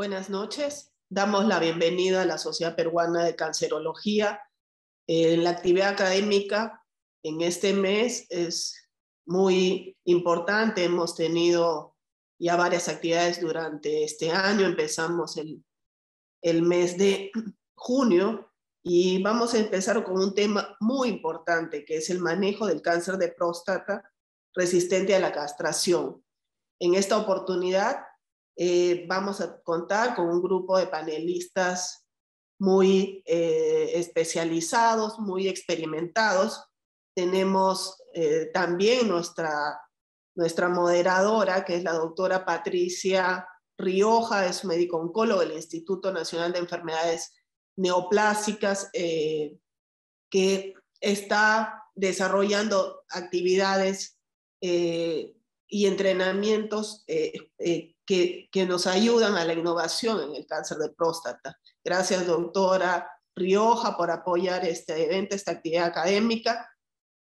Buenas noches. Damos la bienvenida a la Sociedad Peruana de Cancerología. Eh, la actividad académica en este mes es muy importante. Hemos tenido ya varias actividades durante este año. Empezamos el, el mes de junio y vamos a empezar con un tema muy importante que es el manejo del cáncer de próstata resistente a la castración. En esta oportunidad eh, vamos a contar con un grupo de panelistas muy eh, especializados, muy experimentados. Tenemos eh, también nuestra, nuestra moderadora, que es la doctora Patricia Rioja, es médico oncólogo del Instituto Nacional de Enfermedades Neoplásicas, que está desarrollando actividades y entrenamientos que, nos ayudan a la innovación en el cáncer de próstata. Gracias, doctora Rioja, por apoyar este evento, esta actividad académica.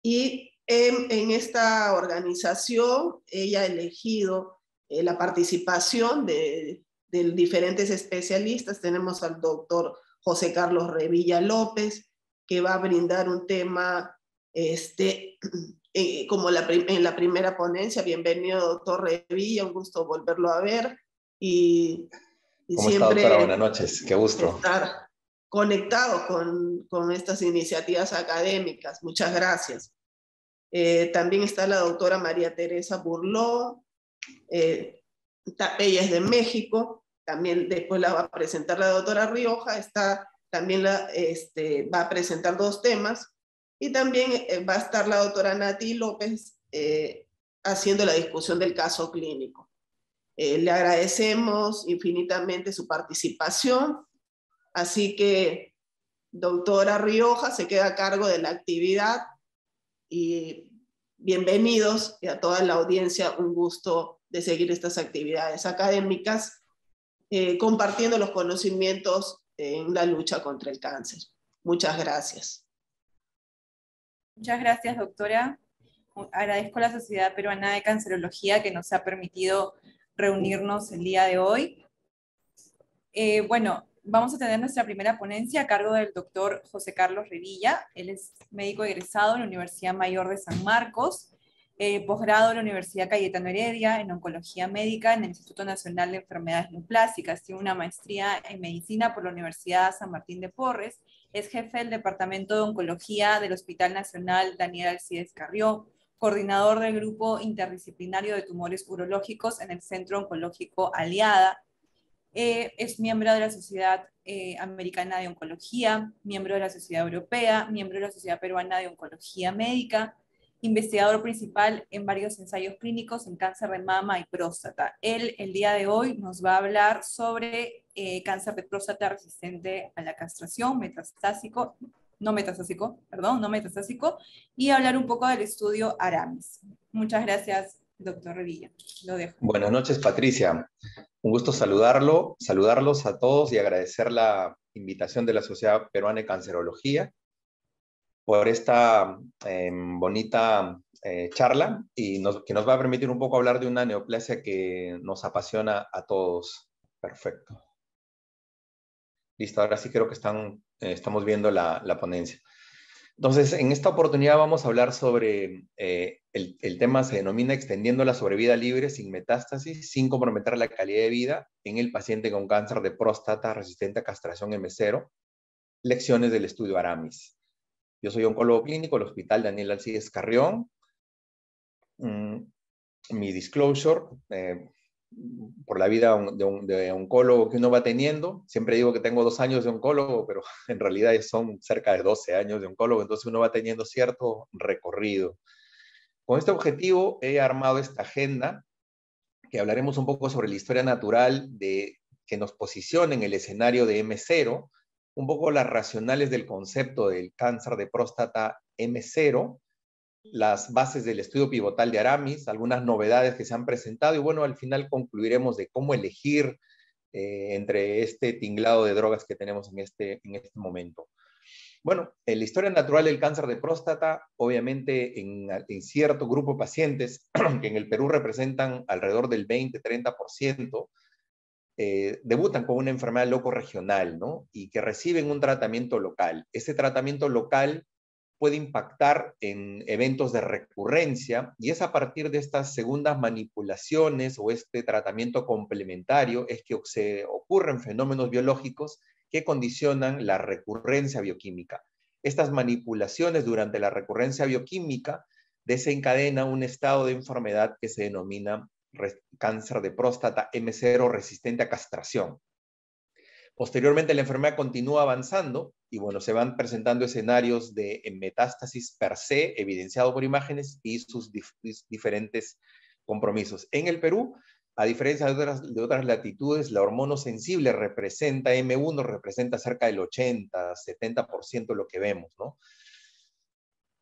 Y en, esta organización, ella ha elegido eh, la participación de, de diferentes especialistas. Tenemos al doctor José Carlos Revilla López, que va a brindar un tema este, eh, como en la primera ponencia, bienvenido doctor Revilla, un gusto volverlo a ver y, ¿Cómo siempre... Está, Buenas noches, qué gusto. Estar conectado con, con estas iniciativas académicas, muchas gracias. Eh, también está la doctora María Teresa Burló, eh, ella es de México, también después la va a presentar la doctora Rioja, está, también la, este, va a presentar dos temas, y también eh, va a estar la doctora Nati López eh, haciendo la discusión del caso clínico. Eh, le agradecemos infinitamente su participación, así que doctora Rioja se queda a cargo de la actividad y bienvenidos a toda la audiencia, un gusto de seguir estas actividades académicas, compartiendo los conocimientos en la lucha contra el cáncer. Muchas gracias. Muchas gracias, doctora. Agradezco a la Sociedad Peruana de Cancerología que nos ha permitido reunirnos el día de hoy. Eh, bueno, vamos a tener nuestra primera ponencia a cargo del doctor José Carlos Revilla. Él es médico egresado en la Universidad Mayor de San Marcos, eh, posgrado en la Universidad Cayetano Heredia en Oncología Médica en el Instituto Nacional de Enfermedades Neoplásicas. Tiene una maestría en Medicina por la Universidad San Martín de Porres es jefe del Departamento de Oncología del Hospital Nacional Daniel Alcides Carrió, coordinador del Grupo Interdisciplinario de Tumores Urológicos en el Centro Oncológico Aliada. Eh, es miembro de la Sociedad eh, Americana de Oncología, miembro de la Sociedad Europea, miembro de la Sociedad Peruana de Oncología Médica, investigador principal en varios ensayos clínicos en cáncer de mama y próstata. Él el día de hoy nos va a hablar sobre eh, cáncer de resistente a la castración, metastásico, no metastásico, perdón, no metastásico, y hablar un poco del estudio Aramis. Muchas gracias, doctor Revilla. Lo dejo. Buenas noches, Patricia. Un gusto saludarlo, saludarlos a todos y agradecer la invitación de la Sociedad Peruana de Cancerología por esta em, bonita eh, charla y que nos va a permitir un poco hablar de una neoplasia que nos apasiona a todos. Perfecto. Listo, ahora sí creo que están, eh, estamos viendo la, la, ponencia. Entonces, en esta oportunidad vamos a hablar sobre, eh, el, el, tema se denomina extendiendo la sobrevida libre sin metástasis, sin comprometer la calidad de vida en el paciente con cáncer de próstata resistente a castración M0, lecciones del estudio Aramis. Yo soy oncólogo clínico del Hospital Daniel Alcides Carrión. Mm, mi disclosure, eh, por la vida de, un, oncólogo que uno va teniendo. Siempre digo que tengo dos años de oncólogo, pero en realidad son cerca de 12 años de oncólogo, entonces uno va teniendo cierto recorrido. Con este objetivo he armado esta agenda, que hablaremos un poco sobre la historia natural de que nos posiciona en el escenario de M0, un poco las racionales del concepto del cáncer de próstata M0, las bases del estudio pivotal de Aramis, algunas novedades que se han presentado y bueno, al final concluiremos de cómo elegir eh, entre este tinglado de drogas que tenemos en este, en este momento. Bueno, en la historia natural del cáncer de próstata, obviamente en, cierto grupo de pacientes, que en el Perú representan alrededor del 20-30%, eh, debutan con una enfermedad loco regional, ¿no? Y que reciben un tratamiento local. Ese tratamiento local puede impactar en eventos de recurrencia y es a partir de estas segundas manipulaciones o este tratamiento complementario es que ocurren fenómenos biológicos que condicionan la recurrencia bioquímica. Estas manipulaciones durante la recurrencia bioquímica desencadena un estado de enfermedad que se denomina cáncer de próstata M0 resistente a castración. Posteriormente, la enfermedad continúa avanzando y bueno, se van presentando escenarios de eh, metástasis per se, evidenciado por imágenes y sus diferentes compromisos. En el Perú, a diferencia de otras, latitudes, la hormona sensible representa, M1 representa cerca del 80, 70% de lo que vemos, ¿no?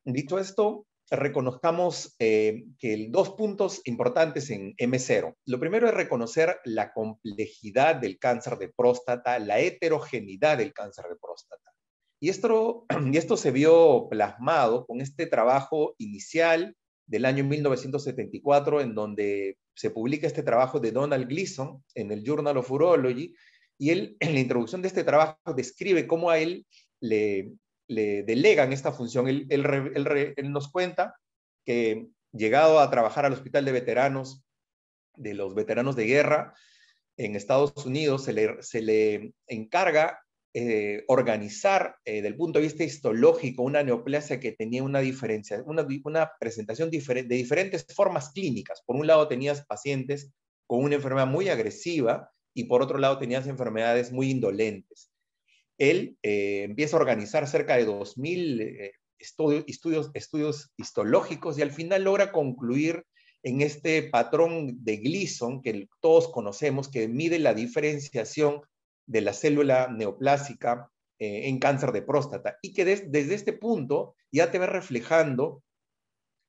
Dicho esto, reconozcamos eh, que dos puntos importantes en M0. Lo primero es reconocer la complejidad del cáncer de próstata, la heterogeneidad del cáncer de próstata. Y esto, y esto se vio plasmado con este trabajo inicial del año 1974, en donde se publica este trabajo de Donald Gleason en el Journal of Urology, y él en la introducción de este trabajo describe cómo a él le, le delegan esta función. Él, nos cuenta que llegado a trabajar al hospital de veteranos, de los veteranos de guerra en Estados Unidos, se le, encarga eh, organizar eh, del punto de vista histológico una neoplasia que tenía una diferencia, una, presentación de diferentes formas clínicas. Por un lado tenías pacientes con una enfermedad muy agresiva y por otro lado tenías enfermedades muy indolentes él eh, empieza a organizar cerca de 2.000 eh, estudios, estudios, histológicos y al final logra concluir en este patrón de Gleason que todos conocemos, que mide la diferenciación de la célula neoplásica eh, en cáncer de próstata y que desde este punto ya te va reflejando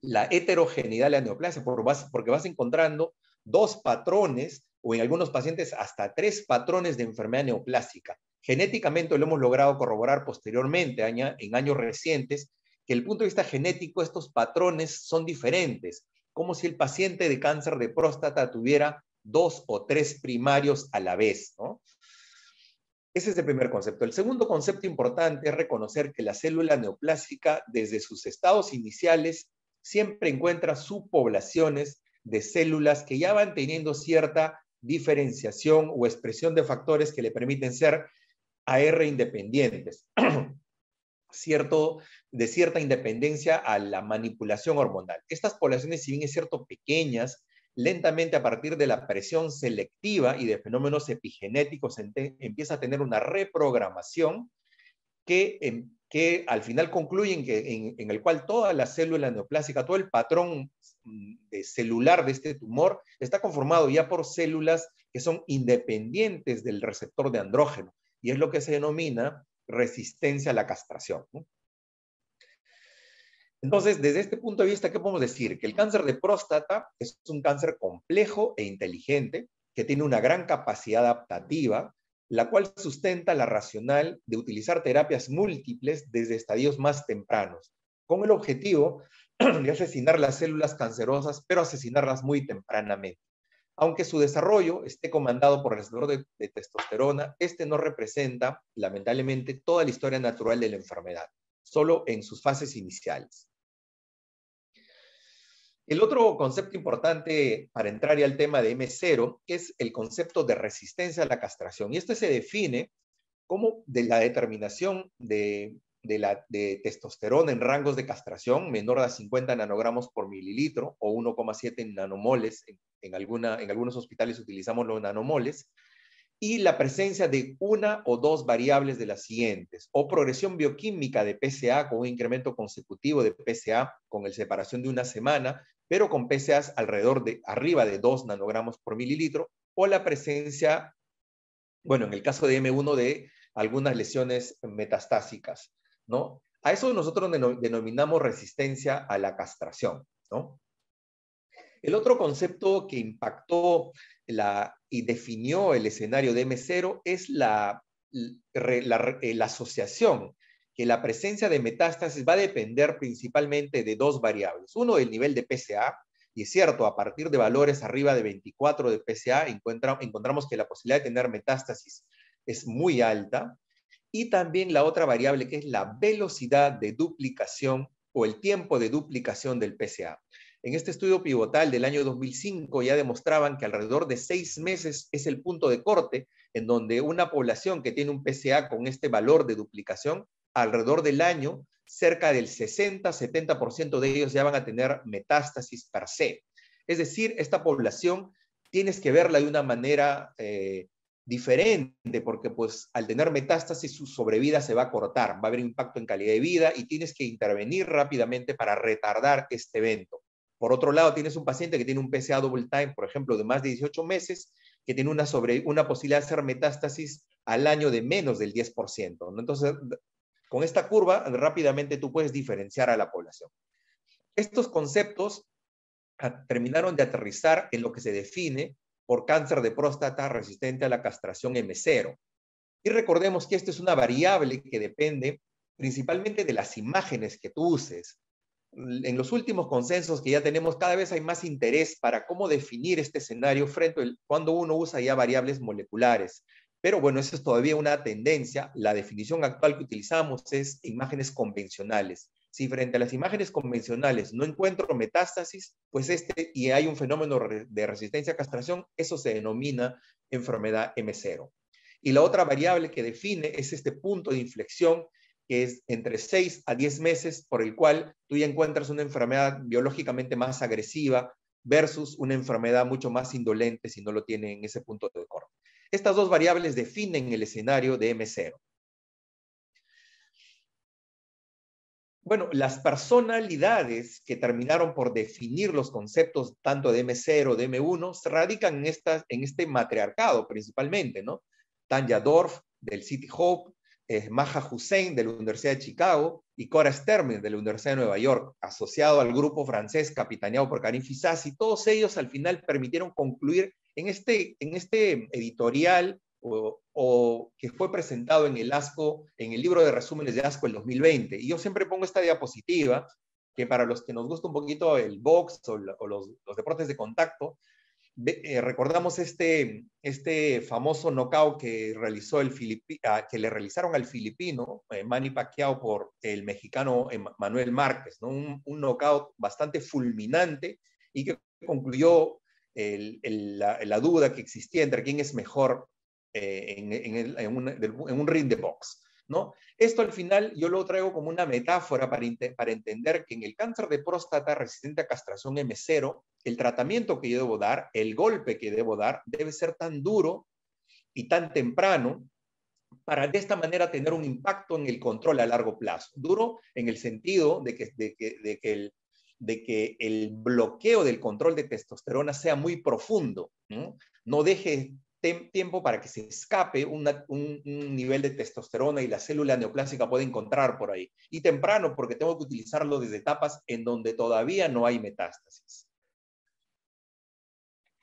la heterogeneidad de la neoplasia, porque vas encontrando dos patrones o en algunos pacientes hasta tres patrones de enfermedad neoplásica. Genéticamente lo hemos logrado corroborar posteriormente, en años recientes, que el punto de vista genético estos patrones son diferentes, como si el paciente de cáncer de próstata tuviera dos o tres primarios a la vez. Ese es el primer concepto. El segundo concepto importante es reconocer que la célula neoplásica, desde sus estados iniciales, siempre encuentra subpoblaciones de células que ya van teniendo cierta diferenciación o expresión de factores que le permiten ser AR independientes, cierto, de cierta independencia a la manipulación hormonal. Estas poblaciones, si bien es cierto, pequeñas, lentamente a partir de la presión selectiva y de fenómenos epigenéticos empieza a tener una reprogramación que, em, que al final concluyen que, en, el cual toda la célula neoplásica, todo el patrón mm, de celular de este tumor está conformado ya por células que son independientes del receptor de andrógeno y es lo que se denomina resistencia a la castración. Entonces, desde este punto de vista, ¿qué podemos decir? Que el cáncer de próstata es un cáncer complejo e inteligente que tiene una gran capacidad adaptativa, la cual sustenta la racional de utilizar terapias múltiples desde estadios más tempranos, con el objetivo de asesinar las células cancerosas, pero asesinarlas muy tempranamente. Aunque su desarrollo esté comandado por el receptor de, testosterona, este no representa, lamentablemente, toda la historia natural de la enfermedad, solo en sus fases iniciales. El otro concepto importante para entrar ya al tema de M0 es el concepto de resistencia a la castración. Y este se define como de la determinación de de, la, de testosterona en rangos de castración menor a 50 nanogramos por mililitro o 1,7 nanomoles. En, en algunos hospitales utilizamos los nanomoles. Y la presencia de una o dos variables de las siguientes, o progresión bioquímica de PSA con un incremento consecutivo de PSA con el separación de una semana, pero con PSAs alrededor de arriba de 2 nanogramos por mililitro, o la presencia, bueno, en el caso de M1 de algunas lesiones metastásicas. ¿no? A eso nosotros denominamos resistencia a la castración, El otro concepto que impactó y definió el escenario de M0 es eh, la, asociación, que la presencia de metástasis va a depender principalmente de dos variables. Uno, el nivel de PSA, y es cierto, a partir de valores arriba de 24 de PSA, encontramos que la posibilidad de tener metástasis es muy alta y también la otra variable que es la velocidad de duplicación o el tiempo de duplicación del PCA. En este estudio pivotal del año 2005 ya demostraban que alrededor de seis meses es el punto de corte en donde una población que tiene un PCA con este valor de duplicación, alrededor del año, cerca del 60-70% de ellos ya van a tener metástasis per se. Es decir, esta población tienes que verla de una manera eh, diferente, porque pues al tener metástasis su sobrevida se va a cortar, va a haber impacto en calidad de vida y tienes que intervenir rápidamente para retardar este evento. Por otro lado, tienes un paciente que tiene un PCA double time, por ejemplo, de más de 18 meses, que tiene una, sobre, una posibilidad de hacer metástasis al año de menos del 10%. Entonces, con esta curva, rápidamente tú puedes diferenciar a la población. Estos conceptos ah, terminaron de aterrizar en lo que se define por cáncer de próstata resistente a la castración M0. Y recordemos que esta es una variable que depende principalmente de las imágenes que tú uses. En los últimos consensos que ya tenemos, cada vez hay más interés para cómo definir este escenario frente el cuando uno usa ya variables moleculares. Pero bueno, eso es todavía una tendencia. La definición actual que utilizamos es imágenes convencionales. Si frente a las imágenes convencionales no encuentro metástasis, pues este y hay un fenómeno de resistencia a castración, eso se denomina enfermedad M0. Y la otra variable que define es este punto de inflexión que es entre 6 a 10 meses, por el cual tú ya encuentras una enfermedad biológicamente más agresiva versus una enfermedad mucho más indolente si no lo tiene en ese punto de corte. Estas dos variables definen el escenario de M0. bueno, las personalidades que terminaron por definir los conceptos tanto de M0, de M1, se radican en, en este matriarcado principalmente, ¿no? Tanya Dorf del City Hope, eh, Maha Hussein de la Universidad de Chicago y Cora Sterling de la Universidad de Nueva York, asociado al grupo francés capitaneado por Karim y todos ellos al final permitieron concluir en este, en este editorial o, que fue presentado en el ASCO, en el libro de resúmenes de ASCO el 2020. Y yo siempre pongo esta diapositiva, que para los que nos gusta un poquito el box o, los, deportes de contacto, eh, recordamos este, este famoso knockout que, realizó el ah, que le realizaron al filipino eh, Manny Pacquiao por el mexicano Manuel Márquez, un, knockout bastante fulminante y que concluyó la, duda que existía entre quién es mejor eh, en, un, ring de box. ¿no? Esto al final yo lo traigo como una metáfora para, entender que en el cáncer de próstata resistente a castración M0, el tratamiento que yo debo dar, el golpe que debo dar, debe ser tan duro y tan temprano para de esta manera tener un impacto en el control a largo plazo. Duro en el sentido de que, de que, el, bloqueo del control de testosterona sea muy profundo, no deje tiempo para que se escape un, nivel de testosterona y la célula neoplásica puede encontrar por ahí. Y temprano, porque tengo que utilizarlo desde etapas en donde todavía no hay metástasis.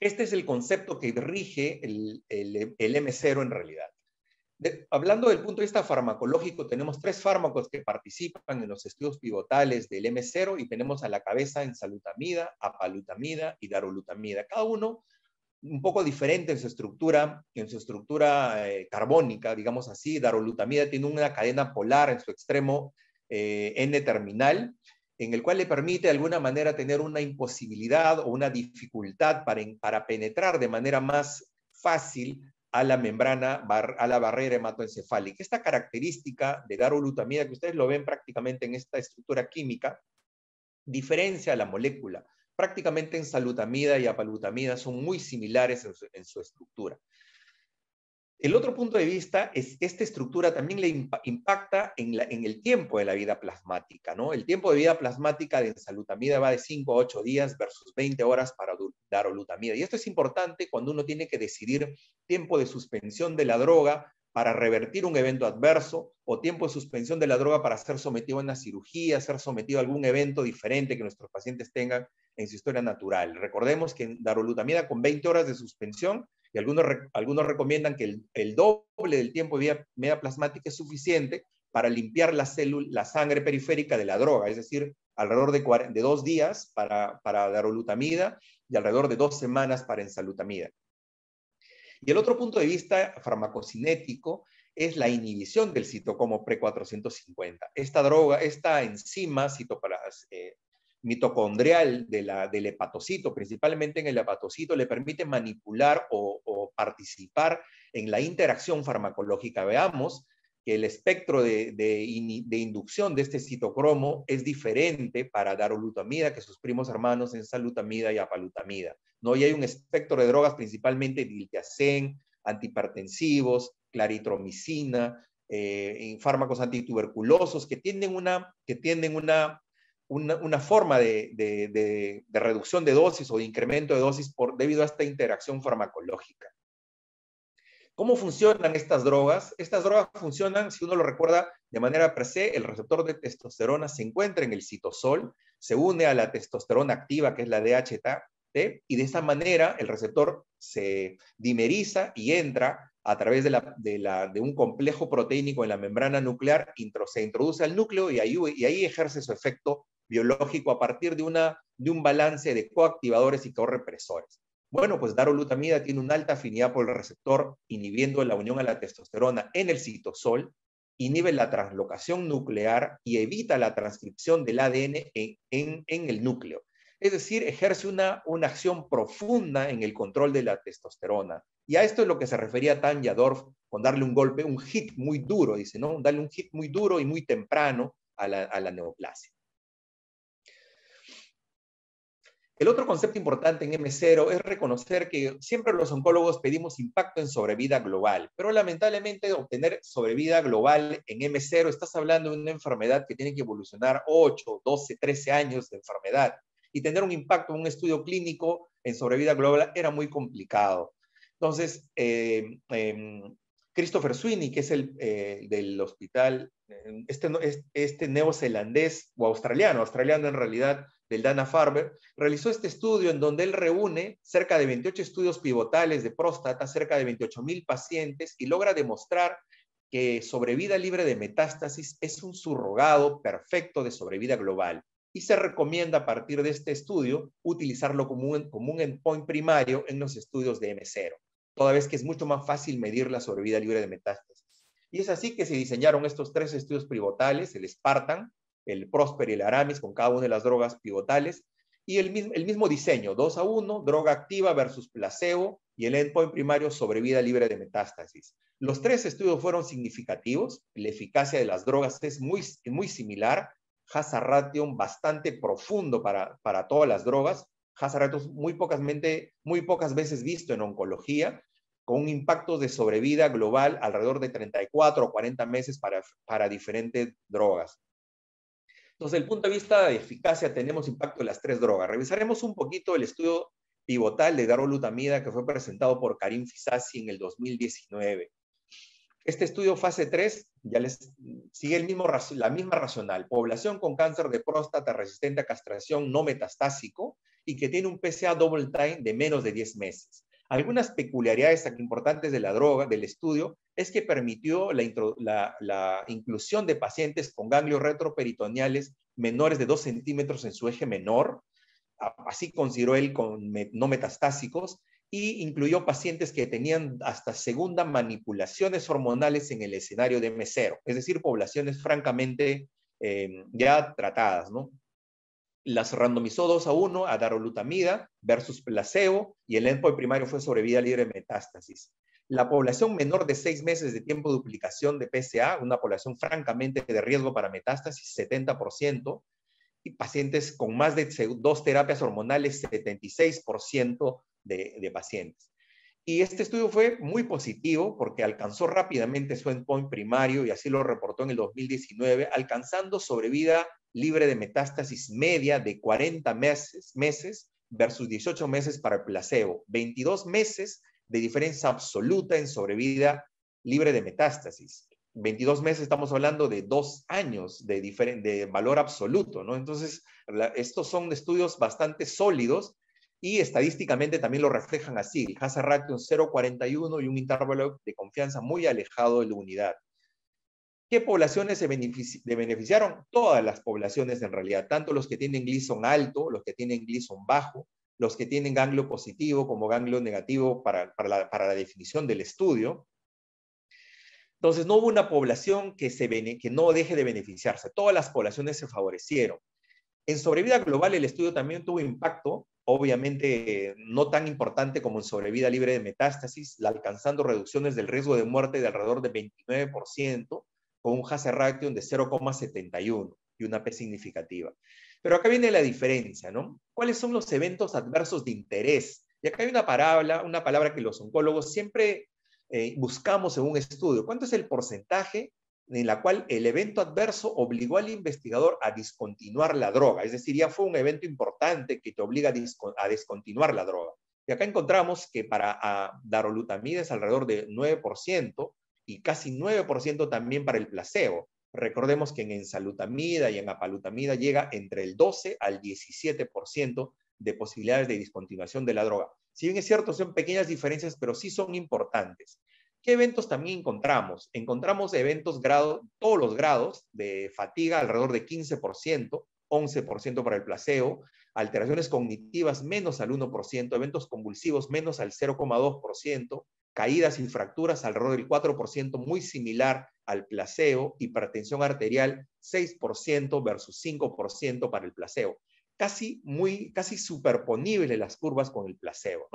Este es el concepto que rige el, el, M0 en realidad. hablando del punto de vista farmacológico, tenemos tres fármacos que participan en los estudios pivotales del M0 y tenemos a la cabeza en salutamida, apalutamida y darolutamida. Cada uno un poco diferente en su estructura, en su estructura eh, carbónica, digamos así. Darolutamida tiene una cadena polar en su extremo eh, N-terminal, en el cual le permite de alguna manera tener una imposibilidad o una dificultad para, penetrar de manera más fácil a la membrana, a la barrera hematoencefálica. Esta característica de darolutamida, que ustedes lo ven prácticamente en esta estructura química, diferencia a la molécula prácticamente salutamida y apalutamida son muy similares en su, estructura. El otro punto de vista es esta estructura también le impacta en, el tiempo de la vida plasmática, ¿no? El tiempo de vida plasmática de ensalutamida va de 5 a 8 días versus 20 horas para darolutamida. Y esto es importante cuando uno tiene que decidir tiempo de suspensión de la droga para revertir un evento adverso o tiempo de suspensión de la droga para ser sometido a una cirugía, ser sometido a algún evento diferente que nuestros pacientes tengan en su historia natural. Recordemos que darolutamida con 20 horas de suspensión, y algunos, algunos recomiendan que el, doble del tiempo de vida media plasmática es suficiente para limpiar la, la sangre periférica de la droga, es decir, alrededor de, dos días para, para darolutamida y alrededor de dos semanas para ensalutamida. Y el otro punto de vista farmacocinético es la inhibición del citocomo pre-450. Esta droga, esta enzima citoplasmática, eh, mitocondrial del hepatocito, principalmente en el hepatocito, le permite manipular o, participar en la interacción farmacológica. Veamos que el espectro de, inducción de este citocromo es diferente para dar olutamida que sus primos hermanos en salutamida y apalutamida. ¿no? Y hay un espectro de drogas, principalmente diltiazem, antihipertensivos, claritromicina, eh, fármacos antituberculosos que tienen una, que tienen una una, forma de, reducción de dosis o de incremento de dosis debido a esta interacción farmacológica. ¿Cómo funcionan estas drogas? Estas drogas funcionan, si uno lo recuerda de manera per se, el receptor de testosterona se encuentra en el citosol, se une a la testosterona activa, que es la DHT, y de esa manera el receptor se dimeriza y entra a través de, un complejo proteínico en la membrana nuclear, se introduce al núcleo y ahí, ejerce su efecto biológico a partir de, una, de un balance de coactivadores y co-represores. Bueno, pues darolutamida tiene una alta afinidad por el receptor, inhibiendo la unión a la testosterona en el citosol, inhibe la translocación nuclear y evita la transcripción del ADN en, el núcleo. Es decir, ejerce una, una, acción profunda en el control de la testosterona. Y a esto es lo que se refería Tanja Dorf con darle un golpe, un hit muy duro, dice, ¿no? Darle un hit muy duro y muy temprano a la, a la neoplasia. El otro concepto importante en M0 es reconocer que siempre los oncólogos pedimos impacto en sobrevida global, pero lamentablemente obtener sobrevida global en M0 estás hablando de una enfermedad que tiene que evolucionar 8, 12, 13 años de enfermedad y tener un impacto en un estudio clínico en sobrevida global era muy complicado. Entonces, em, em, Christopher Sweeney, que es el eh, del hospital, eh, este, este neozelandés o australiano, australiano en realidad, del Dana Farber, realizó este estudio en donde él reúne cerca de 28 estudios pivotales de próstata, cerca de 28 mil pacientes, y logra demostrar que sobrevida libre de metástasis es un surrogado perfecto de sobrevida global. Y se recomienda a partir de este estudio utilizarlo como un, como un endpoint primario en los estudios de M0, toda vez que es mucho más fácil medir la sobrevida libre de metástasis. Y es así que se diseñaron estos tres estudios pivotales, el Spartan, el Prosper y el Aramis con cada una de las drogas pivotales. Y el mismo, diseño, 2 a 1, droga activa versus placebo y el endpoint primario sobrevida libre de metástasis. Los tres estudios fueron significativos. La eficacia de las drogas es muy, muy similar. Hazard ratio bastante profundo para, todas las drogas. Hazard ratio muy, pocas veces visto en oncología con un impacto de sobrevida global alrededor de 34 o 40 meses para diferentes drogas. Entonces, desde el punto de vista de eficacia, tenemos impacto en las tres drogas. Revisaremos un poquito el estudio pivotal de darolutamida que fue presentado por Karim Fisasi en el 2019. Este estudio fase 3 ya les sigue el mismo, la misma racional. Población con cáncer de próstata resistente a castración no metastásico y que tiene un PCA double time de menos de 10 meses. Algunas peculiaridades importantes de la droga, del estudio, es que permitió la, inclusión de pacientes con ganglios retroperitoneales menores de 2 centímetros en su eje menor, así consideró él con no metastásicos, y incluyó pacientes que tenían hasta segunda manipulaciones hormonales en el escenario de M0, es decir, poblaciones francamente eh, ya tratadas, ¿no? Las randomizó 2 a 1 a darolutamida versus placebo y el endpoint primario fue sobrevida libre de metástasis. La población menor de seis meses de tiempo de duplicación de PSA, una población francamente de riesgo para metástasis, 70%, y pacientes con más de dos terapias hormonales, 76% de, de pacientes. Y este estudio fue muy positivo porque alcanzó rápidamente su endpoint primario y así lo reportó en el 2019, alcanzando sobrevida libre de metástasis media de 40 meses, meses versus 18 meses para el placebo, 22 meses de diferencia absoluta en sobrevida libre de metástasis. 22 meses estamos hablando de dos años de, de valor absoluto, ¿no? Entonces, estos son estudios bastante sólidos y estadísticamente también lo reflejan así. El hazard ratio 0,41 y un intervalo de confianza muy alejado de la unidad. ¿Qué poblaciones se beneficiaron? Todas las poblaciones en realidad, tanto los que tienen Gleason alto, los que tienen Gleason bajo, los que tienen ganglio positivo como ganglio negativo para, la, definición del estudio. Entonces, no hubo una población que, se que no deje de beneficiarse. Todas las poblaciones se favorecieron. En sobrevida global, el estudio también tuvo impacto, obviamente no tan importante como en sobrevida libre de metástasis, alcanzando reducciones del riesgo de muerte de alrededor de 29%, con un hazard ratio de 0,71 y una P significativa. Pero acá viene la diferencia, ¿no? ¿Cuáles son los eventos adversos de interés? Y acá hay una palabra, una palabra que los oncólogos siempre eh, buscamos en un estudio. ¿Cuánto es el porcentaje en la cual el evento adverso obligó al investigador a discontinuar la droga? Es decir, ya fue un evento importante que te obliga a, discontinuar la droga. Y acá encontramos que para dar ah, darolutamida es alrededor de 9% y casi 9% también para el placebo. Recordemos que en ensalutamida y en apalutamida llega entre el 12 al 17% de posibilidades de discontinuación de la droga. Si bien es cierto, son pequeñas diferencias, pero sí son importantes. ¿Qué eventos también encontramos? Encontramos eventos grado, todos los grados de fatiga, alrededor de 15%, 11% para el placebo, alteraciones cognitivas menos al 1%, eventos convulsivos menos al 0,2%, caídas y fracturas alrededor del 4%, muy similar al placebo, hipertensión arterial 6% versus 5% para el placeo. Casi, muy, casi superponibles las curvas con el placebo,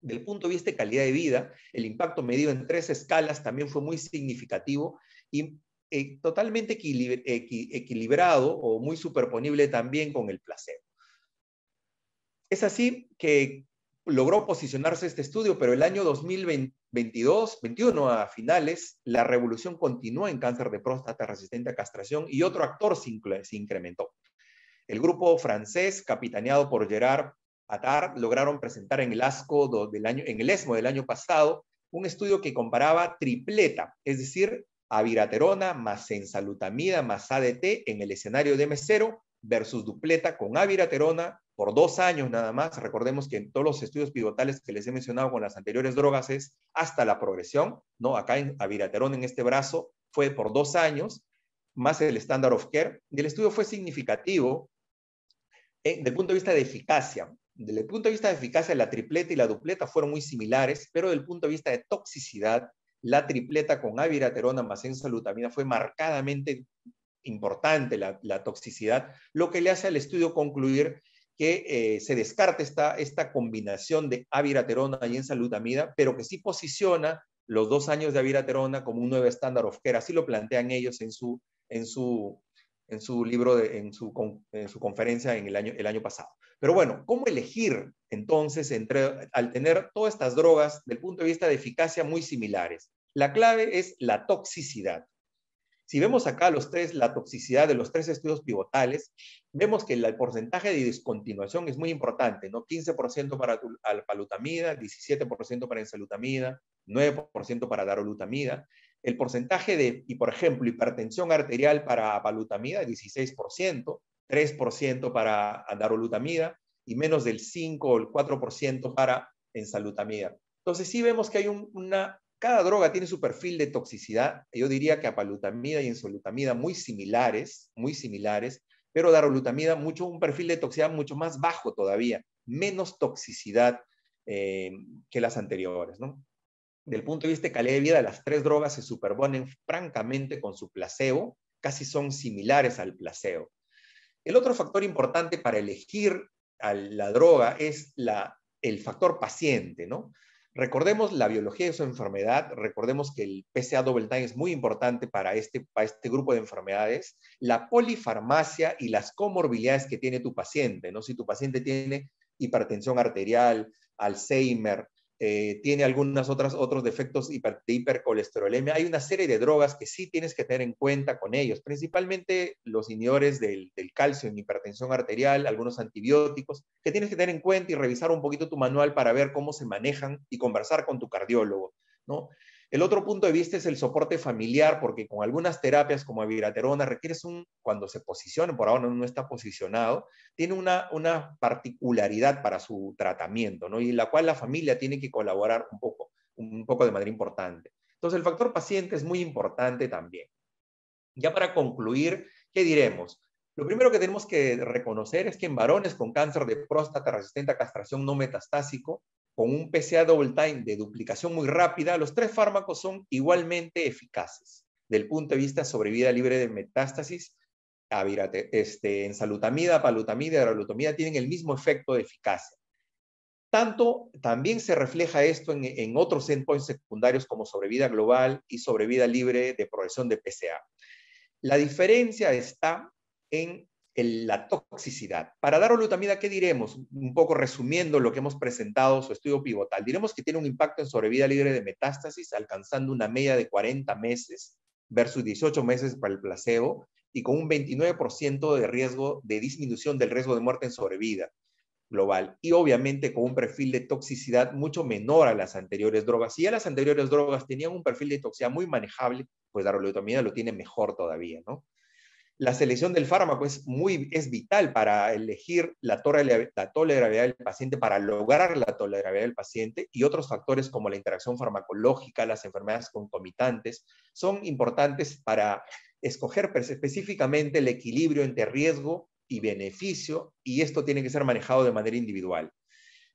Del punto de vista de calidad de vida, el impacto medido en tres escalas también fue muy significativo y eh, totalmente equilibrado o muy superponible también con el placebo. Es así que logró posicionarse este estudio, pero el año 2022, 21 a finales, la revolución continuó en cáncer de próstata resistente a castración y otro actor se, incrementó. El grupo francés, capitaneado por Gerard Atar, lograron presentar en el ASCO del en el ESMO del año pasado un estudio que comparaba tripleta, es decir, aviraterona más ensalutamida más ADT en el escenario de M0 versus dupleta con aviraterona por dos años nada más. Recordemos que en todos los estudios pivotales que les he mencionado con las anteriores drogas es hasta la progresión, ¿no? Acá en aviraterona en este brazo fue por dos años, más el standard of care. Y el estudio fue significativo eh, desde el punto de vista de eficacia. Desde el punto de vista de eficacia, la tripleta y la dupleta fueron muy similares, pero desde el punto de vista de toxicidad, la tripleta con aviraterona más salutamina fue marcadamente importante la, la toxicidad, lo que le hace al estudio concluir que eh, se descarte esta, esta combinación de aviraterona y ensalutamida, pero que sí posiciona los dos años de aviraterona como un nuevo estándar of care. Así lo plantean ellos en su, en su, en su libro, de, en, su, conferencia en el año, el año pasado. Pero bueno, ¿cómo elegir entonces entre, al tener todas estas drogas del punto de vista de eficacia muy similares? La clave es la toxicidad. Si vemos acá los tres, la toxicidad de los tres estudios pivotales, vemos que el porcentaje de discontinuación es muy importante, ¿no? 15% para palutamida, 17% para ensalutamida, 9% para darolutamida. El porcentaje de, y por ejemplo, hipertensión arterial para palutamida, 16%, 3% para darolutamida y menos del 5 o el 4% para ensalutamida. Entonces sí vemos que hay una cada droga tiene su perfil de toxicidad. Yo diría que apalutamida y insolutamida muy similares, muy similares, pero darolutamida mucho un perfil de toxicidad mucho más bajo todavía, menos toxicidad eh, que las anteriores, Del punto de vista de calidad de vida, las tres drogas se superponen francamente con su placebo, casi son similares al placebo. El otro factor importante para elegir a la droga es el factor paciente, ¿no? Recordemos la biología de su enfermedad, recordemos que el PCA double time es muy importante para este, para este grupo de enfermedades, la polifarmacia y las comorbilidades que tiene tu paciente, ¿no? Si tu paciente tiene hipertensión arterial, Alzheimer, eh, tiene algunos otros defectos hiper, de hipercolesterolemia. Hay una serie de drogas que sí tienes que tener en cuenta con ellos, principalmente los inhibidores del, del, calcio en hipertensión arterial, algunos antibióticos, que tienes que tener en cuenta y revisar un poquito tu manual para ver cómo se manejan y conversar con tu cardiólogo. ¿no? El otro punto de vista es el soporte familiar, porque con algunas terapias como abiraterona requieres un, cuando se posiciona, por ahora no está posicionado, tiene una, particularidad para su tratamiento, ¿no? Y en la cual la familia tiene que colaborar un poco, un poco de manera importante. Entonces, el factor paciente es muy importante también. Ya para concluir, ¿qué diremos? Lo primero que tenemos que reconocer es que en varones con cáncer de próstata resistente a castración no metastásico, con un PCA double time de duplicación muy rápida, los tres fármacos son igualmente eficaces del punto de vista sobrevida libre de metástasis. Avirate, este, salutamida, palutamida, aralutamida tienen el mismo efecto de eficacia. Tanto también se refleja esto en, en otros endpoints secundarios como sobrevida global y sobrevida libre de progresión de PCA. La diferencia está en la toxicidad. Para dar olutamida, ¿qué diremos? Un poco resumiendo lo que hemos presentado, su estudio pivotal. Diremos que tiene un impacto en sobrevida libre de metástasis, alcanzando una media de 40 meses versus 18 meses para el placebo y con un 29% de riesgo de disminución del riesgo de muerte en sobrevida global y obviamente con un perfil de toxicidad mucho menor a las anteriores drogas. Si ya las anteriores drogas tenían un perfil de toxicidad muy manejable, pues darolutamida lo tiene mejor todavía, ¿no? la selección del fármaco es, muy, es vital para elegir la, la tolerabilidad del paciente, para lograr la tolerabilidad del paciente y otros factores como la interacción farmacológica, las enfermedades concomitantes, son importantes para escoger específicamente el equilibrio entre riesgo y beneficio y esto tiene que ser manejado de manera individual.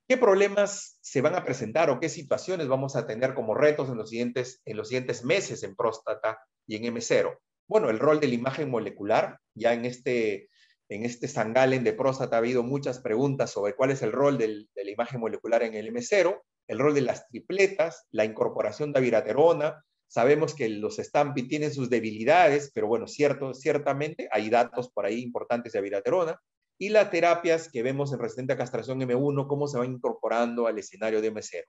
¿Qué problemas se van a presentar o qué situaciones vamos a tener como retos en los siguientes, en los siguientes meses en próstata y en M0? bueno, el rol de la imagen molecular. Ya en este, en este sangalen de próstata ha habido muchas preguntas sobre cuál es el rol de la imagen molecular en el M0, el rol de las tripletas, la incorporación de aviraterona, Sabemos que los Stampi tienen sus debilidades, pero bueno, cierto, ciertamente hay datos por ahí importantes de aviraterona, Y las terapias que vemos en resistente a castración M1, cómo se va incorporando al escenario de M0.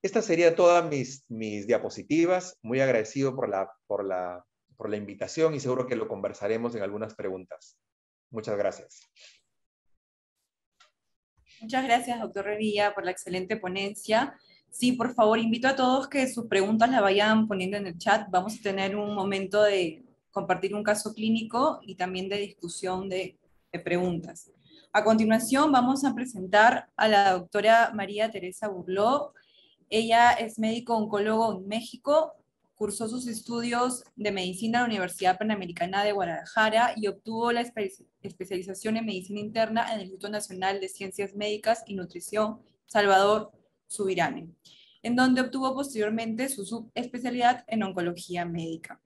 Estas serían todas mis, mis diapositivas. Muy agradecido por la, por la por la invitación y seguro que lo conversaremos en algunas preguntas. Muchas gracias. Muchas gracias, doctor Revilla, por la excelente ponencia. Sí, por favor, invito a todos que sus preguntas las vayan poniendo en el chat. Vamos a tener un momento de compartir un caso clínico y también de discusión de, preguntas. A continuación, vamos a presentar a la doctora María Teresa Burló. Ella es médico oncólogo en México, cursó sus estudios de medicina en la Universidad Panamericana de Guadalajara y obtuvo la especialización en medicina interna en el Instituto Nacional de Ciencias Médicas y Nutrición Salvador Subirane, en donde obtuvo posteriormente su subespecialidad en oncología médica.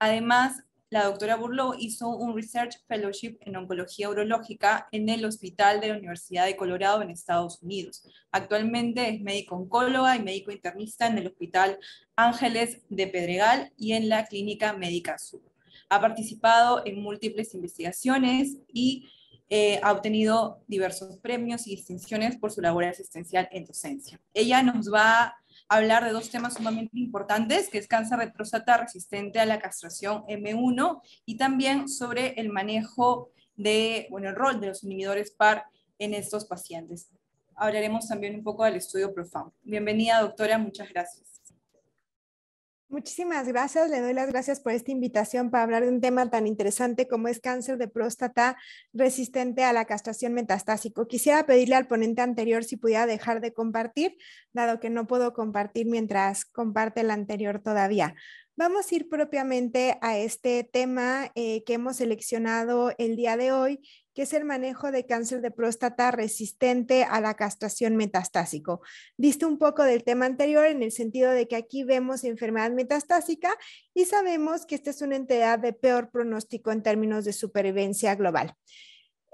Además, la doctora Burlow hizo un Research Fellowship en Oncología Urológica en el Hospital de la Universidad de Colorado en Estados Unidos. Actualmente es médico oncóloga y médico internista en el Hospital Ángeles de Pedregal y en la Clínica Médica Sur. Ha participado en múltiples investigaciones y eh, ha obtenido diversos premios y distinciones por su labor asistencial en docencia. Ella nos va a hablar de dos temas sumamente importantes, que es cáncer de resistente a la castración M1 y también sobre el manejo de, bueno, el rol de los inhibidores PAR en estos pacientes. Hablaremos también un poco del estudio Profound. Bienvenida, doctora, muchas gracias. Muchísimas gracias. Le doy las gracias por esta invitación para hablar de un tema tan interesante como es cáncer de próstata resistente a la castración metastásico. Quisiera pedirle al ponente anterior si pudiera dejar de compartir, dado que no puedo compartir mientras comparte el anterior todavía. Vamos a ir propiamente a este tema eh, que hemos seleccionado el día de hoy, que es el manejo de cáncer de próstata resistente a la castración metastásico. Diste un poco del tema anterior en el sentido de que aquí vemos enfermedad metastásica y sabemos que esta es una entidad de peor pronóstico en términos de supervivencia global.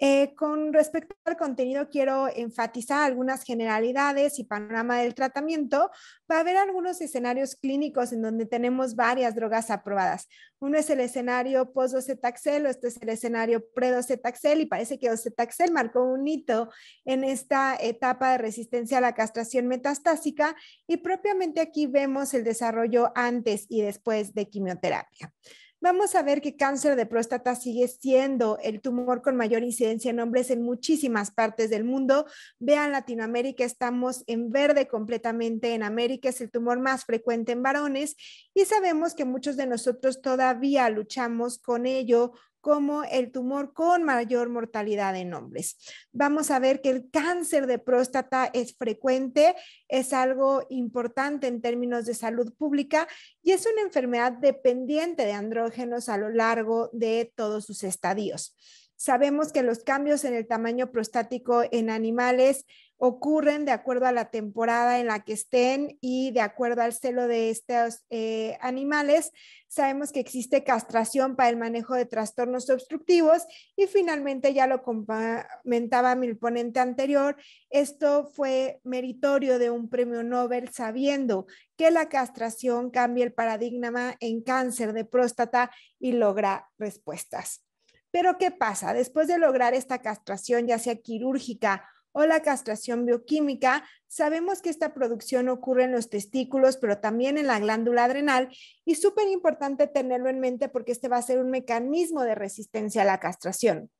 Eh, con respecto al contenido, quiero enfatizar algunas generalidades y panorama del tratamiento. Va a haber algunos escenarios clínicos en donde tenemos varias drogas aprobadas. Uno es el escenario post-docetaxel, este es el escenario pre-docetaxel y parece que docetaxel marcó un hito en esta etapa de resistencia a la castración metastásica y propiamente aquí vemos el desarrollo antes y después de quimioterapia vamos a ver que cáncer de próstata sigue siendo el tumor con mayor incidencia en hombres en muchísimas partes del mundo. Vean Latinoamérica, estamos en verde completamente en América, es el tumor más frecuente en varones y sabemos que muchos de nosotros todavía luchamos con ello como el tumor con mayor mortalidad en hombres. Vamos a ver que el cáncer de próstata es frecuente, es algo importante en términos de salud pública y es una enfermedad dependiente de andrógenos a lo largo de todos sus estadios. Sabemos que los cambios en el tamaño prostático en animales ocurren de acuerdo a la temporada en la que estén y de acuerdo al celo de estos eh, animales. Sabemos que existe castración para el manejo de trastornos obstructivos y finalmente, ya lo comentaba mi ponente anterior, esto fue meritorio de un premio Nobel sabiendo que la castración cambia el paradigma en cáncer de próstata y logra respuestas. Pero ¿qué pasa? Después de lograr esta castración, ya sea quirúrgica o la castración bioquímica, sabemos que esta producción ocurre en los testículos, pero también en la glándula adrenal y súper importante tenerlo en mente porque este va a ser un mecanismo de resistencia a la castración.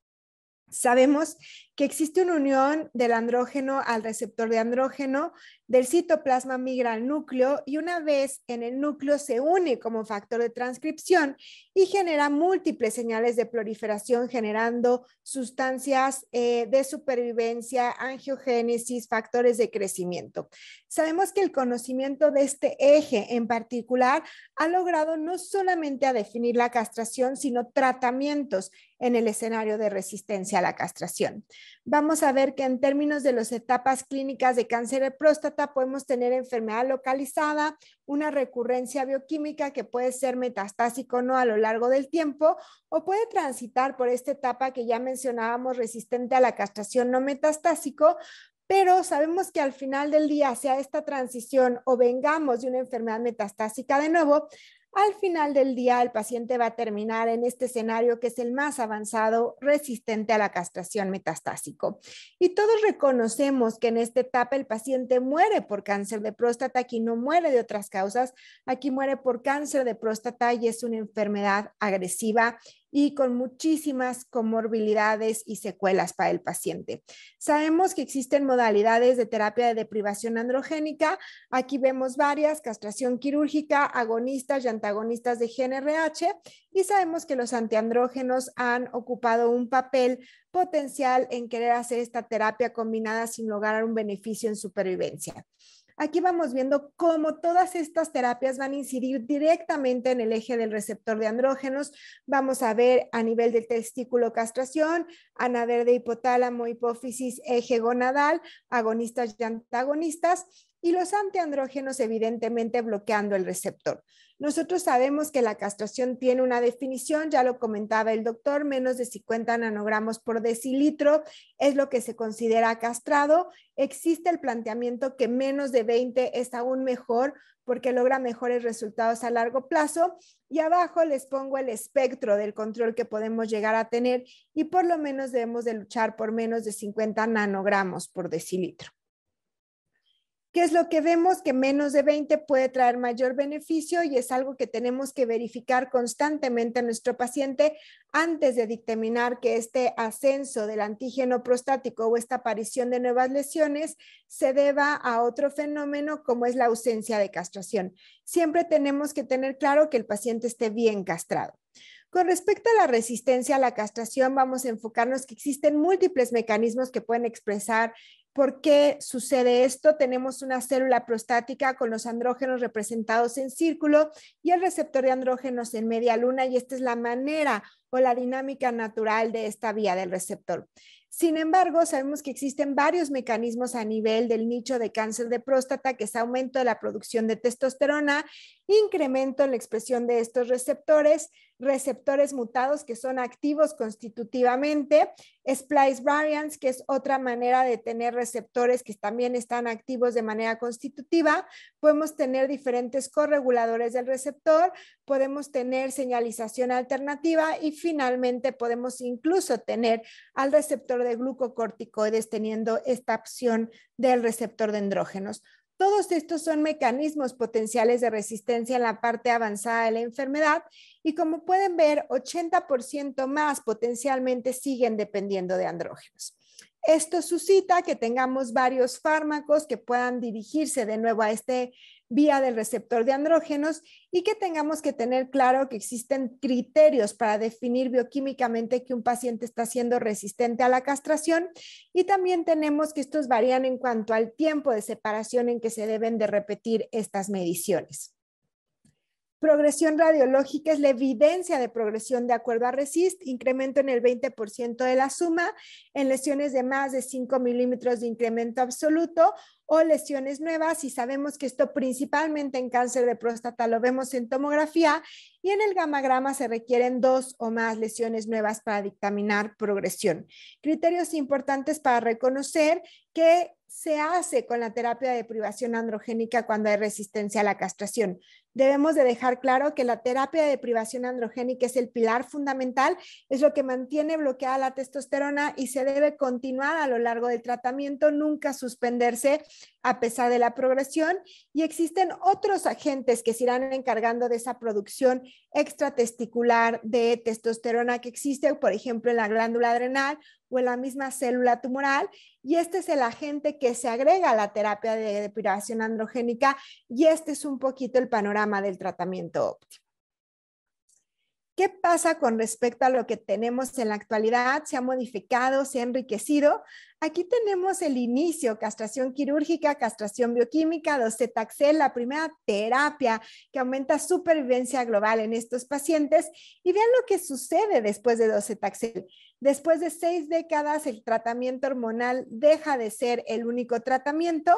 Sabemos que existe una unión del andrógeno al receptor de andrógeno del citoplasma migra al núcleo y una vez en el núcleo se une como factor de transcripción y genera múltiples señales de proliferación generando sustancias eh, de supervivencia, angiogénesis, factores de crecimiento. Sabemos que el conocimiento de este eje en particular ha logrado no solamente a definir la castración, sino tratamientos en el escenario de resistencia a la castración. Vamos a ver que en términos de las etapas clínicas de cáncer de próstata, podemos tener enfermedad localizada, una recurrencia bioquímica que puede ser metastásico o no a lo largo del tiempo o puede transitar por esta etapa que ya mencionábamos resistente a la castración no metastásico, pero sabemos que al final del día, sea esta transición o vengamos de una enfermedad metastásica de nuevo, al final del día, el paciente va a terminar en este escenario que es el más avanzado, resistente a la castración metastásico. Y todos reconocemos que en esta etapa el paciente muere por cáncer de próstata, aquí no muere de otras causas, aquí muere por cáncer de próstata y es una enfermedad agresiva y con muchísimas comorbilidades y secuelas para el paciente. Sabemos que existen modalidades de terapia de deprivación androgénica. Aquí vemos varias, castración quirúrgica, agonistas y antagonistas de GNRH. Y sabemos que los antiandrógenos han ocupado un papel potencial en querer hacer esta terapia combinada sin lograr un beneficio en supervivencia. Aquí vamos viendo cómo todas estas terapias van a incidir directamente en el eje del receptor de andrógenos. Vamos a ver a nivel del testículo castración, a de hipotálamo, hipófisis, eje gonadal, agonistas y antagonistas y los antiandrógenos evidentemente bloqueando el receptor. Nosotros sabemos que la castración tiene una definición, ya lo comentaba el doctor, menos de 50 nanogramos por decilitro es lo que se considera castrado. Existe el planteamiento que menos de 20 es aún mejor porque logra mejores resultados a largo plazo. Y abajo les pongo el espectro del control que podemos llegar a tener y por lo menos debemos de luchar por menos de 50 nanogramos por decilitro. ¿Qué es lo que vemos? Que menos de 20 puede traer mayor beneficio y es algo que tenemos que verificar constantemente a nuestro paciente antes de dictaminar que este ascenso del antígeno prostático o esta aparición de nuevas lesiones se deba a otro fenómeno como es la ausencia de castración. Siempre tenemos que tener claro que el paciente esté bien castrado. Con respecto a la resistencia a la castración, vamos a enfocarnos que existen múltiples mecanismos que pueden expresar ¿Por qué sucede esto? Tenemos una célula prostática con los andrógenos representados en círculo y el receptor de andrógenos en media luna y esta es la manera o la dinámica natural de esta vía del receptor. Sin embargo, sabemos que existen varios mecanismos a nivel del nicho de cáncer de próstata, que es aumento de la producción de testosterona, incremento en la expresión de estos receptores, receptores mutados que son activos constitutivamente, splice variants, que es otra manera de tener receptores que también están activos de manera constitutiva, podemos tener diferentes correguladores del receptor, podemos tener señalización alternativa y finalmente podemos incluso tener al receptor de glucocorticoides teniendo esta opción del receptor de andrógenos. Todos estos son mecanismos potenciales de resistencia en la parte avanzada de la enfermedad y como pueden ver, 80% más potencialmente siguen dependiendo de andrógenos. Esto suscita que tengamos varios fármacos que puedan dirigirse de nuevo a este vía del receptor de andrógenos y que tengamos que tener claro que existen criterios para definir bioquímicamente que un paciente está siendo resistente a la castración y también tenemos que estos varían en cuanto al tiempo de separación en que se deben de repetir estas mediciones. Progresión radiológica es la evidencia de progresión de acuerdo a RESIST, incremento en el 20% de la suma en lesiones de más de 5 milímetros de incremento absoluto o lesiones nuevas y sabemos que esto principalmente en cáncer de próstata lo vemos en tomografía y en el gamagrama se requieren dos o más lesiones nuevas para dictaminar progresión. Criterios importantes para reconocer que se hace con la terapia de privación androgénica cuando hay resistencia a la castración. Debemos de dejar claro que la terapia de privación androgénica es el pilar fundamental, es lo que mantiene bloqueada la testosterona y se debe continuar a lo largo del tratamiento, nunca suspenderse a pesar de la progresión. Y existen otros agentes que se irán encargando de esa producción extratesticular de testosterona que existe, por ejemplo, en la glándula adrenal o en la misma célula tumoral. Y este es el agente que se agrega a la terapia de privación androgénica y este es un poquito el panorama del tratamiento óptimo. ¿Qué pasa con respecto a lo que tenemos en la actualidad? ¿Se ha modificado? ¿Se ha enriquecido? Aquí tenemos el inicio, castración quirúrgica, castración bioquímica, docetaxel, la primera terapia que aumenta supervivencia global en estos pacientes. Y vean lo que sucede después de docetaxel. Después de seis décadas, el tratamiento hormonal deja de ser el único tratamiento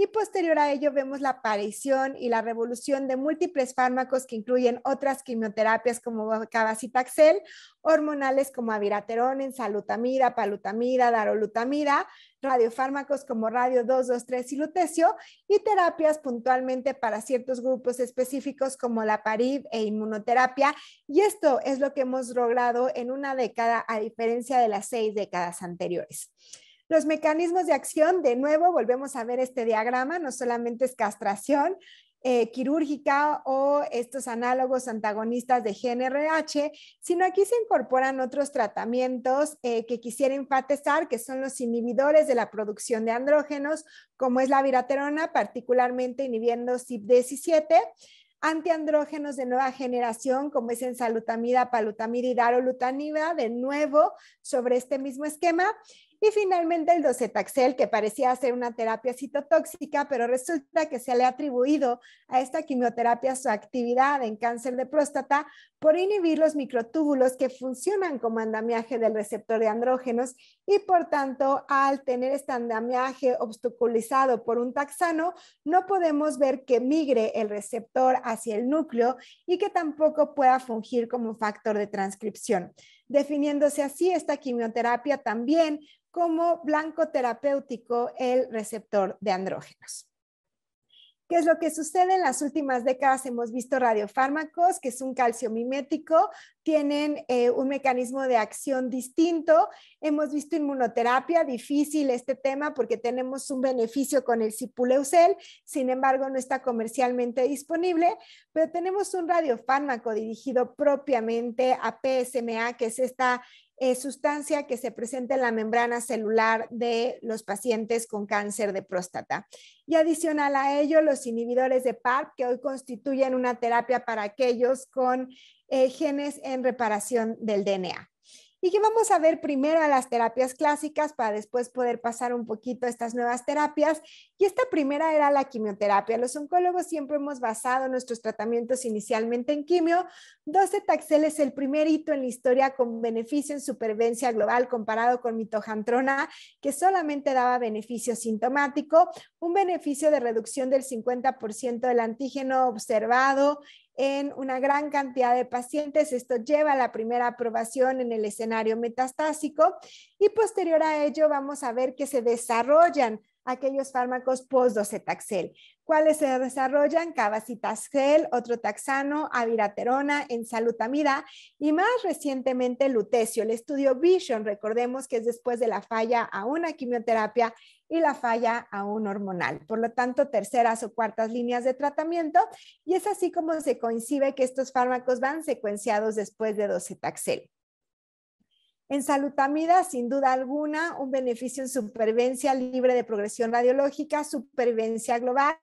y posterior a ello vemos la aparición y la revolución de múltiples fármacos que incluyen otras quimioterapias como cabacitaxel, hormonales como Aviraterone, Salutamida, palutamida, darolutamida, radiofármacos como radio 223 y lutecio y terapias puntualmente para ciertos grupos específicos como la PARIB e inmunoterapia. Y esto es lo que hemos logrado en una década a diferencia de las seis décadas anteriores. Los mecanismos de acción, de nuevo, volvemos a ver este diagrama, no solamente es castración, eh, quirúrgica o estos análogos antagonistas de GNRH, sino aquí se incorporan otros tratamientos eh, que quisiera enfatizar, que son los inhibidores de la producción de andrógenos, como es la viraterona, particularmente inhibiendo CYP17 antiandrógenos de nueva generación, como es ensalutamida, palutamida y darolutamida, de nuevo sobre este mismo esquema, y finalmente el docetaxel, que parecía ser una terapia citotóxica, pero resulta que se le ha atribuido a esta quimioterapia su actividad en cáncer de próstata por inhibir los microtúbulos que funcionan como andamiaje del receptor de andrógenos y por tanto al tener este andamiaje obstaculizado por un taxano, no podemos ver que migre el receptor hacia el núcleo y que tampoco pueda fungir como factor de transcripción. Definiéndose así, esta quimioterapia también como blanco terapéutico el receptor de andrógenos. ¿Qué es lo que sucede? En las últimas décadas hemos visto radiofármacos, que es un calcio mimético, tienen eh, un mecanismo de acción distinto. Hemos visto inmunoterapia, difícil este tema porque tenemos un beneficio con el cipuleucel, sin embargo no está comercialmente disponible, pero tenemos un radiofármaco dirigido propiamente a PSMA, que es esta eh, sustancia que se presenta en la membrana celular de los pacientes con cáncer de próstata. Y adicional a ello, los inhibidores de PARP, que hoy constituyen una terapia para aquellos con eh, genes en reparación del DNA y que vamos a ver primero a las terapias clásicas para después poder pasar un poquito a estas nuevas terapias. Y esta primera era la quimioterapia. Los oncólogos siempre hemos basado nuestros tratamientos inicialmente en quimio. 12 taxel es el primer hito en la historia con beneficio en supervivencia global comparado con mitojantrona, que solamente daba beneficio sintomático, un beneficio de reducción del 50% del antígeno observado en una gran cantidad de pacientes. Esto lleva a la primera aprobación en el escenario metastásico y posterior a ello vamos a ver que se desarrollan aquellos fármacos post-docetaxel. ¿Cuáles se desarrollan cabacitaxel, otro taxano, aviraterona, ensalutamida y más recientemente lutecio. El estudio Vision, recordemos que es después de la falla a una quimioterapia y la falla a un hormonal. Por lo tanto, terceras o cuartas líneas de tratamiento y es así como se coincide que estos fármacos van secuenciados después de docetaxel. En salutamida, sin duda alguna, un beneficio en supervivencia libre de progresión radiológica, supervivencia global,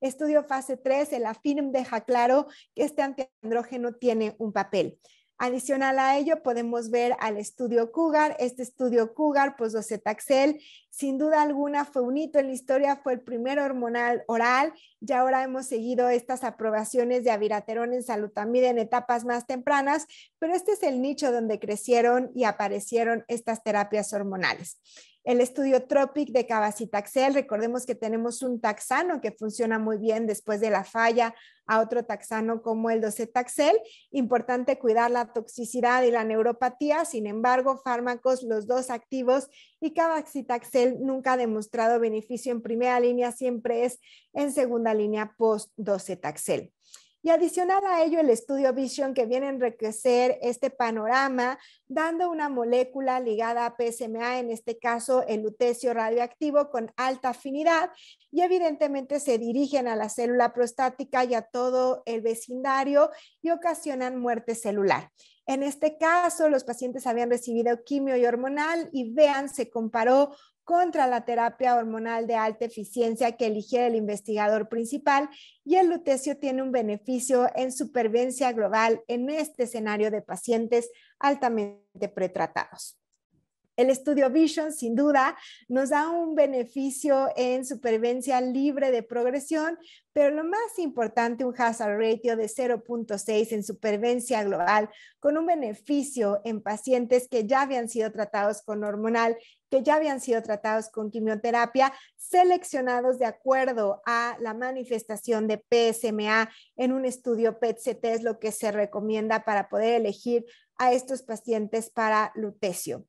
estudio fase 3, el AFIRM deja claro que este antiandrógeno tiene un papel. Adicional a ello, podemos ver al estudio Cougar. Este estudio Cougar, pues docetaxel, sin duda alguna fue un hito en la historia, fue el primer hormonal oral y ahora hemos seguido estas aprobaciones de aviraterón en también en etapas más tempranas, pero este es el nicho donde crecieron y aparecieron estas terapias hormonales el estudio Tropic de Cabacitaxel. Recordemos que tenemos un taxano que funciona muy bien después de la falla a otro taxano como el docetaxel. Importante cuidar la toxicidad y la neuropatía. Sin embargo, fármacos, los dos activos y Cabacitaxel nunca ha demostrado beneficio en primera línea, siempre es en segunda línea post docetaxel. Y adicional a ello, el estudio Vision que viene a enriquecer este panorama, dando una molécula ligada a PSMA, en este caso el lutecio radioactivo con alta afinidad, y evidentemente se dirigen a la célula prostática y a todo el vecindario y ocasionan muerte celular. En este caso, los pacientes habían recibido quimio y hormonal y vean, se comparó contra la terapia hormonal de alta eficiencia que eligió el investigador principal y el lutecio tiene un beneficio en supervivencia global en este escenario de pacientes altamente pretratados. El estudio Vision, sin duda, nos da un beneficio en supervivencia libre de progresión, pero lo más importante, un hazard ratio de 0.6 en supervivencia global, con un beneficio en pacientes que ya habían sido tratados con hormonal, que ya habían sido tratados con quimioterapia, seleccionados de acuerdo a la manifestación de PSMA en un estudio PET-CT, es lo que se recomienda para poder elegir a estos pacientes para lutecio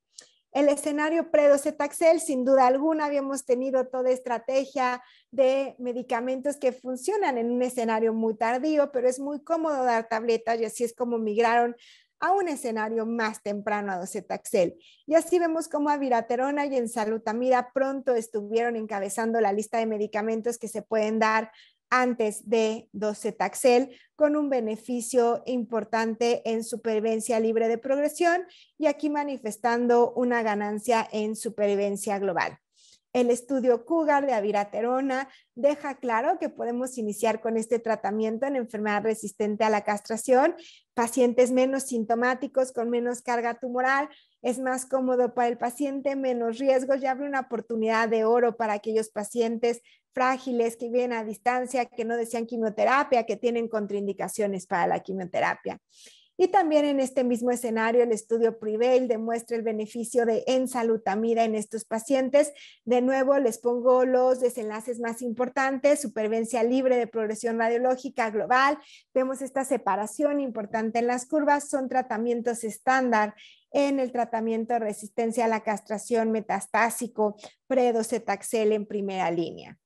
el escenario pre-docetaxel, sin duda alguna, habíamos tenido toda estrategia de medicamentos que funcionan en un escenario muy tardío, pero es muy cómodo dar tabletas y así es como migraron a un escenario más temprano a docetaxel. Y así vemos cómo aviraterona y ensalutamida pronto estuvieron encabezando la lista de medicamentos que se pueden dar antes de docetaxel con un beneficio importante en supervivencia libre de progresión y aquí manifestando una ganancia en supervivencia global. El estudio Cougar de aviraterona deja claro que podemos iniciar con este tratamiento en enfermedad resistente a la castración, pacientes menos sintomáticos, con menos carga tumoral, es más cómodo para el paciente, menos riesgos y abre una oportunidad de oro para aquellos pacientes frágiles que vienen a distancia, que no desean quimioterapia, que tienen contraindicaciones para la quimioterapia. Y también en este mismo escenario, el estudio Prevail demuestra el beneficio de ensalutamida en estos pacientes. De nuevo, les pongo los desenlaces más importantes, supervivencia libre de progresión radiológica global. Vemos esta separación importante en las curvas, son tratamientos estándar en el tratamiento de resistencia a la castración metastásico predocetaxel en primera línea.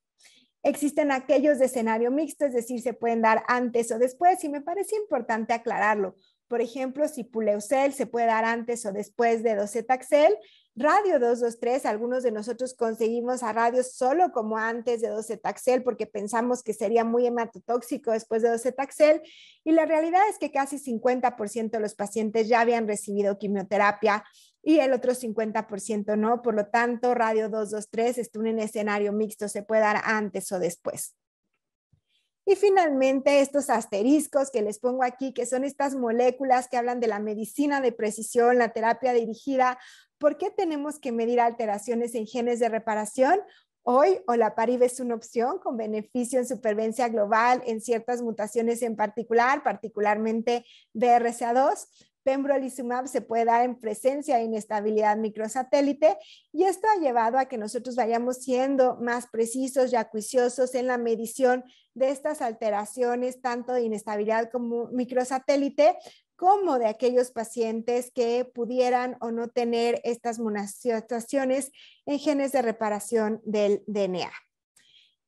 Existen aquellos de escenario mixto, es decir, se pueden dar antes o después, y me parece importante aclararlo. Por ejemplo, si Puleucel se puede dar antes o después de Docetaxel, Radio 223, algunos de nosotros conseguimos a radio solo como antes de docetaxel porque pensamos que sería muy hematotóxico después de docetaxel y la realidad es que casi 50% de los pacientes ya habían recibido quimioterapia y el otro 50% no. Por lo tanto, radio 223 es un escenario mixto, se puede dar antes o después. Y finalmente, estos asteriscos que les pongo aquí, que son estas moléculas que hablan de la medicina de precisión, la terapia dirigida. ¿Por qué tenemos que medir alteraciones en genes de reparación? Hoy, o Olaparib es una opción con beneficio en supervivencia global en ciertas mutaciones en particular, particularmente BRCA2 pembrolizumab se puede dar en presencia de inestabilidad microsatélite y esto ha llevado a que nosotros vayamos siendo más precisos y acuiciosos en la medición de estas alteraciones tanto de inestabilidad como microsatélite como de aquellos pacientes que pudieran o no tener estas mutaciones en genes de reparación del DNA.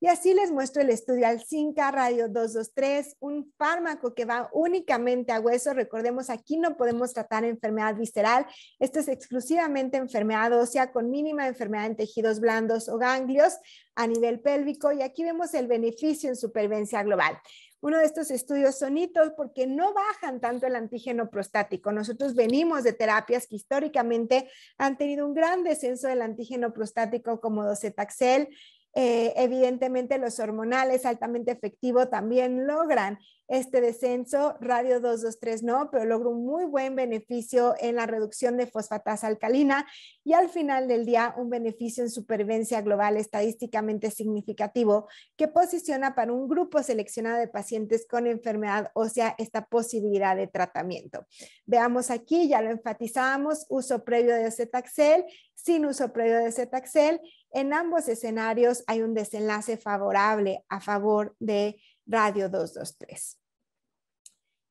Y así les muestro el estudio al 5 radio 223, un fármaco que va únicamente a hueso. Recordemos, aquí no podemos tratar enfermedad visceral. Esto es exclusivamente enfermedad ósea con mínima enfermedad en tejidos blandos o ganglios a nivel pélvico. Y aquí vemos el beneficio en supervivencia global. Uno de estos estudios son hitos porque no bajan tanto el antígeno prostático. Nosotros venimos de terapias que históricamente han tenido un gran descenso del antígeno prostático como docetaxel, eh, evidentemente los hormonales altamente efectivo también logran este descenso, radio 223 no, pero logra un muy buen beneficio en la reducción de fosfatasa alcalina y al final del día un beneficio en supervivencia global estadísticamente significativo que posiciona para un grupo seleccionado de pacientes con enfermedad ósea esta posibilidad de tratamiento. Veamos aquí, ya lo enfatizamos, uso previo de cetaxel, sin uso previo de cetaxel en ambos escenarios hay un desenlace favorable a favor de radio 223.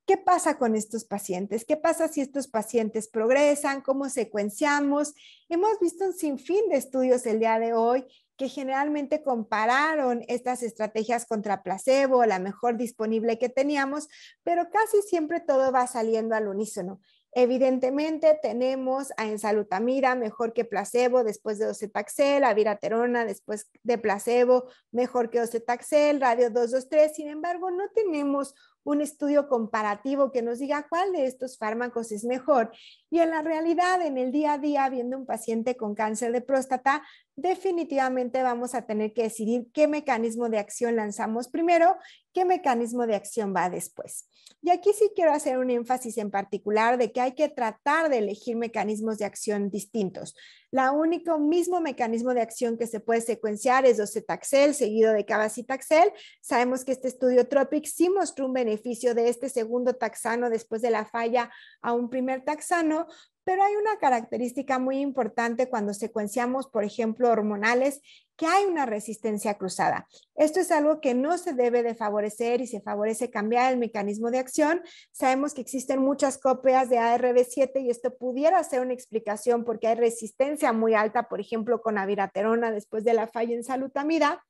¿Qué pasa con estos pacientes? ¿Qué pasa si estos pacientes progresan? ¿Cómo secuenciamos? Hemos visto un sinfín de estudios el día de hoy que generalmente compararon estas estrategias contra placebo, la mejor disponible que teníamos, pero casi siempre todo va saliendo al unísono. Evidentemente tenemos a ensalutamida mejor que placebo después de Ocetaxel, a viraterona después de placebo mejor que Ocetaxel, radio 223. Sin embargo, no tenemos un estudio comparativo que nos diga cuál de estos fármacos es mejor. Y en la realidad, en el día a día, viendo un paciente con cáncer de próstata, definitivamente vamos a tener que decidir qué mecanismo de acción lanzamos primero, qué mecanismo de acción va después. Y aquí sí quiero hacer un énfasis en particular de que hay que tratar de elegir mecanismos de acción distintos. La único mismo mecanismo de acción que se puede secuenciar es 12-Taxel seguido de cabacitaxel. Sabemos que este estudio TROPIC sí mostró un beneficio de este segundo taxano después de la falla a un primer taxano, pero hay una característica muy importante cuando secuenciamos, por ejemplo, hormonales, que hay una resistencia cruzada. Esto es algo que no se debe de favorecer y se favorece cambiar el mecanismo de acción. Sabemos que existen muchas copias de ARB7 y esto pudiera ser una explicación porque hay resistencia muy alta, por ejemplo, con aviraterona después de la falla en salutamida.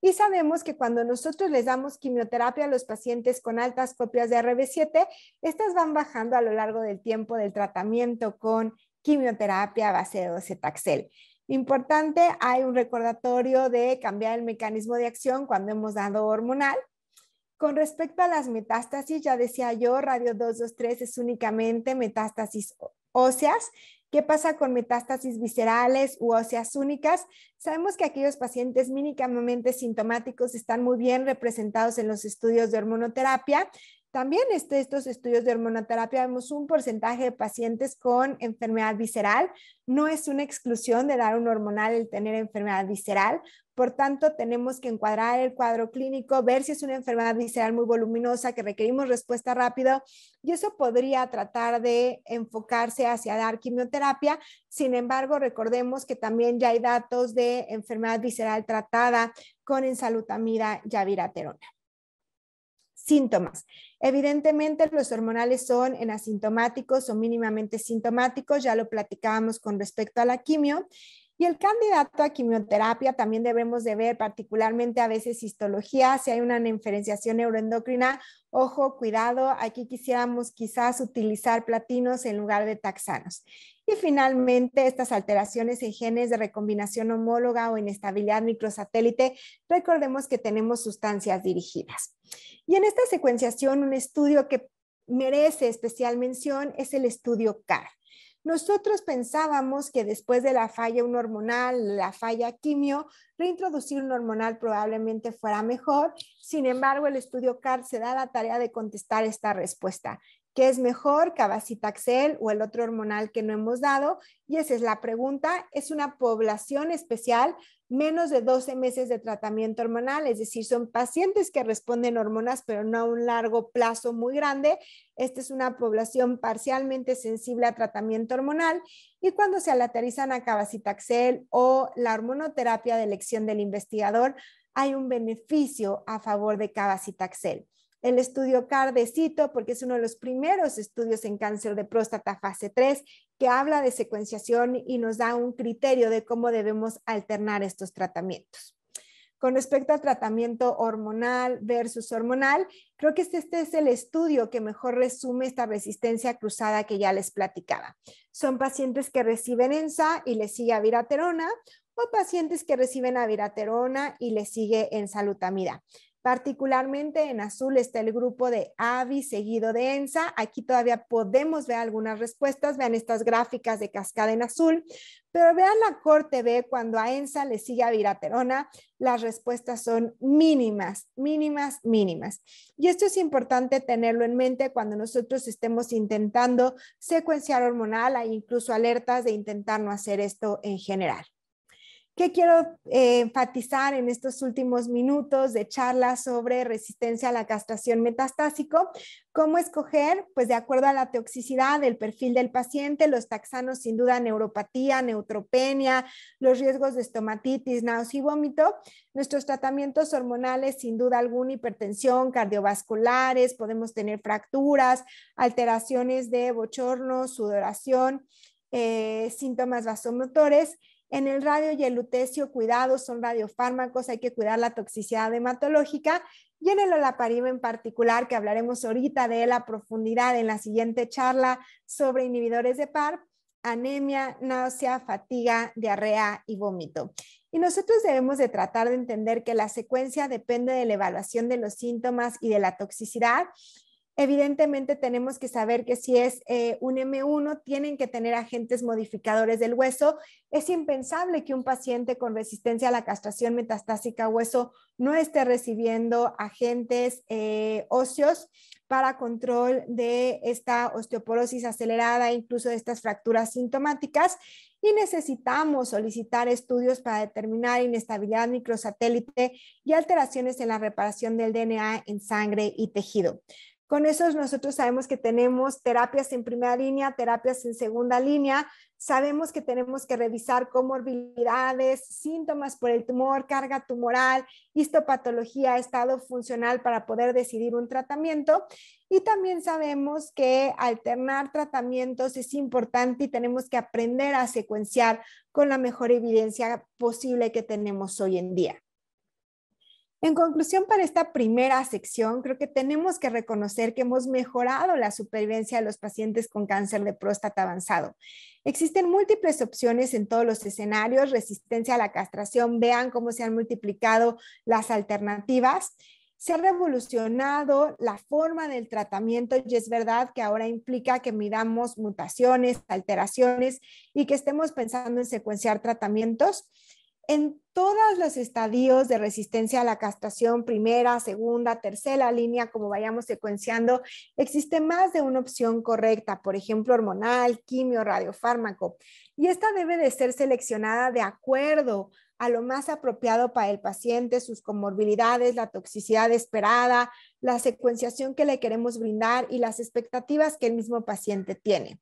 Y sabemos que cuando nosotros les damos quimioterapia a los pacientes con altas copias de RB7, estas van bajando a lo largo del tiempo del tratamiento con quimioterapia base de docetaxel. Importante, hay un recordatorio de cambiar el mecanismo de acción cuando hemos dado hormonal. Con respecto a las metástasis, ya decía yo, radio 223 es únicamente metástasis óseas ¿Qué pasa con metástasis viscerales u óseas únicas? Sabemos que aquellos pacientes mínimamente sintomáticos están muy bien representados en los estudios de hormonoterapia. También este, estos estudios de hormonoterapia vemos un porcentaje de pacientes con enfermedad visceral. No es una exclusión de dar un hormonal el tener enfermedad visceral. Por tanto, tenemos que encuadrar el cuadro clínico, ver si es una enfermedad visceral muy voluminosa que requerimos respuesta rápida y eso podría tratar de enfocarse hacia dar quimioterapia. Sin embargo, recordemos que también ya hay datos de enfermedad visceral tratada con ensalutamida y aviraterona. síntomas. Evidentemente, los hormonales son en asintomáticos o mínimamente sintomáticos, ya lo platicábamos con respecto a la quimio. Y el candidato a quimioterapia también debemos de ver particularmente a veces histología, si hay una diferenciación neuroendocrina, ojo, cuidado, aquí quisiéramos quizás utilizar platinos en lugar de taxanos. Y finalmente, estas alteraciones en genes de recombinación homóloga o inestabilidad microsatélite, recordemos que tenemos sustancias dirigidas. Y en esta secuenciación, un estudio que merece especial mención es el estudio CAR. Nosotros pensábamos que después de la falla hormonal, la falla quimio, reintroducir un hormonal probablemente fuera mejor. Sin embargo, el estudio CAR se da la tarea de contestar esta respuesta. ¿Qué es mejor, cabacitaxel o el otro hormonal que no hemos dado? Y esa es la pregunta. Es una población especial, menos de 12 meses de tratamiento hormonal, es decir, son pacientes que responden hormonas, pero no a un largo plazo muy grande. Esta es una población parcialmente sensible a tratamiento hormonal y cuando se alaterizan a cabacitaxel o la hormonoterapia de elección del investigador, hay un beneficio a favor de cabacitaxel el estudio Cardecito, porque es uno de los primeros estudios en cáncer de próstata fase 3, que habla de secuenciación y nos da un criterio de cómo debemos alternar estos tratamientos. Con respecto al tratamiento hormonal versus hormonal, creo que este, este es el estudio que mejor resume esta resistencia cruzada que ya les platicaba. Son pacientes que reciben ENSA y les sigue aviraterona o pacientes que reciben aviraterona y les sigue ensalutamida. Particularmente en azul está el grupo de AVI seguido de ENSA. Aquí todavía podemos ver algunas respuestas. Vean estas gráficas de cascada en azul, pero vean la corte B cuando a ENSA le sigue a Viraterona, las respuestas son mínimas, mínimas, mínimas. Y esto es importante tenerlo en mente cuando nosotros estemos intentando secuenciar hormonal, hay e incluso alertas de intentar no hacer esto en general. ¿Qué quiero eh, enfatizar en estos últimos minutos de charla sobre resistencia a la castración metastásico? ¿Cómo escoger? Pues de acuerdo a la toxicidad, el perfil del paciente, los taxanos sin duda neuropatía, neutropenia, los riesgos de estomatitis, náusea y vómito, nuestros tratamientos hormonales sin duda alguna, hipertensión, cardiovasculares, podemos tener fracturas, alteraciones de bochorno, sudoración, eh, síntomas vasomotores en el radio y el lutecio, cuidado, son radiofármacos, hay que cuidar la toxicidad hematológica. Y en el olaparib en particular, que hablaremos ahorita de la profundidad en la siguiente charla sobre inhibidores de PARP, anemia, náusea, fatiga, diarrea y vómito. Y nosotros debemos de tratar de entender que la secuencia depende de la evaluación de los síntomas y de la toxicidad Evidentemente tenemos que saber que si es eh, un M1, tienen que tener agentes modificadores del hueso. Es impensable que un paciente con resistencia a la castración metastásica hueso no esté recibiendo agentes eh, óseos para control de esta osteoporosis acelerada, incluso de estas fracturas sintomáticas. Y necesitamos solicitar estudios para determinar inestabilidad microsatélite y alteraciones en la reparación del DNA en sangre y tejido. Con eso nosotros sabemos que tenemos terapias en primera línea, terapias en segunda línea. Sabemos que tenemos que revisar comorbilidades, síntomas por el tumor, carga tumoral, histopatología, estado funcional para poder decidir un tratamiento. Y también sabemos que alternar tratamientos es importante y tenemos que aprender a secuenciar con la mejor evidencia posible que tenemos hoy en día. En conclusión, para esta primera sección, creo que tenemos que reconocer que hemos mejorado la supervivencia de los pacientes con cáncer de próstata avanzado. Existen múltiples opciones en todos los escenarios, resistencia a la castración, vean cómo se han multiplicado las alternativas. Se ha revolucionado la forma del tratamiento y es verdad que ahora implica que midamos mutaciones, alteraciones y que estemos pensando en secuenciar tratamientos en todos los estadios de resistencia a la castración, primera, segunda, tercera línea, como vayamos secuenciando, existe más de una opción correcta, por ejemplo, hormonal, quimio, radiofármaco. Y esta debe de ser seleccionada de acuerdo a lo más apropiado para el paciente, sus comorbilidades, la toxicidad esperada, la secuenciación que le queremos brindar y las expectativas que el mismo paciente tiene.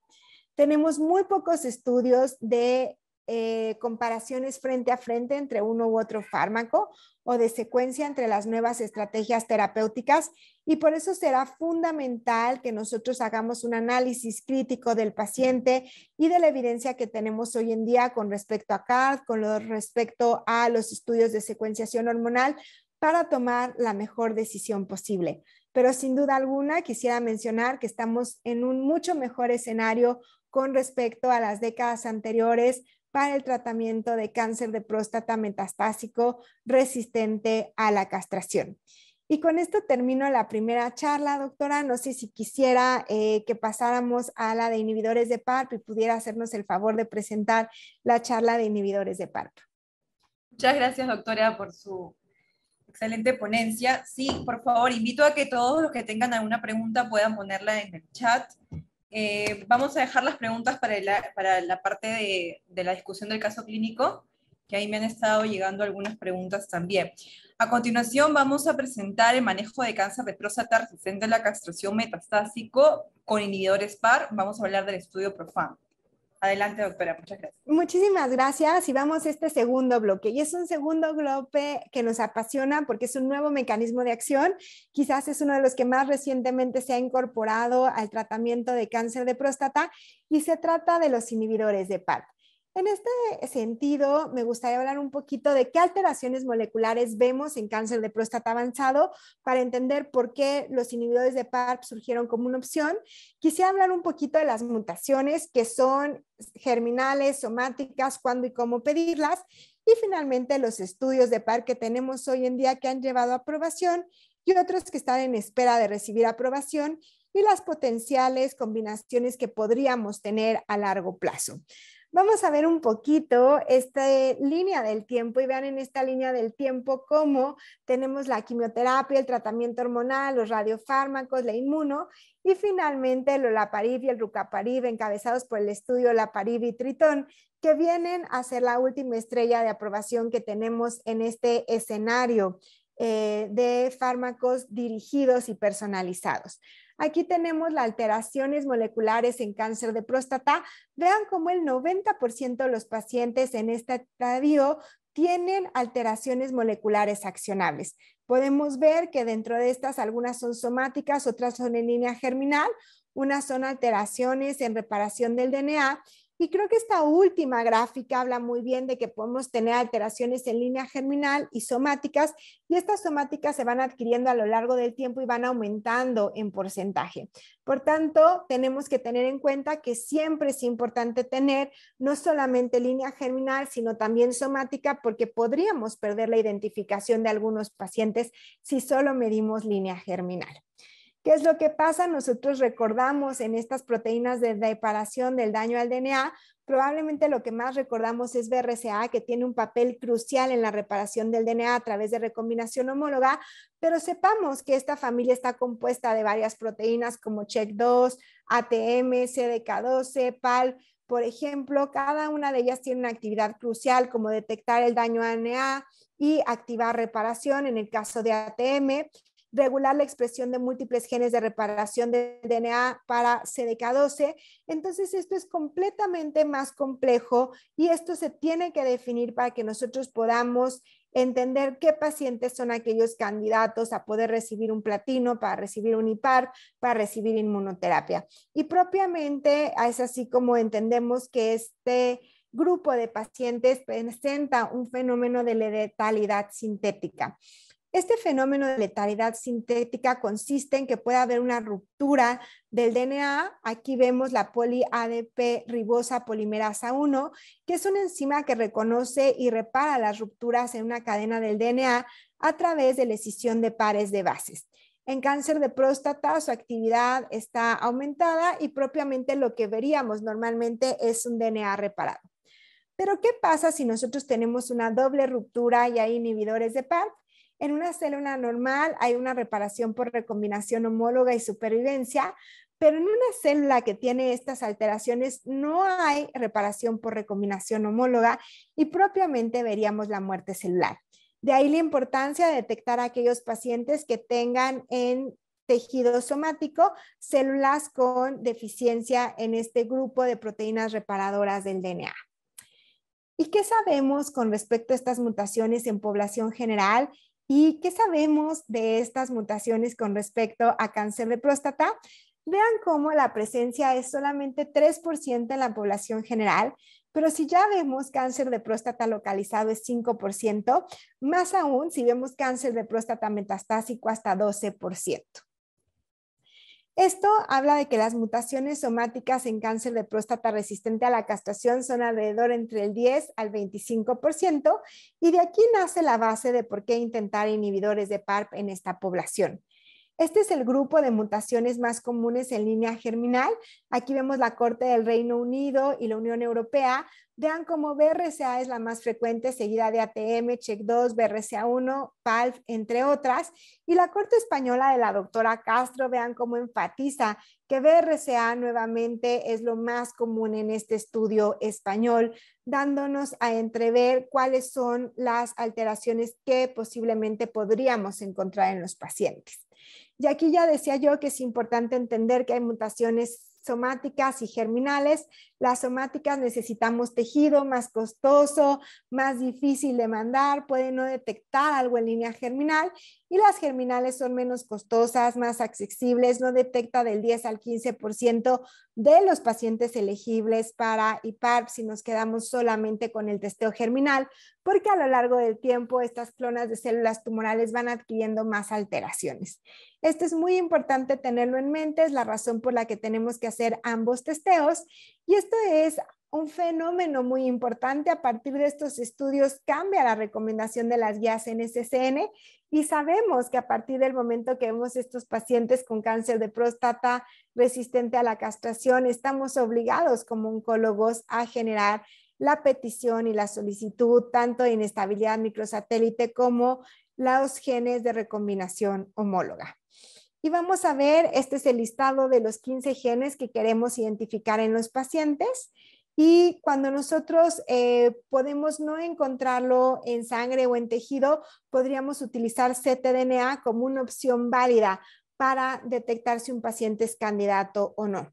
Tenemos muy pocos estudios de eh, comparaciones frente a frente entre uno u otro fármaco o de secuencia entre las nuevas estrategias terapéuticas y por eso será fundamental que nosotros hagamos un análisis crítico del paciente y de la evidencia que tenemos hoy en día con respecto a CARD, con respecto a los estudios de secuenciación hormonal para tomar la mejor decisión posible. Pero sin duda alguna quisiera mencionar que estamos en un mucho mejor escenario con respecto a las décadas anteriores para el tratamiento de cáncer de próstata metastásico resistente a la castración. Y con esto termino la primera charla, doctora. No sé si quisiera eh, que pasáramos a la de inhibidores de PARP y pudiera hacernos el favor de presentar la charla de inhibidores de PARP. Muchas gracias, doctora, por su excelente ponencia. Sí, por favor, invito a que todos los que tengan alguna pregunta puedan ponerla en el chat eh, vamos a dejar las preguntas para la, para la parte de, la discusión del caso clínico, que ahí me han estado llegando algunas preguntas también. A continuación vamos a presentar el manejo de cáncer de próstata resistente a la castración metastásico con inhibidores PAR. Vamos a hablar del estudio PROFAM. Adelante, doctora, muchas gracias. Muchísimas gracias y vamos a este segundo bloque. Y es un segundo bloque que nos apasiona porque es un nuevo mecanismo de acción. Quizás es uno de los que más recientemente se ha incorporado al tratamiento de cáncer de próstata y se trata de los inhibidores de PARP. En este sentido, me gustaría hablar un poquito de qué alteraciones moleculares vemos en cáncer de próstata avanzado para entender por qué los inhibidores de PARP surgieron como una opción. Quisiera hablar un poquito de las mutaciones que son germinales, somáticas, cuándo y cómo pedirlas. Y finalmente, los estudios de PARP que tenemos hoy en día que han llevado a aprobación y otros que están en espera de recibir aprobación y las potenciales combinaciones que podríamos tener a largo plazo. Vamos a ver un poquito esta línea del tiempo y vean en esta línea del tiempo cómo tenemos la quimioterapia, el tratamiento hormonal, los radiofármacos, la inmuno y finalmente el olaparib y el rucaparib encabezados por el estudio Laparib y Tritón que vienen a ser la última estrella de aprobación que tenemos en este escenario eh, de fármacos dirigidos y personalizados. Aquí tenemos las alteraciones moleculares en cáncer de próstata. Vean cómo el 90% de los pacientes en este estadio tienen alteraciones moleculares accionables. Podemos ver que dentro de estas algunas son somáticas, otras son en línea germinal, unas son alteraciones en reparación del DNA y creo que esta última gráfica habla muy bien de que podemos tener alteraciones en línea germinal y somáticas, y estas somáticas se van adquiriendo a lo largo del tiempo y van aumentando en porcentaje. Por tanto, tenemos que tener en cuenta que siempre es importante tener no solamente línea germinal, sino también somática, porque podríamos perder la identificación de algunos pacientes si solo medimos línea germinal. ¿Qué es lo que pasa? Nosotros recordamos en estas proteínas de reparación del daño al DNA, probablemente lo que más recordamos es BRCA, que tiene un papel crucial en la reparación del DNA a través de recombinación homóloga, pero sepamos que esta familia está compuesta de varias proteínas como CHECK2, ATM, CDK12, PAL. Por ejemplo, cada una de ellas tiene una actividad crucial como detectar el daño a DNA, y activar reparación en el caso de ATM regular la expresión de múltiples genes de reparación de DNA para CDK12. Entonces, esto es completamente más complejo y esto se tiene que definir para que nosotros podamos entender qué pacientes son aquellos candidatos a poder recibir un platino, para recibir un IPAR, para recibir inmunoterapia. Y propiamente es así como entendemos que este grupo de pacientes presenta un fenómeno de letalidad sintética. Este fenómeno de letalidad sintética consiste en que puede haber una ruptura del DNA. Aquí vemos la poliADP ribosa polimerasa 1, que es una enzima que reconoce y repara las rupturas en una cadena del DNA a través de la escisión de pares de bases. En cáncer de próstata, su actividad está aumentada y propiamente lo que veríamos normalmente es un DNA reparado. Pero, ¿qué pasa si nosotros tenemos una doble ruptura y hay inhibidores de PARP? En una célula normal hay una reparación por recombinación homóloga y supervivencia, pero en una célula que tiene estas alteraciones no hay reparación por recombinación homóloga y propiamente veríamos la muerte celular. De ahí la importancia de detectar a aquellos pacientes que tengan en tejido somático células con deficiencia en este grupo de proteínas reparadoras del DNA. ¿Y qué sabemos con respecto a estas mutaciones en población general? ¿Y qué sabemos de estas mutaciones con respecto a cáncer de próstata? Vean cómo la presencia es solamente 3% en la población general, pero si ya vemos cáncer de próstata localizado es 5%, más aún si vemos cáncer de próstata metastásico hasta 12%. Esto habla de que las mutaciones somáticas en cáncer de próstata resistente a la castración son alrededor entre el 10 al 25% y de aquí nace la base de por qué intentar inhibidores de PARP en esta población. Este es el grupo de mutaciones más comunes en línea germinal. Aquí vemos la corte del Reino Unido y la Unión Europea. Vean cómo BRCA es la más frecuente, seguida de ATM, CHECK2, BRCA1, PALF, entre otras. Y la corte española de la doctora Castro, vean cómo enfatiza que BRCA nuevamente es lo más común en este estudio español, dándonos a entrever cuáles son las alteraciones que posiblemente podríamos encontrar en los pacientes. Y aquí ya decía yo que es importante entender que hay mutaciones somáticas y germinales. Las somáticas necesitamos tejido más costoso, más difícil de mandar, puede no detectar algo en línea germinal y las germinales son menos costosas, más accesibles, no detecta del 10 al 15% de los pacientes elegibles para IPARP si nos quedamos solamente con el testeo germinal, porque a lo largo del tiempo estas clonas de células tumorales van adquiriendo más alteraciones. Esto es muy importante tenerlo en mente, es la razón por la que tenemos que hacer ambos testeos y esto es un fenómeno muy importante a partir de estos estudios cambia la recomendación de las guías NSCN y sabemos que a partir del momento que vemos estos pacientes con cáncer de próstata resistente a la castración, estamos obligados como oncólogos a generar la petición y la solicitud tanto de inestabilidad microsatélite como los genes de recombinación homóloga. Y vamos a ver, este es el listado de los 15 genes que queremos identificar en los pacientes. Y cuando nosotros eh, podemos no encontrarlo en sangre o en tejido, podríamos utilizar ctDNA como una opción válida para detectar si un paciente es candidato o no.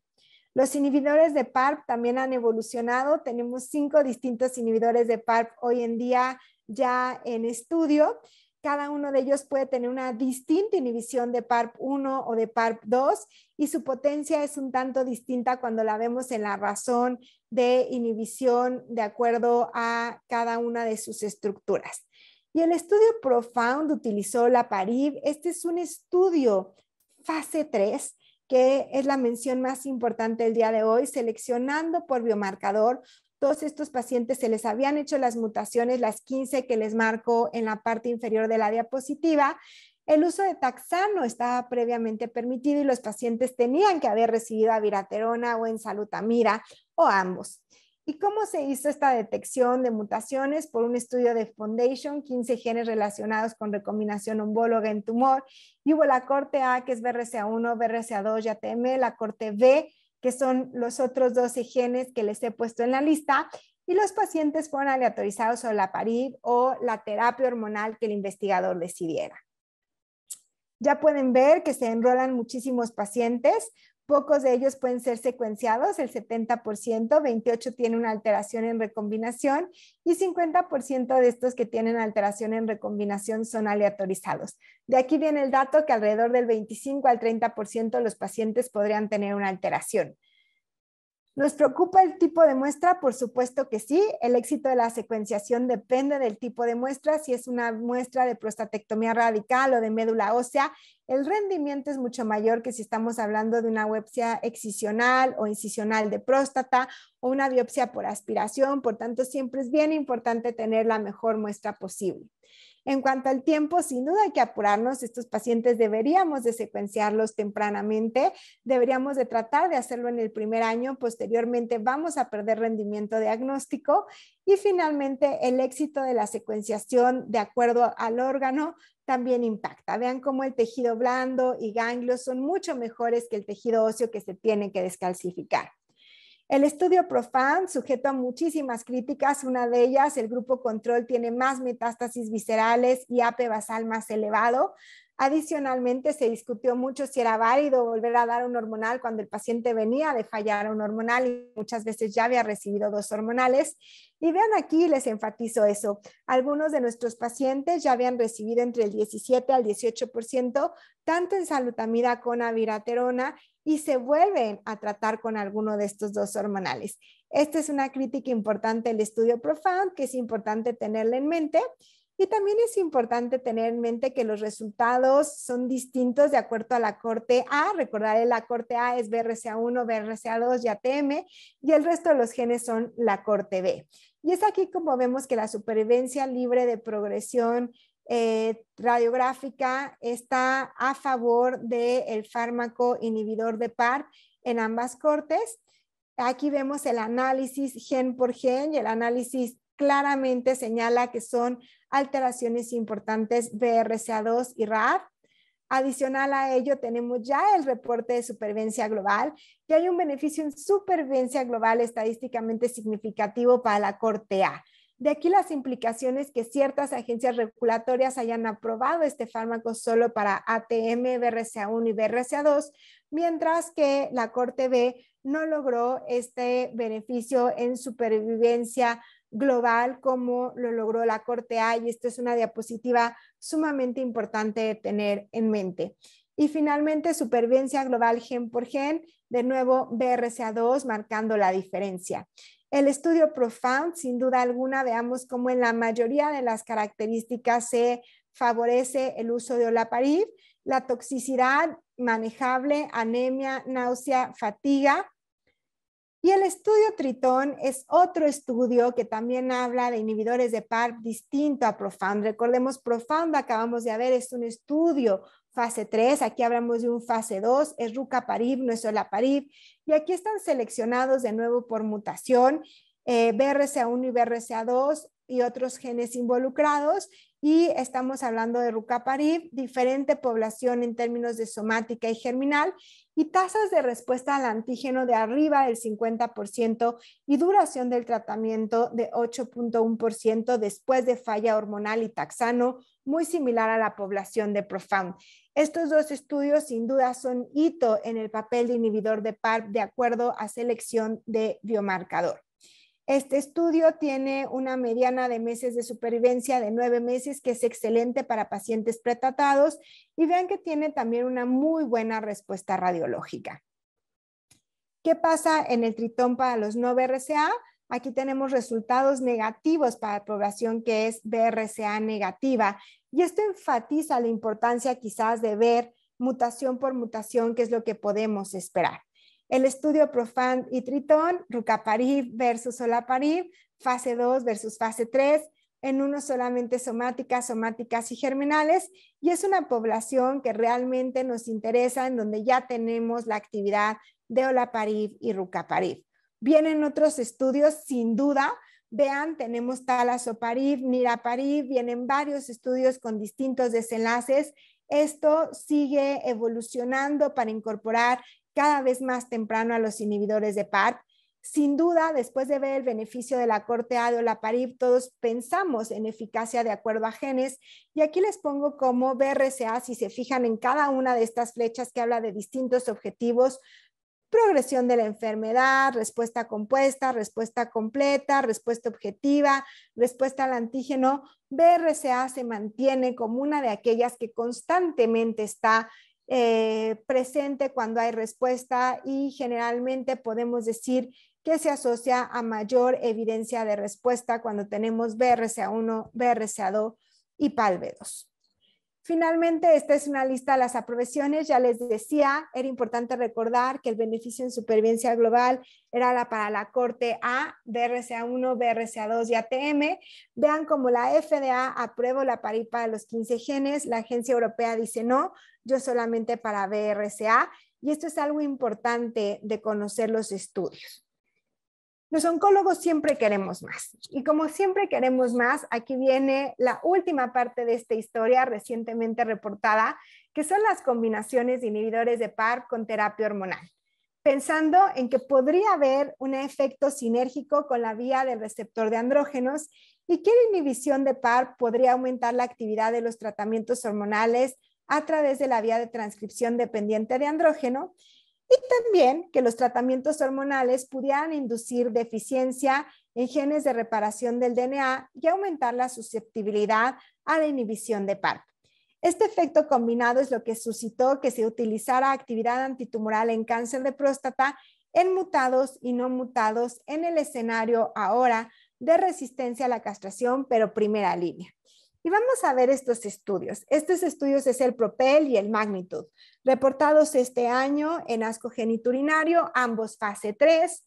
Los inhibidores de PARP también han evolucionado. Tenemos cinco distintos inhibidores de PARP hoy en día ya en estudio cada uno de ellos puede tener una distinta inhibición de PARP1 o de PARP2 y su potencia es un tanto distinta cuando la vemos en la razón de inhibición de acuerdo a cada una de sus estructuras. Y el estudio Profound utilizó la PARIB. Este es un estudio fase 3 que es la mención más importante el día de hoy, seleccionando por biomarcador todos estos pacientes se les habían hecho las mutaciones, las 15 que les marco en la parte inferior de la diapositiva. El uso de taxano estaba previamente permitido y los pacientes tenían que haber recibido abiraterona o ensalutamira o ambos. ¿Y cómo se hizo esta detección de mutaciones? Por un estudio de Foundation, 15 genes relacionados con recombinación homóloga en tumor. Y hubo la corte A, que es BRCA1, BRCA2 y ATM, la corte B, que son los otros 12 genes que les he puesto en la lista, y los pacientes fueron aleatorizados o la parir o la terapia hormonal que el investigador decidiera. Ya pueden ver que se enrolan muchísimos pacientes. Pocos de ellos pueden ser secuenciados, el 70%, 28 tiene una alteración en recombinación y 50% de estos que tienen alteración en recombinación son aleatorizados. De aquí viene el dato que alrededor del 25 al 30% de los pacientes podrían tener una alteración. ¿Nos preocupa el tipo de muestra? Por supuesto que sí. El éxito de la secuenciación depende del tipo de muestra. Si es una muestra de prostatectomía radical o de médula ósea, el rendimiento es mucho mayor que si estamos hablando de una biopsia excisional o incisional de próstata o una biopsia por aspiración. Por tanto, siempre es bien importante tener la mejor muestra posible. En cuanto al tiempo, sin duda hay que apurarnos. Estos pacientes deberíamos de secuenciarlos tempranamente, deberíamos de tratar de hacerlo en el primer año. Posteriormente vamos a perder rendimiento diagnóstico y finalmente el éxito de la secuenciación de acuerdo al órgano también impacta. Vean cómo el tejido blando y ganglios son mucho mejores que el tejido óseo que se tiene que descalcificar. El estudio Profan, sujeto a muchísimas críticas, una de ellas, el grupo control tiene más metástasis viscerales y AP basal más elevado. Adicionalmente, se discutió mucho si era válido volver a dar un hormonal cuando el paciente venía de fallar un hormonal y muchas veces ya había recibido dos hormonales. Y vean aquí, les enfatizo eso. Algunos de nuestros pacientes ya habían recibido entre el 17 al 18%, tanto en salutamida con aviraterona y se vuelven a tratar con alguno de estos dos hormonales. Esta es una crítica importante del estudio Profound, que es importante tenerla en mente. Y también es importante tener en mente que los resultados son distintos de acuerdo a la corte A. Recordar la corte A es BRCA1, BRCA2 y ATM, y el resto de los genes son la corte B. Y es aquí como vemos que la supervivencia libre de progresión eh, radiográfica está a favor del fármaco inhibidor de PAR en ambas cortes. Aquí vemos el análisis gen por gen y el análisis claramente señala que son alteraciones importantes BRCA2 y RAD. Adicional a ello, tenemos ya el reporte de supervivencia global y hay un beneficio en supervivencia global estadísticamente significativo para la corte A. De aquí las implicaciones que ciertas agencias regulatorias hayan aprobado este fármaco solo para ATM, BRCA1 y BRCA2, mientras que la Corte B no logró este beneficio en supervivencia global como lo logró la Corte A y esto es una diapositiva sumamente importante de tener en mente. Y finalmente, supervivencia global gen por gen, de nuevo BRCA2 marcando la diferencia. El estudio Profound, sin duda alguna, veamos cómo en la mayoría de las características se favorece el uso de olaparib, la toxicidad manejable, anemia, náusea, fatiga. Y el estudio Tritón es otro estudio que también habla de inhibidores de PARP distinto a Profound. Recordemos, Profound acabamos de ver, es un estudio fase 3, aquí hablamos de un fase 2, es rucaparib, no es parib. y aquí están seleccionados de nuevo por mutación, eh, BRCA1 y BRCA2 y otros genes involucrados, y estamos hablando de rucaparib, diferente población en términos de somática y germinal, y tasas de respuesta al antígeno de arriba del 50% y duración del tratamiento de 8.1% después de falla hormonal y taxano muy similar a la población de Profound. Estos dos estudios sin duda son hito en el papel de inhibidor de PARP de acuerdo a selección de biomarcador. Este estudio tiene una mediana de meses de supervivencia de nueve meses, que es excelente para pacientes pretratados, y vean que tiene también una muy buena respuesta radiológica. ¿Qué pasa en el tritón para los no BRCA? Aquí tenemos resultados negativos para población que es BRCA negativa. Y esto enfatiza la importancia quizás de ver mutación por mutación, que es lo que podemos esperar. El estudio Profan y Tritón, Rucaparib versus Olaparib, fase 2 versus fase 3, en uno solamente somáticas, somáticas y germinales, y es una población que realmente nos interesa, en donde ya tenemos la actividad de Olaparib y Rucaparib. Vienen otros estudios, sin duda. Vean, tenemos Talasoparib, Niraparib, vienen varios estudios con distintos desenlaces. Esto sigue evolucionando para incorporar cada vez más temprano a los inhibidores de PARP. Sin duda, después de ver el beneficio de la corte A de la todos pensamos en eficacia de acuerdo a genes. Y aquí les pongo como BRCA, si se fijan en cada una de estas flechas que habla de distintos objetivos, progresión de la enfermedad, respuesta compuesta, respuesta completa, respuesta objetiva, respuesta al antígeno, BRCA se mantiene como una de aquellas que constantemente está eh, presente cuando hay respuesta y generalmente podemos decir que se asocia a mayor evidencia de respuesta cuando tenemos BRCA1, BRCA2 y PALB2. Finalmente, esta es una lista de las aprobaciones. Ya les decía, era importante recordar que el beneficio en supervivencia global era la para la corte A, BRCA1, BRCA2 y ATM. Vean cómo la FDA aprueba la paripa de los 15 genes, la agencia europea dice no, yo solamente para BRCA. Y esto es algo importante de conocer los estudios. Los oncólogos siempre queremos más. Y como siempre queremos más, aquí viene la última parte de esta historia recientemente reportada, que son las combinaciones de inhibidores de PAR con terapia hormonal, pensando en que podría haber un efecto sinérgico con la vía del receptor de andrógenos y que la inhibición de PAR podría aumentar la actividad de los tratamientos hormonales a través de la vía de transcripción dependiente de andrógeno y también que los tratamientos hormonales pudieran inducir deficiencia en genes de reparación del DNA y aumentar la susceptibilidad a la inhibición de PARP. Este efecto combinado es lo que suscitó que se utilizara actividad antitumoral en cáncer de próstata en mutados y no mutados en el escenario ahora de resistencia a la castración, pero primera línea. Y vamos a ver estos estudios. Estos estudios es el Propel y el Magnitude. reportados este año en asco geniturinario, ambos fase 3.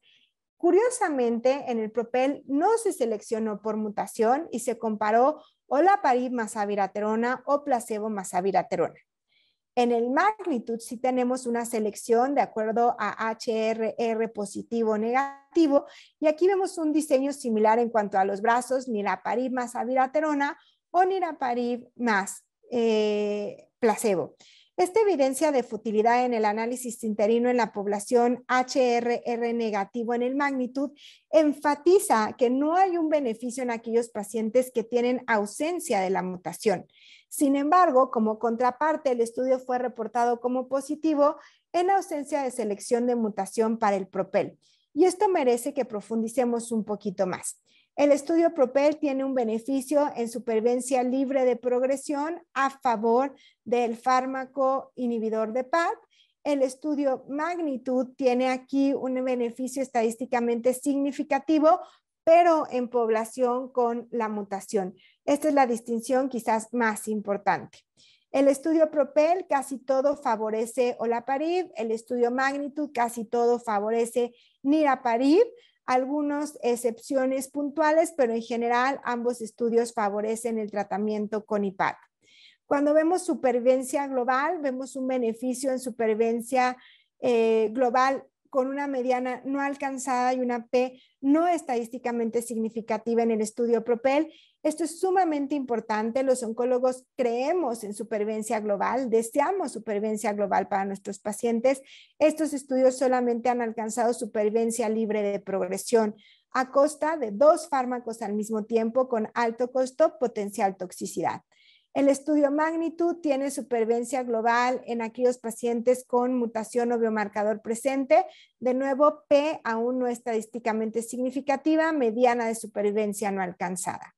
Curiosamente, en el Propel no se seleccionó por mutación y se comparó olaparib más abiraterona o placebo más En el Magnitude sí tenemos una selección de acuerdo a HRR positivo o negativo y aquí vemos un diseño similar en cuanto a los brazos, ni la parib más oniraparib más eh, placebo. Esta evidencia de futilidad en el análisis interino en la población HRR negativo en el magnitud enfatiza que no hay un beneficio en aquellos pacientes que tienen ausencia de la mutación. Sin embargo, como contraparte, el estudio fue reportado como positivo en ausencia de selección de mutación para el propel. Y esto merece que profundicemos un poquito más. El estudio Propel tiene un beneficio en supervivencia libre de progresión a favor del fármaco inhibidor de PAP. El estudio Magnitud tiene aquí un beneficio estadísticamente significativo, pero en población con la mutación. Esta es la distinción quizás más importante. El estudio Propel casi todo favorece olaparib, el estudio Magnitud casi todo favorece niraparib algunas excepciones puntuales, pero en general ambos estudios favorecen el tratamiento con IPAC. Cuando vemos supervivencia global, vemos un beneficio en supervivencia eh, global con una mediana no alcanzada y una P no estadísticamente significativa en el estudio PROPEL. Esto es sumamente importante. Los oncólogos creemos en supervivencia global, deseamos supervivencia global para nuestros pacientes. Estos estudios solamente han alcanzado supervivencia libre de progresión a costa de dos fármacos al mismo tiempo con alto costo, potencial toxicidad. El estudio Magnitud tiene supervivencia global en aquellos pacientes con mutación o biomarcador presente. De nuevo, P aún no estadísticamente significativa, mediana de supervivencia no alcanzada.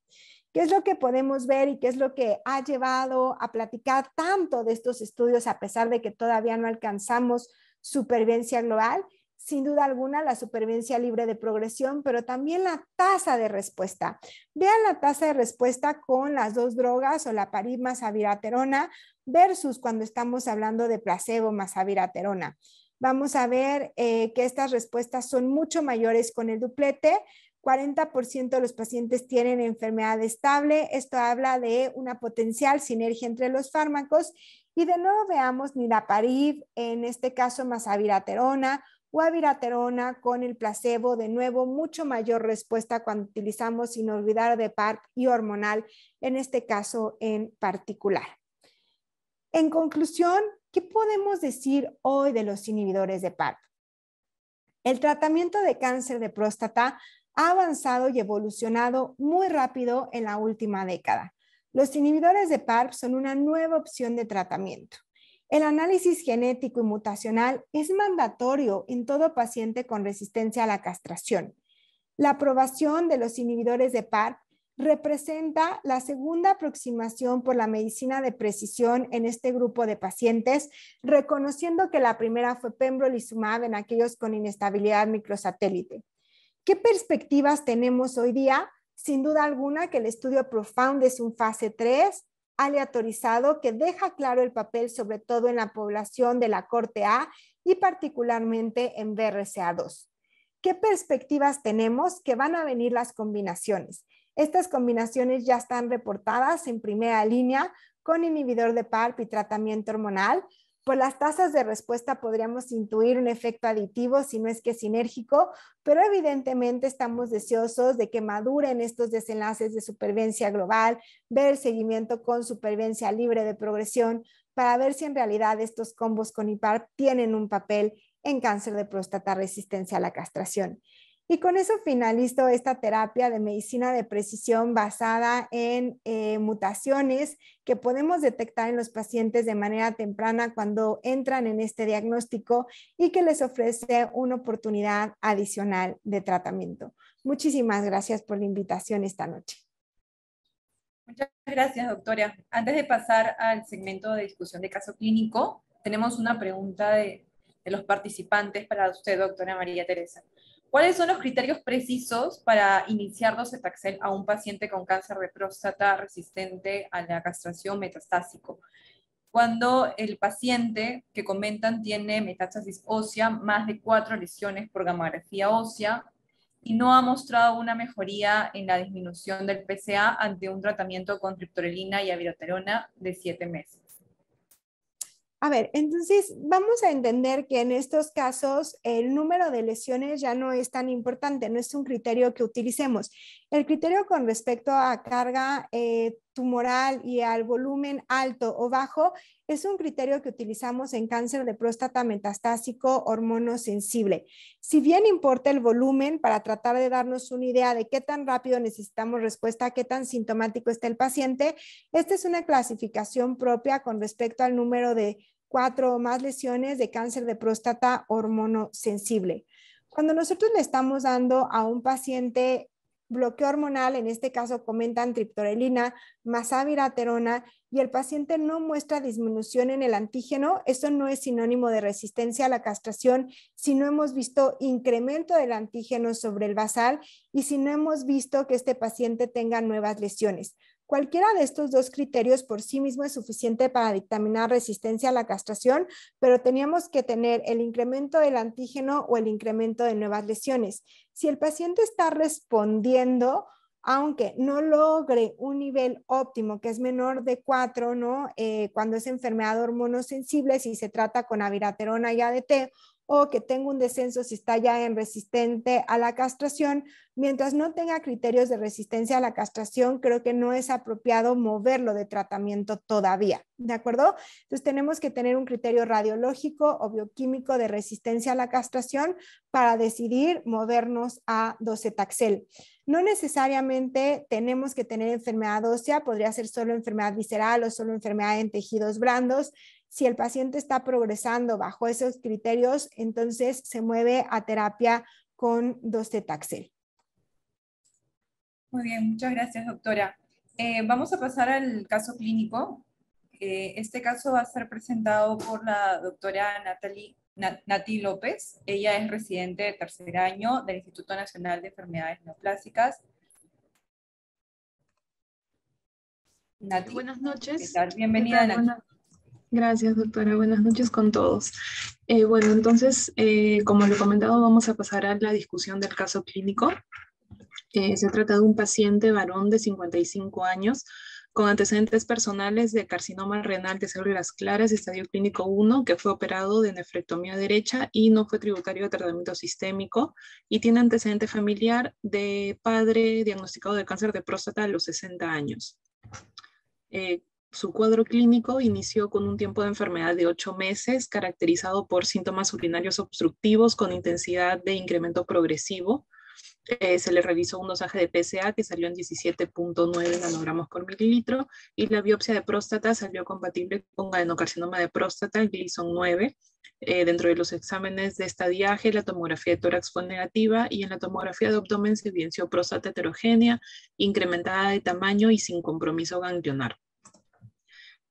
¿Qué es lo que podemos ver y qué es lo que ha llevado a platicar tanto de estos estudios a pesar de que todavía no alcanzamos supervivencia global? sin duda alguna la supervivencia libre de progresión, pero también la tasa de respuesta. Vean la tasa de respuesta con las dos drogas o la parib-masaviraterona versus cuando estamos hablando de placebo más Vamos a ver eh, que estas respuestas son mucho mayores con el duplete. 40% de los pacientes tienen enfermedad estable. Esto habla de una potencial sinergia entre los fármacos. Y de nuevo veamos ni la parib en este caso más aviraterona Viraterona con el placebo, de nuevo, mucho mayor respuesta cuando utilizamos sin olvidar de PARP y hormonal, en este caso en particular. En conclusión, ¿qué podemos decir hoy de los inhibidores de PARP? El tratamiento de cáncer de próstata ha avanzado y evolucionado muy rápido en la última década. Los inhibidores de PARP son una nueva opción de tratamiento. El análisis genético y mutacional es mandatorio en todo paciente con resistencia a la castración. La aprobación de los inhibidores de PAR representa la segunda aproximación por la medicina de precisión en este grupo de pacientes, reconociendo que la primera fue pembrolizumab en aquellos con inestabilidad microsatélite. ¿Qué perspectivas tenemos hoy día? Sin duda alguna que el estudio Profound es un fase 3, aleatorizado que deja claro el papel sobre todo en la población de la corte A y particularmente en BRCA2. ¿Qué perspectivas tenemos que van a venir las combinaciones? Estas combinaciones ya están reportadas en primera línea con inhibidor de PARP y tratamiento hormonal, por pues, las tasas de respuesta podríamos intuir un efecto aditivo, si no es que sinérgico, pero evidentemente estamos deseosos de que maduren estos desenlaces de supervivencia global, ver el seguimiento con supervivencia libre de progresión para ver si en realidad estos combos con IPAR tienen un papel en cáncer de próstata resistencia a la castración. Y con eso finalizo esta terapia de medicina de precisión basada en eh, mutaciones que podemos detectar en los pacientes de manera temprana cuando entran en este diagnóstico y que les ofrece una oportunidad adicional de tratamiento. Muchísimas gracias por la invitación esta noche. Muchas gracias, doctora. Antes de pasar al segmento de discusión de caso clínico, tenemos una pregunta de los participantes para usted, doctora María Teresa. ¿Cuáles son los criterios precisos para iniciar docetaxel a un paciente con cáncer de próstata resistente a la castración metastásico? Cuando el paciente que comentan tiene metástasis ósea, más de cuatro lesiones por gamografía ósea, y no ha mostrado una mejoría en la disminución del PCA ante un tratamiento con triptorelina y aviroterona de siete meses. A ver, entonces vamos a entender que en estos casos el número de lesiones ya no es tan importante, no es un criterio que utilicemos. El criterio con respecto a carga eh, tumoral y al volumen alto o bajo es un criterio que utilizamos en cáncer de próstata metastásico hormonosensible. Si bien importa el volumen para tratar de darnos una idea de qué tan rápido necesitamos respuesta, qué tan sintomático está el paciente, esta es una clasificación propia con respecto al número de cuatro o más lesiones de cáncer de próstata hormonosensible. Cuando nosotros le estamos dando a un paciente bloqueo hormonal, en este caso comentan triptorelina, masaviraterona, y el paciente no muestra disminución en el antígeno, esto no es sinónimo de resistencia a la castración si no hemos visto incremento del antígeno sobre el basal y si no hemos visto que este paciente tenga nuevas lesiones. Cualquiera de estos dos criterios por sí mismo es suficiente para dictaminar resistencia a la castración, pero teníamos que tener el incremento del antígeno o el incremento de nuevas lesiones. Si el paciente está respondiendo, aunque no logre un nivel óptimo, que es menor de 4, ¿no? Eh, cuando es enfermedad hormonosensible, si se trata con aviraterona y ADT, o que tenga un descenso si está ya en resistente a la castración. Mientras no tenga criterios de resistencia a la castración, creo que no es apropiado moverlo de tratamiento todavía, ¿de acuerdo? Entonces tenemos que tener un criterio radiológico o bioquímico de resistencia a la castración para decidir movernos a docetaxel. No necesariamente tenemos que tener enfermedad ósea, podría ser solo enfermedad visceral o solo enfermedad en tejidos blandos. Si el paciente está progresando bajo esos criterios, entonces se mueve a terapia con docetaxel. Muy bien, muchas gracias, doctora. Eh, vamos a pasar al caso clínico. Eh, este caso va a ser presentado por la doctora Natalie, Nati López. Ella es residente de tercer año del Instituto Nacional de Enfermedades Neoplásicas. Nati, buenas noches. ¿qué tal? Bienvenida, Nati. Gracias, doctora. Buenas noches con todos. Eh, bueno, entonces, eh, como lo he comentado, vamos a pasar a la discusión del caso clínico. Eh, se trata de un paciente varón de 55 años con antecedentes personales de carcinoma renal de células claras, estadio clínico 1, que fue operado de nefrectomía derecha y no fue tributario de tratamiento sistémico, y tiene antecedente familiar de padre diagnosticado de cáncer de próstata a los 60 años. Eh, su cuadro clínico inició con un tiempo de enfermedad de ocho meses, caracterizado por síntomas urinarios obstructivos con intensidad de incremento progresivo. Eh, se le realizó un dosaje de PSA que salió en 17.9 nanogramos por mililitro y la biopsia de próstata salió compatible con adenocarcinoma de próstata, Gleason 9. Eh, dentro de los exámenes de estadiaje, la tomografía de tórax fue negativa y en la tomografía de abdomen se evidenció próstata heterogénea, incrementada de tamaño y sin compromiso ganglionar.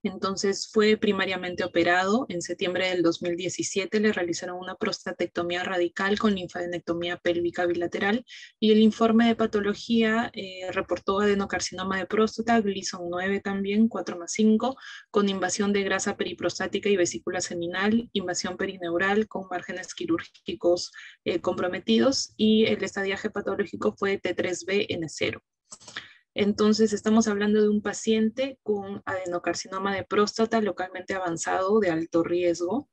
Entonces fue primariamente operado. En septiembre del 2017 le realizaron una prostatectomía radical con linfadenectomía pélvica bilateral y el informe de patología eh, reportó adenocarcinoma de próstata, glison 9 también, 4 más 5, con invasión de grasa periprostática y vesícula seminal, invasión perineural con márgenes quirúrgicos eh, comprometidos y el estadiaje patológico fue T3B N0. Entonces, estamos hablando de un paciente con adenocarcinoma de próstata localmente avanzado de alto riesgo.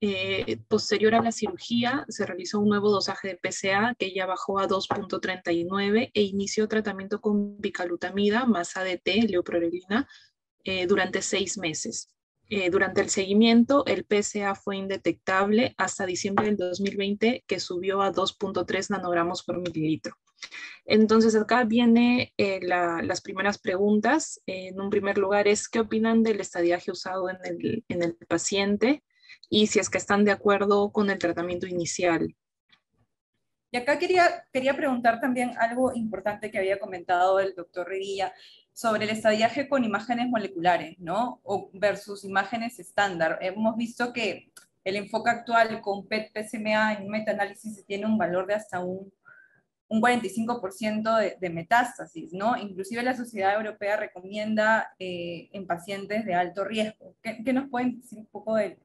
Eh, posterior a la cirugía, se realizó un nuevo dosaje de PCA que ya bajó a 2.39 e inició tratamiento con bicalutamida más ADT, leoprorelina, eh, durante seis meses. Eh, durante el seguimiento, el PSA fue indetectable hasta diciembre del 2020, que subió a 2.3 nanogramos por mililitro. Entonces acá vienen eh, las primeras preguntas. en un primer lugar es, ¿qué opinan del estadiaje usado en el, paciente? Y si es que están de acuerdo con el tratamiento inicial. Y acá quería, quería preguntar también algo importante que había comentado el doctor Revilla sobre el estadiaje con imágenes moleculares, ¿no? O versus imágenes estándar. Hemos visto que el enfoque actual con PET-PSMA en metaanálisis tiene un valor de hasta un un 45% de, metástasis, ¿no? Inclusive la Sociedad Europea recomienda eh, en pacientes de alto riesgo. ¿Qué, nos pueden decir un poco del,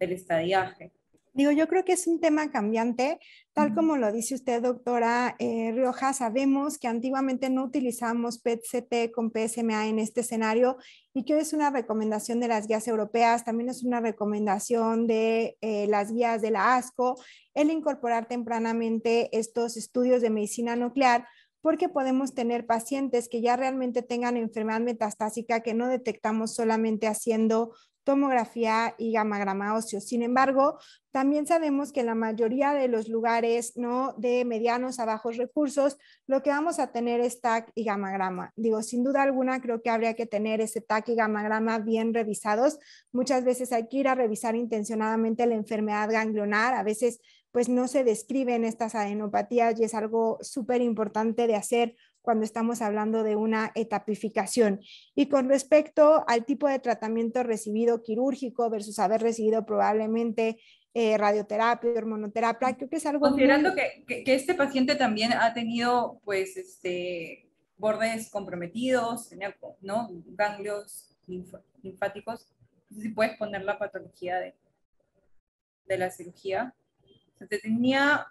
del estadiaje? Digo, yo creo que es un tema cambiante, tal como lo dice usted, doctora eh, Rioja, sabemos que antiguamente no utilizamos PET-CT con PSMA en este escenario y que hoy es una recomendación de las guías europeas, también es una recomendación de eh, las guías de la ASCO, el incorporar tempranamente estos estudios de medicina nuclear porque podemos tener pacientes que ya realmente tengan enfermedad metastásica que no detectamos solamente haciendo tomografía y gamagrama óseo. Sin embargo, también sabemos que en la mayoría de los lugares ¿no? de medianos a bajos recursos, lo que vamos a tener es TAC y gamagrama. Digo, sin duda alguna, creo que habría que tener ese TAC y gamagrama bien revisados. Muchas veces hay que ir a revisar intencionadamente la enfermedad ganglionar. A veces, pues no se describen estas adenopatías y es algo súper importante de hacer cuando estamos hablando de una etapificación. Y con respecto al tipo de tratamiento recibido quirúrgico versus haber recibido probablemente eh, radioterapia, hormonoterapia, creo que es algo... Considerando que, que, este paciente también ha tenido, pues, este, bordes comprometidos, tenía, ¿no? Ganglios linfáticos. si puedes poner la patología de, de la cirugía. O sea, tenía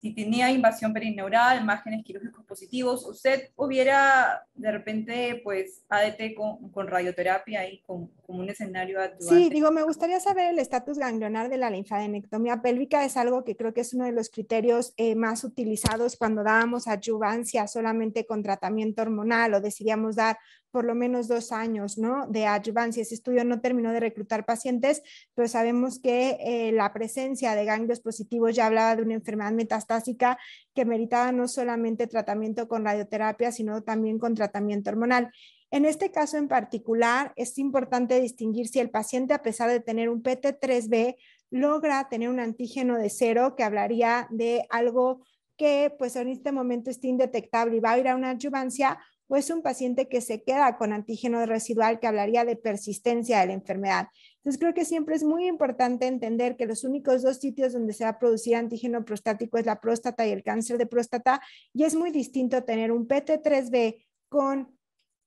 si tenía invasión perineural, márgenes quirúrgicos positivos, usted hubiera de repente, pues, ADT con, radioterapia y con, un escenario adjuvante? Sí, digo, me gustaría saber el estatus ganglionar de la linfadenectomía pélvica. Es algo que creo que es uno de los criterios eh, más utilizados cuando dábamos adyuvancia solamente con tratamiento hormonal o decidíamos dar por lo menos dos años ¿no? de adyuvancia. Ese estudio no terminó de reclutar pacientes, pero sabemos que eh, la presencia de ganglios positivos ya hablaba de una enfermedad metastásica que meritaba no solamente tratamiento con radioterapia, sino también con tratamiento hormonal. En este caso en particular, es importante distinguir si el paciente, a pesar de tener un PT3B, logra tener un antígeno de cero, que hablaría de algo que pues en este momento está indetectable y va a ir a una adyuvancia o es un paciente que se queda con antígeno residual que hablaría de persistencia de la enfermedad. Entonces creo que siempre es muy importante entender que los únicos dos sitios donde se va a producir antígeno prostático es la próstata y el cáncer de próstata y es muy distinto tener un PT3B con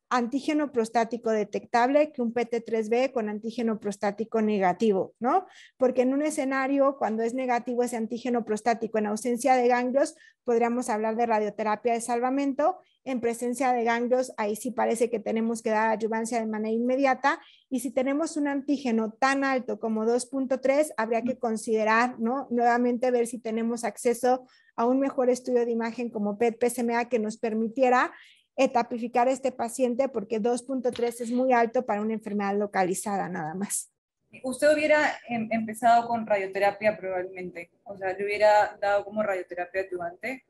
antígeno prostático detectable que un PT3B con antígeno prostático negativo, ¿no? Porque en un escenario, cuando es negativo ese antígeno prostático en ausencia de ganglios, podríamos hablar de radioterapia de salvamento en presencia de ganglios, ahí sí parece que tenemos que dar ayuvancia de manera inmediata. Y si tenemos un antígeno tan alto como 2.3, habría que considerar, ¿no? Nuevamente ver si tenemos acceso a un mejor estudio de imagen como PET-PSMA que nos permitiera etapificar a este paciente porque 2.3 es muy alto para una enfermedad localizada nada más. Usted hubiera em-, empezado con radioterapia probablemente, o sea, le hubiera dado como radioterapia adyuvante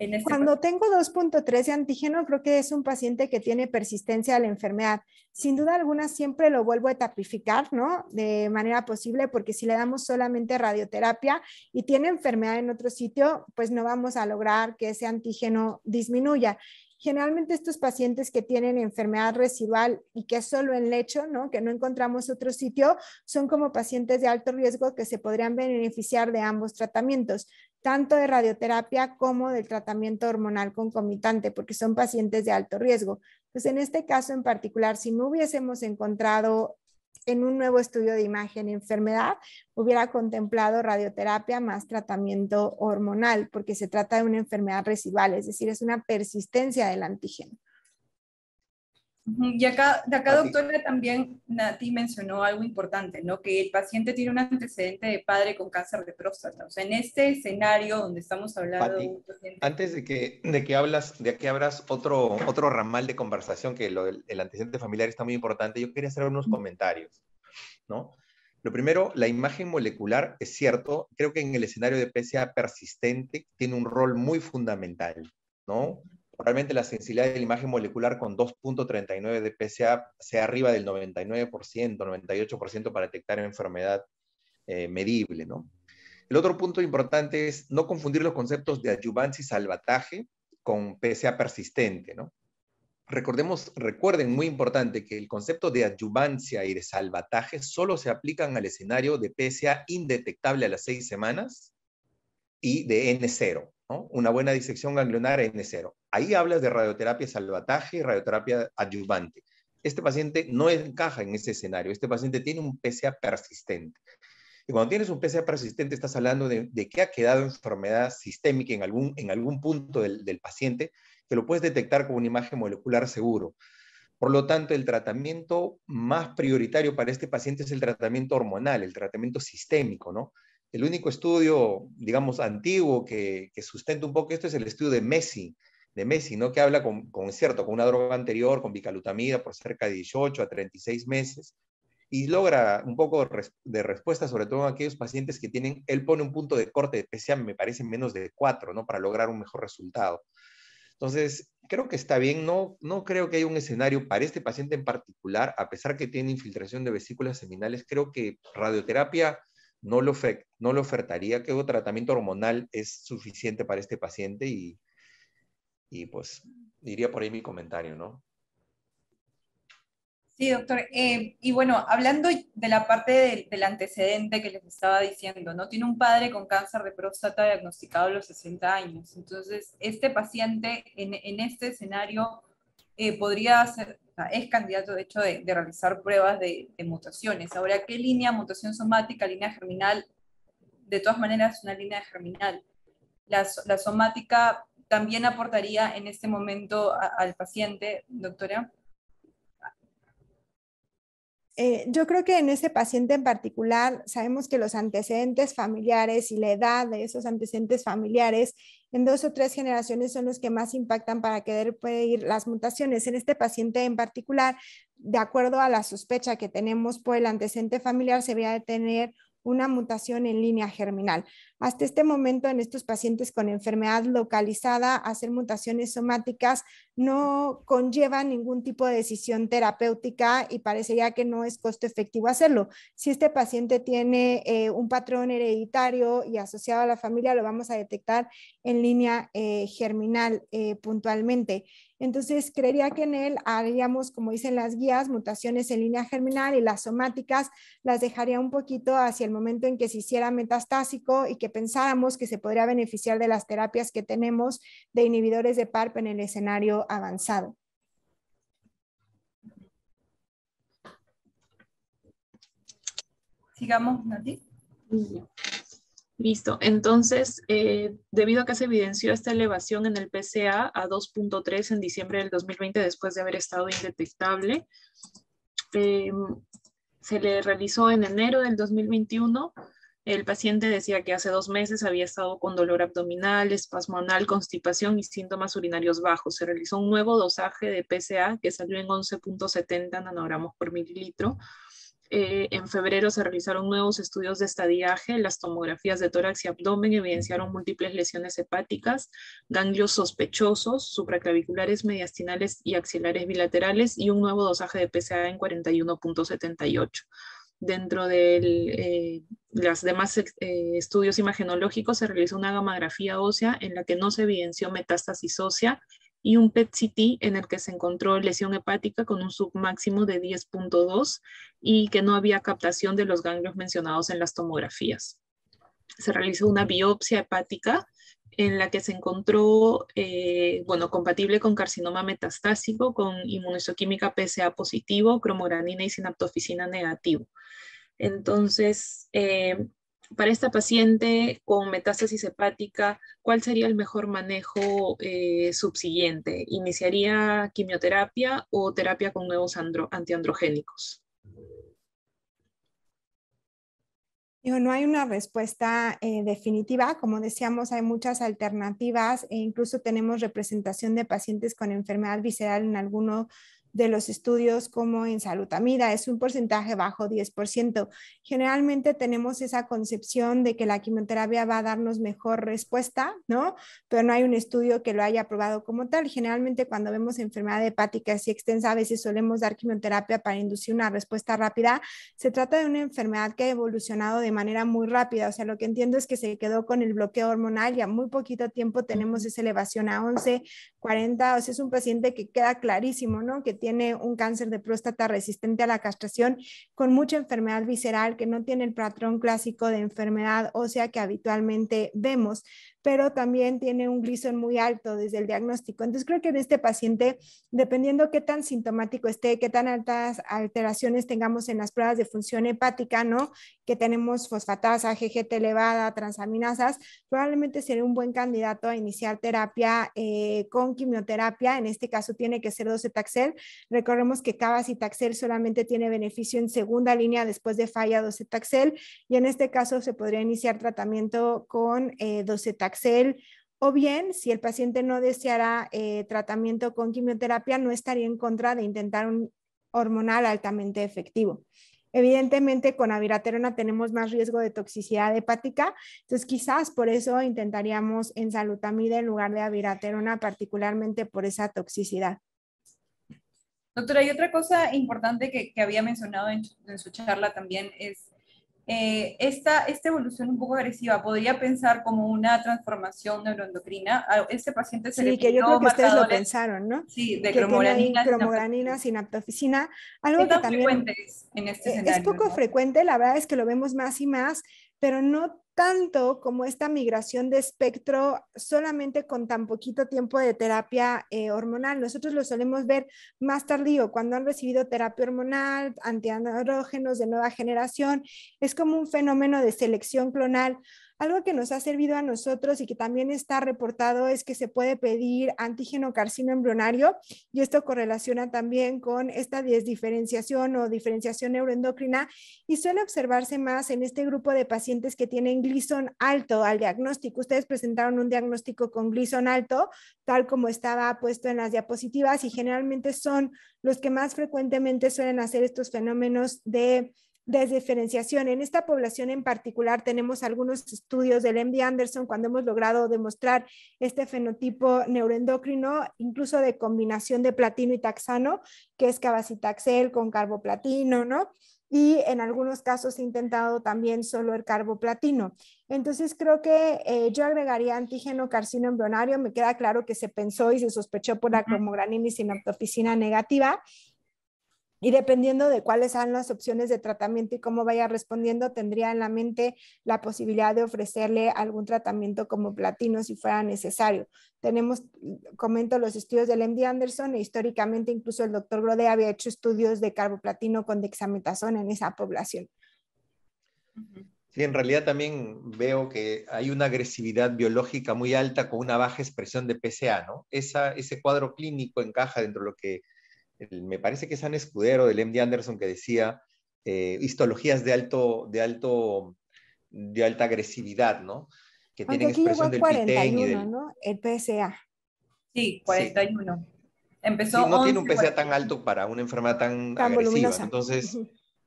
este Cuando tengo 2.3 de antígeno, creo que es un paciente que tiene persistencia a la enfermedad. Sin duda alguna, siempre lo vuelvo a etapificar, ¿no? De manera posible, porque si le damos solamente radioterapia y tiene enfermedad en otro sitio, pues no vamos a lograr que ese antígeno disminuya generalmente estos pacientes que tienen enfermedad residual y que es solo en lecho, ¿no? que no encontramos otro sitio, son como pacientes de alto riesgo que se podrían beneficiar de ambos tratamientos tanto de radioterapia como del tratamiento hormonal concomitante, porque son pacientes de alto riesgo. Pues en este caso en particular, si no hubiésemos encontrado en un nuevo estudio de imagen enfermedad, hubiera contemplado radioterapia más tratamiento hormonal, porque se trata de una enfermedad residual, es decir, es una persistencia del antígeno. Y acá, doctora, también Nati mencionó algo importante, ¿no? Que el paciente tiene un antecedente de padre con cáncer de próstata. O sea, en este escenario donde estamos hablando... Antes de que, de que hablas, de que abras otro, otro ramal de conversación, que el antecedente familiar está muy importante, yo quería hacer unos comentarios, ¿no? Lo primero, la imagen molecular, es cierto, creo que en el escenario de PCA persistente tiene un rol muy fundamental, ¿no? Realmente la sensibilidad de la imagen molecular con 2.39 de PSA sea arriba del 99%, 98% para detectar enfermedad eh, medible. ¿no? El otro punto importante es no confundir los conceptos de adyuvancia y salvataje con PSA persistente. ¿no? Recordemos, recuerden, muy importante, que el concepto de adyuvancia y de salvataje solo se aplican al escenario de PSA indetectable a las seis semanas y de N0. Una buena disección ganglionar N0. E Ahí hablas de radioterapia salvataje y radioterapia adyuvante. Este paciente no encaja en ese escenario. Este paciente tiene un PCA persistente. Y cuando tienes un PCA persistente, estás hablando de, que ha quedado enfermedad sistémica en algún, punto del, del paciente, que lo puedes detectar con una imagen molecular seguro. Por lo tanto, el tratamiento más prioritario para este paciente es el tratamiento hormonal, el tratamiento sistémico, ¿no? El único estudio, digamos, antiguo que, sustenta un poco esto es el estudio de Messi, de Messi, ¿no? Que habla con, cierto, con una droga anterior, con bicalutamida, por cerca de 18 a 36 meses, y logra un poco de respuesta, sobre todo en aquellos pacientes que tienen, él pone un punto de corte de PCA, me parece menos de cuatro, ¿no? Para lograr un mejor resultado. Entonces, creo que está bien, no, no creo que haya un escenario para este paciente en particular, a pesar que tiene infiltración de vesículas seminales, creo que radioterapia no le, ofertaría no lo ofertaría, tratamiento hormonal es suficiente para este paciente y, pues diría por ahí mi comentario, ¿no? Sí, doctor. Em, y bueno, hablando de la parte del antecedente que les estaba diciendo, ¿no? Tiene un padre con cáncer de próstata diagnosticado a los 60 años. Entonces, este paciente en, este escenario eh, podría ser, es candidato de hecho de, realizar pruebas de, mutaciones. Ahora, ¿qué línea? Mutación somática, línea germinal, de todas maneras es una línea germinal. La, somática también aportaría en este momento al paciente, doctora. Eh, yo creo que en este paciente en particular sabemos que los antecedentes familiares y la edad de esos antecedentes familiares en dos o tres generaciones son los que más impactan para que puede ir las mutaciones. En este paciente en particular, de acuerdo a la sospecha que tenemos por el antecedente familiar, se debería a tener una mutación en línea germinal. Hasta este momento, en estos pacientes con enfermedad localizada, hacer mutaciones somáticas no conlleva ningún tipo de decisión terapéutica y parecería que no es costo efectivo hacerlo. Si este paciente tiene eh, un patrón hereditario y asociado a la familia, lo vamos a detectar en línea eh, germinal eh, puntualmente. Entonces, creería que en él haríamos, como dicen las guías, mutaciones en línea germinal y las somáticas las dejaría un poquito hacia el momento en que se hiciera metastásico y que pensáramos que se podría beneficiar de las terapias que tenemos de inhibidores de PARP en el escenario avanzado. Sigamos, Nati. Listo. Entonces, eh, debido a que se evidenció esta elevación en el PCA a 2.3 en diciembre del 2020, después de haber estado indetectable, eh, se le realizó en enero del 2021. El paciente decía que hace dos meses había estado con dolor abdominal, espasmo anal, constipación y síntomas urinarios bajos. Se realizó un nuevo dosaje de PCA que salió en 11.70 nanogramos por mililitro eh, en febrero se realizaron nuevos estudios de estadiaje, las tomografías de tórax y abdomen evidenciaron múltiples lesiones hepáticas, ganglios sospechosos, supraclaviculares, mediastinales y axilares bilaterales y un nuevo dosaje de PSA en 41.78 dentro de eh, los demás eh, estudios imagenológicos se realizó una gamografía ósea en la que no se evidenció metástasis ósea y un PET-CT en el que se encontró lesión hepática con un submáximo de 10.2 y que no había captación de los ganglios mencionados en las tomografías. Se realizó una biopsia hepática en la que se encontró, eh, bueno, compatible con carcinoma metastásico, con inmunohistoquímica PSA positivo, cromoranina y sinaptoficina negativo. Entonces, eh, para esta paciente con metástasis hepática, ¿cuál sería el mejor manejo eh, subsiguiente? ¿Iniciaría quimioterapia o terapia con nuevos antiandrogénicos? no hay una respuesta eh, definitiva. Como decíamos, hay muchas alternativas e incluso tenemos representación de pacientes con enfermedad visceral en alguno de los estudios como en salutamida, es un porcentaje bajo 10%. Generalmente tenemos esa concepción de que la quimioterapia va a darnos mejor respuesta, ¿no? Pero no hay un estudio que lo haya probado como tal. Generalmente cuando vemos enfermedad hepática así extensa, a veces solemos dar quimioterapia para inducir una respuesta rápida. Se trata de una enfermedad que ha evolucionado de manera muy rápida, o sea, lo que entiendo es que se quedó con el bloqueo hormonal y a muy poquito tiempo tenemos esa elevación a 11, 40, o es un paciente que queda clarísimo, ¿no? Que tiene un cáncer de próstata resistente a la castración con mucha enfermedad visceral, que no tiene el patrón clásico de enfermedad ósea que habitualmente vemos pero también tiene un glison muy alto desde el diagnóstico. Entonces creo que en este paciente, dependiendo qué tan sintomático esté, qué tan altas alteraciones tengamos en las pruebas de función hepática, ¿no? Que tenemos fosfatasa, GGT elevada, transaminasas, probablemente sería un buen candidato a iniciar terapia eh, con quimioterapia. En este caso tiene que ser taxel Recordemos que taxel solamente tiene beneficio en segunda línea después de falla taxel y en este caso se podría iniciar tratamiento con eh, docetaxel o bien, si el paciente no deseara eh, tratamiento con quimioterapia, no estaría en contra de intentar un hormonal altamente efectivo. Evidentemente, con aviraterona tenemos más riesgo de toxicidad hepática, entonces quizás por eso intentaríamos en salutamida en lugar de aviraterona, particularmente por esa toxicidad. Doctora, y otra cosa importante que, había mencionado en, su charla también es eh, esta, evolución un poco agresiva podría pensar como una transformación neuroendocrina. Ah, este paciente se sí, que yo creo que ustedes lo pensaron, ¿no? Sí, de cromogranina, cromogranina sin algo es que también en este e, escenario, es poco frecuente, la verdad es que lo vemos más y más, pero no tanto como esta migración de espectro solamente con tan poquito tiempo de terapia eh, hormonal. Nosotros lo solemos ver más tardío, cuando han recibido terapia hormonal, antiandrógenos de nueva generación. Es como un fenómeno de selección clonal algo que nos ha servido a nosotros y que también está reportado es que se puede pedir antígeno carcino embrionario y esto correlaciona también con esta desdiferenciación o diferenciación neuroendocrina y suele observarse más en este grupo de pacientes que tienen glisón alto al diagnóstico. Ustedes presentaron un diagnóstico con glison alto, tal como estaba puesto en las diapositivas y generalmente son los que más frecuentemente suelen hacer estos fenómenos de desdiferenciación. En esta población en particular tenemos algunos estudios del MD Anderson cuando hemos logrado demostrar este fenotipo neuroendocrino, incluso de combinación de platino y taxano, que es cabacitaxel con carboplatino, ¿no? y en algunos casos he intentado también solo el carboplatino. Entonces creo que eh, yo agregaría antígeno carcino embrionario, me queda claro que se pensó y se sospechó por la cromogranina y sinaptopicina negativa y dependiendo de cuáles sean las opciones de tratamiento y cómo vaya respondiendo, tendría en la mente la posibilidad de ofrecerle algún tratamiento como platino si fuera necesario. Tenemos, comento, los estudios del MD Anderson e históricamente incluso el doctor Grode había hecho estudios de carboplatino con dexametasona en esa población. Sí, en realidad también veo que hay una agresividad biológica muy alta con una baja expresión de PCA, ¿no? ese cuadro clínico encaja dentro de lo que me parece que es San Escudero del MD Anderson que decía eh, histologías de alto, de alto, de alta agresividad, ¿no? Que tienen expresión del 41, ¿no? El PSA. Sí, 41. Empezó no tiene un PSA tan alto para una enfermedad tan, agresiva. Entonces,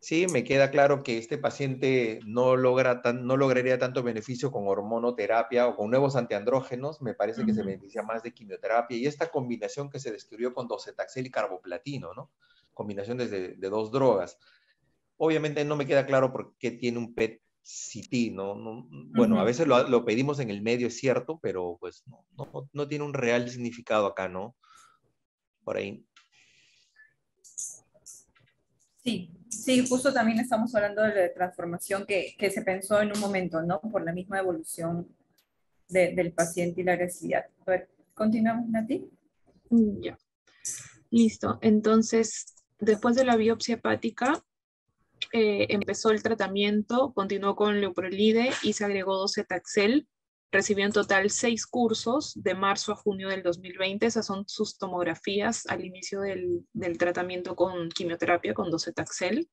Sí, me queda claro que este paciente no, logra no lograría tanto beneficio con hormonoterapia o con nuevos antiandrógenos. Me parece que se beneficia más de quimioterapia y esta combinación que se describió con docetaxel y carboplatino, ¿no? Combinaciones de, dos drogas. Obviamente no me queda claro por qué tiene un PET ct ¿no? bueno, a veces lo, pedimos en el medio, es cierto, pero pues no, no, tiene un real significado acá, ¿no? Por ahí. Sí, Sí, justo también estamos hablando de la transformación que, se pensó en un momento, ¿no? Por la misma evolución del paciente y la agresividad. A ver, continuamos, Nati. Mm, ya. Listo. Entonces, después de la biopsia hepática, eh, empezó el tratamiento, continuó con leuprolide y se agregó docetaxel Recibió en total seis cursos de marzo a junio del 2020. Esas son sus tomografías al inicio del, tratamiento con quimioterapia con docetaxel.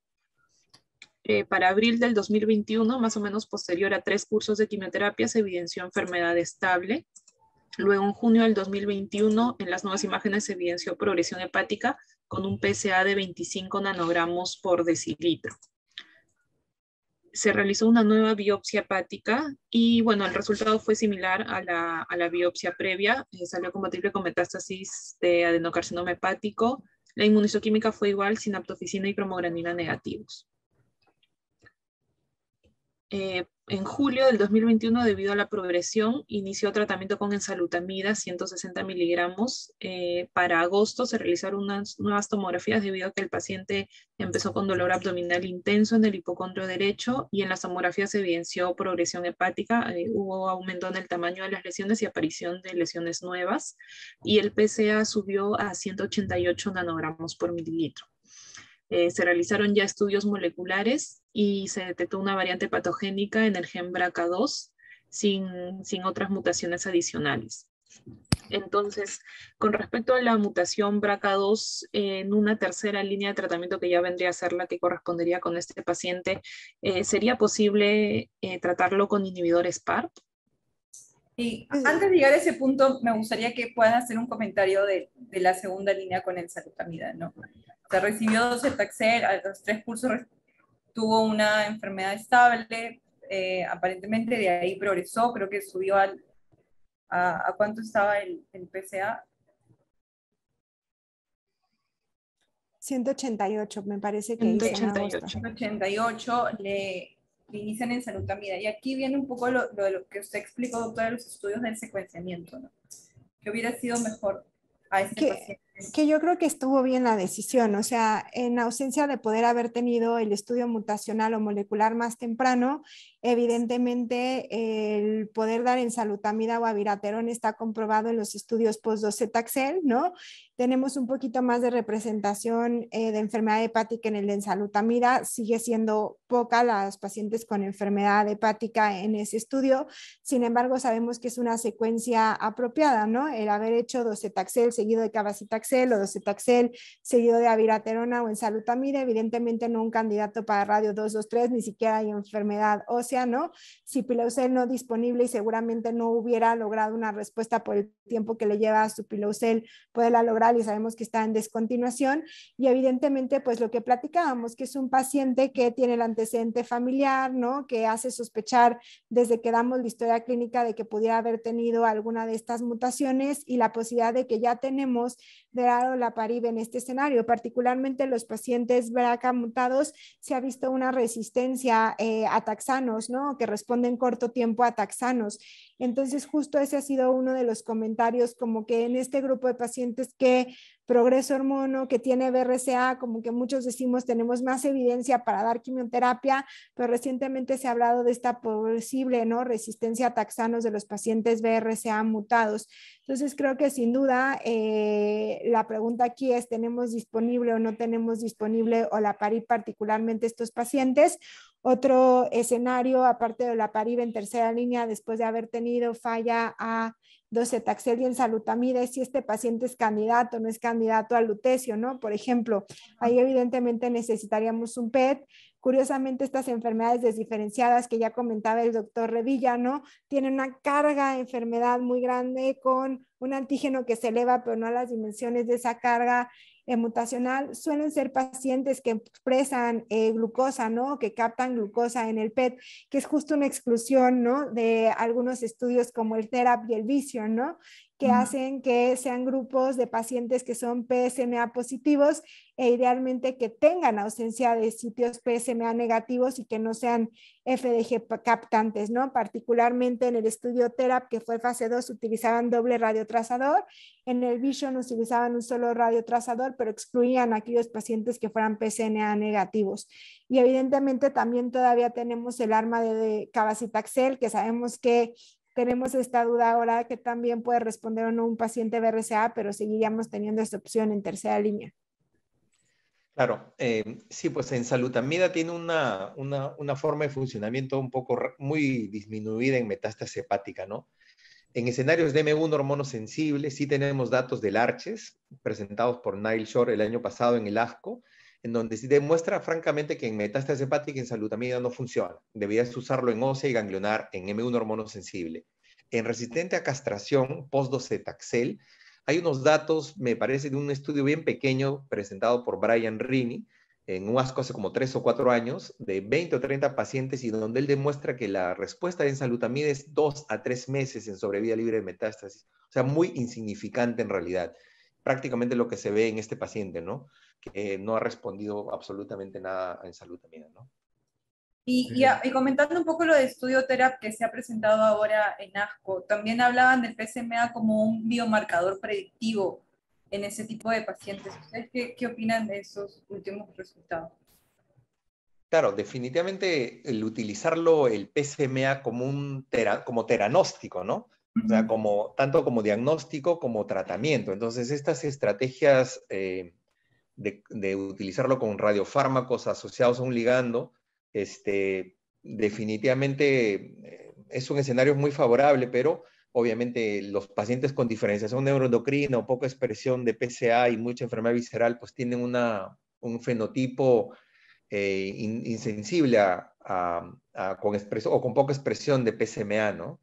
Eh, para abril del 2021, más o menos posterior a tres cursos de quimioterapia, se evidenció enfermedad estable. Luego, en junio del 2021, en las nuevas imágenes se evidenció progresión hepática con un PSA de 25 nanogramos por decilitro se realizó una nueva biopsia hepática y bueno, el resultado fue similar a la, biopsia previa, eh, salió compatible con metástasis de adenocarcinoma hepático, la inmunistoquímica fue igual, sin aptoficina y promogranina negativos. Eh, en julio del 2021, debido a la progresión, inició tratamiento con ensalutamida, 160 miligramos. Eh, para agosto se realizaron unas nuevas tomografías debido a que el paciente empezó con dolor abdominal intenso en el hipocondrio derecho y en las tomografías se evidenció progresión hepática, eh, hubo aumento en el tamaño de las lesiones y aparición de lesiones nuevas y el PCA subió a 188 nanogramos por mililitro. se realizaron ya estudios moleculares y se detectó una variante patogénica en el gen BRCA2 sin, sin otras mutaciones adicionales. Entonces, con respecto a la mutación BRCA2, en una tercera línea de tratamiento que ya vendría a ser la que correspondería con este paciente, eh, ¿sería posible eh, tratarlo con inhibidores PARP? Y mm. antes de llegar a ese punto, me gustaría que puedan hacer un comentario de, de la segunda línea con el salutamida, ¿no? O sea, recibió a los tres cursos tuvo una enfermedad estable, eh, aparentemente de ahí progresó, creo que subió al, a, cuánto estaba el, el PCA. 188, me parece que 188. 188 le, inician en salud salutamida. Y aquí viene un poco lo, que usted explicó, doctora, los estudios del secuenciamiento, ¿no? Que hubiera sido mejor a este paciente que yo creo que estuvo bien la decisión, o sea, en ausencia de poder haber tenido el estudio mutacional o molecular más temprano, Evidentemente, el poder dar en ensalutamida o aviraterona está comprobado en los estudios post-docetaxel, ¿no? Tenemos un poquito más de representación eh, de enfermedad hepática en el de ensalutamida. Sigue siendo poca las pacientes con enfermedad hepática en ese estudio. Sin embargo, sabemos que es una secuencia apropiada, ¿no? El haber hecho docetaxel seguido de cabacitaxel o docetaxel seguido de aviraterona o ensalutamida, evidentemente no un candidato para radio 223, ni siquiera hay enfermedad o si pilocel no disponible y seguramente no hubiera logrado una respuesta por el tiempo que le lleva a su puede poderla lograr y sabemos que está en descontinuación. Y evidentemente, pues lo que platicábamos, que es un paciente que tiene el antecedente familiar, ¿no? Que hace sospechar desde que damos la historia clínica de que pudiera haber tenido alguna de estas mutaciones y la posibilidad de que ya tenemos de la parib en este escenario, particularmente los pacientes BRCA mutados, se ha visto una resistencia eh, a taxanos que responden corto tiempo a taxanos. Entonces, justo ese ha sido uno de los comentarios, como que en este grupo de pacientes que progreso hormono, que tiene BRCA, como que muchos decimos tenemos más evidencia para dar quimioterapia, pero recientemente se ha hablado de esta posible, ¿no? Resistencia a taxanos de los pacientes BRCA mutados. Entonces, creo que sin duda eh, la pregunta aquí es, ¿tenemos disponible o no tenemos disponible o la parí particularmente estos pacientes? Otro escenario, aparte de la pariva en tercera línea, después de haber tenido falla a docetaxel y en es si este paciente es candidato, no es candidato al lutecio, ¿no? Por ejemplo, ahí evidentemente necesitaríamos un PET. Curiosamente, estas enfermedades desdiferenciadas que ya comentaba el doctor Revilla, ¿no? Tienen una carga enfermedad muy grande con un antígeno que se eleva, pero no a las dimensiones de esa carga eh, mutacional suelen ser pacientes que expresan eh, glucosa, ¿no? Que captan glucosa en el PET, que es justo una exclusión, ¿no? De algunos estudios como el TERAP y el Vision, ¿no? que hacen que sean grupos de pacientes que son PSMA positivos e idealmente que tengan ausencia de sitios PSMA negativos y que no sean FDG captantes, ¿no? Particularmente en el estudio TERAP, que fue fase 2, utilizaban doble radiotrazador, en el Vision utilizaban un solo radiotrazador, pero excluían aquellos pacientes que fueran PSMA negativos. Y evidentemente también todavía tenemos el arma de, de que sabemos que tenemos esta duda ahora que también puede responder o no un paciente BRCA, pero seguiríamos teniendo esta opción en tercera línea. Claro, eh, sí, pues en salutamida tiene una, una, una, forma de funcionamiento un poco muy disminuida en metástasis hepática, ¿no? En escenarios de M1 sensibles sí tenemos datos del ARCHES presentados por Nile Shore el año pasado en el ASCO, en donde se demuestra francamente que en metástasis hepática salutamida no funciona. Deberías usarlo en ósea y ganglionar en M1 hormono sensible. En resistente a castración post-docetaxel, hay unos datos, me parece, de un estudio bien pequeño presentado por Brian Rini en un asco hace como tres o cuatro años, de 20 o 30 pacientes, y donde él demuestra que la respuesta en salutamida es dos a tres meses en sobrevida libre de metástasis. O sea, muy insignificante en realidad. Prácticamente lo que se ve en este paciente, ¿no? que no ha respondido absolutamente nada en salud también, ¿no? Y, comentando un poco lo de estudio TERAP que se ha presentado ahora en ASCO, también hablaban del PSMA como un biomarcador predictivo en ese tipo de pacientes. ¿Ustedes qué, opinan de esos últimos resultados? Claro, definitivamente el utilizarlo, el PSMA como un como teranóstico, ¿no? O sea, como, tanto como diagnóstico como tratamiento. Entonces, estas estrategias eh, de, utilizarlo con radiofármacos asociados a un ligando, este, definitivamente eh, es un escenario muy favorable, pero obviamente los pacientes con diferenciación neuroendocrina o poca expresión de PCA y mucha enfermedad visceral, pues tienen un fenotipo eh, insensible con o con poca expresión de PCMA, ¿no?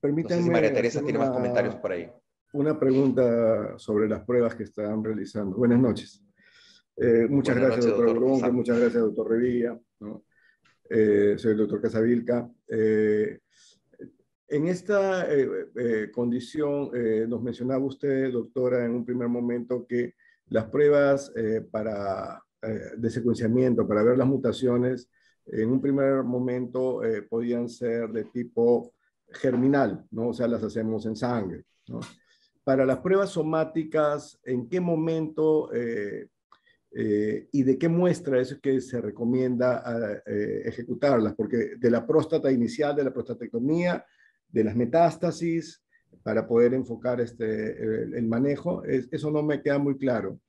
permítanme eh, no sé si María Teresa tiene más comentarios por ahí una pregunta sobre las pruebas que están realizando. Buenas noches. Eh, muchas, gracias, doctor muchas gracias, doctor Revilla. ¿no? Eh, soy el doctor Casavilca. Eh, en esta eh, condición, nos mencionaba usted, doctora, en un primer momento que las pruebas para, de secuenciamiento para ver las mutaciones en un primer momento podían ser de tipo germinal, ¿no? o sea, las hacemos en sangre. ¿no? para las pruebas somáticas, en qué momento eh, eh, y de qué muestra eso es que se recomienda eh, ejecutarlas, porque de la próstata inicial, de la prostatectomía, de las metástasis, para poder enfocar este, el, manejo, eso no me queda muy claro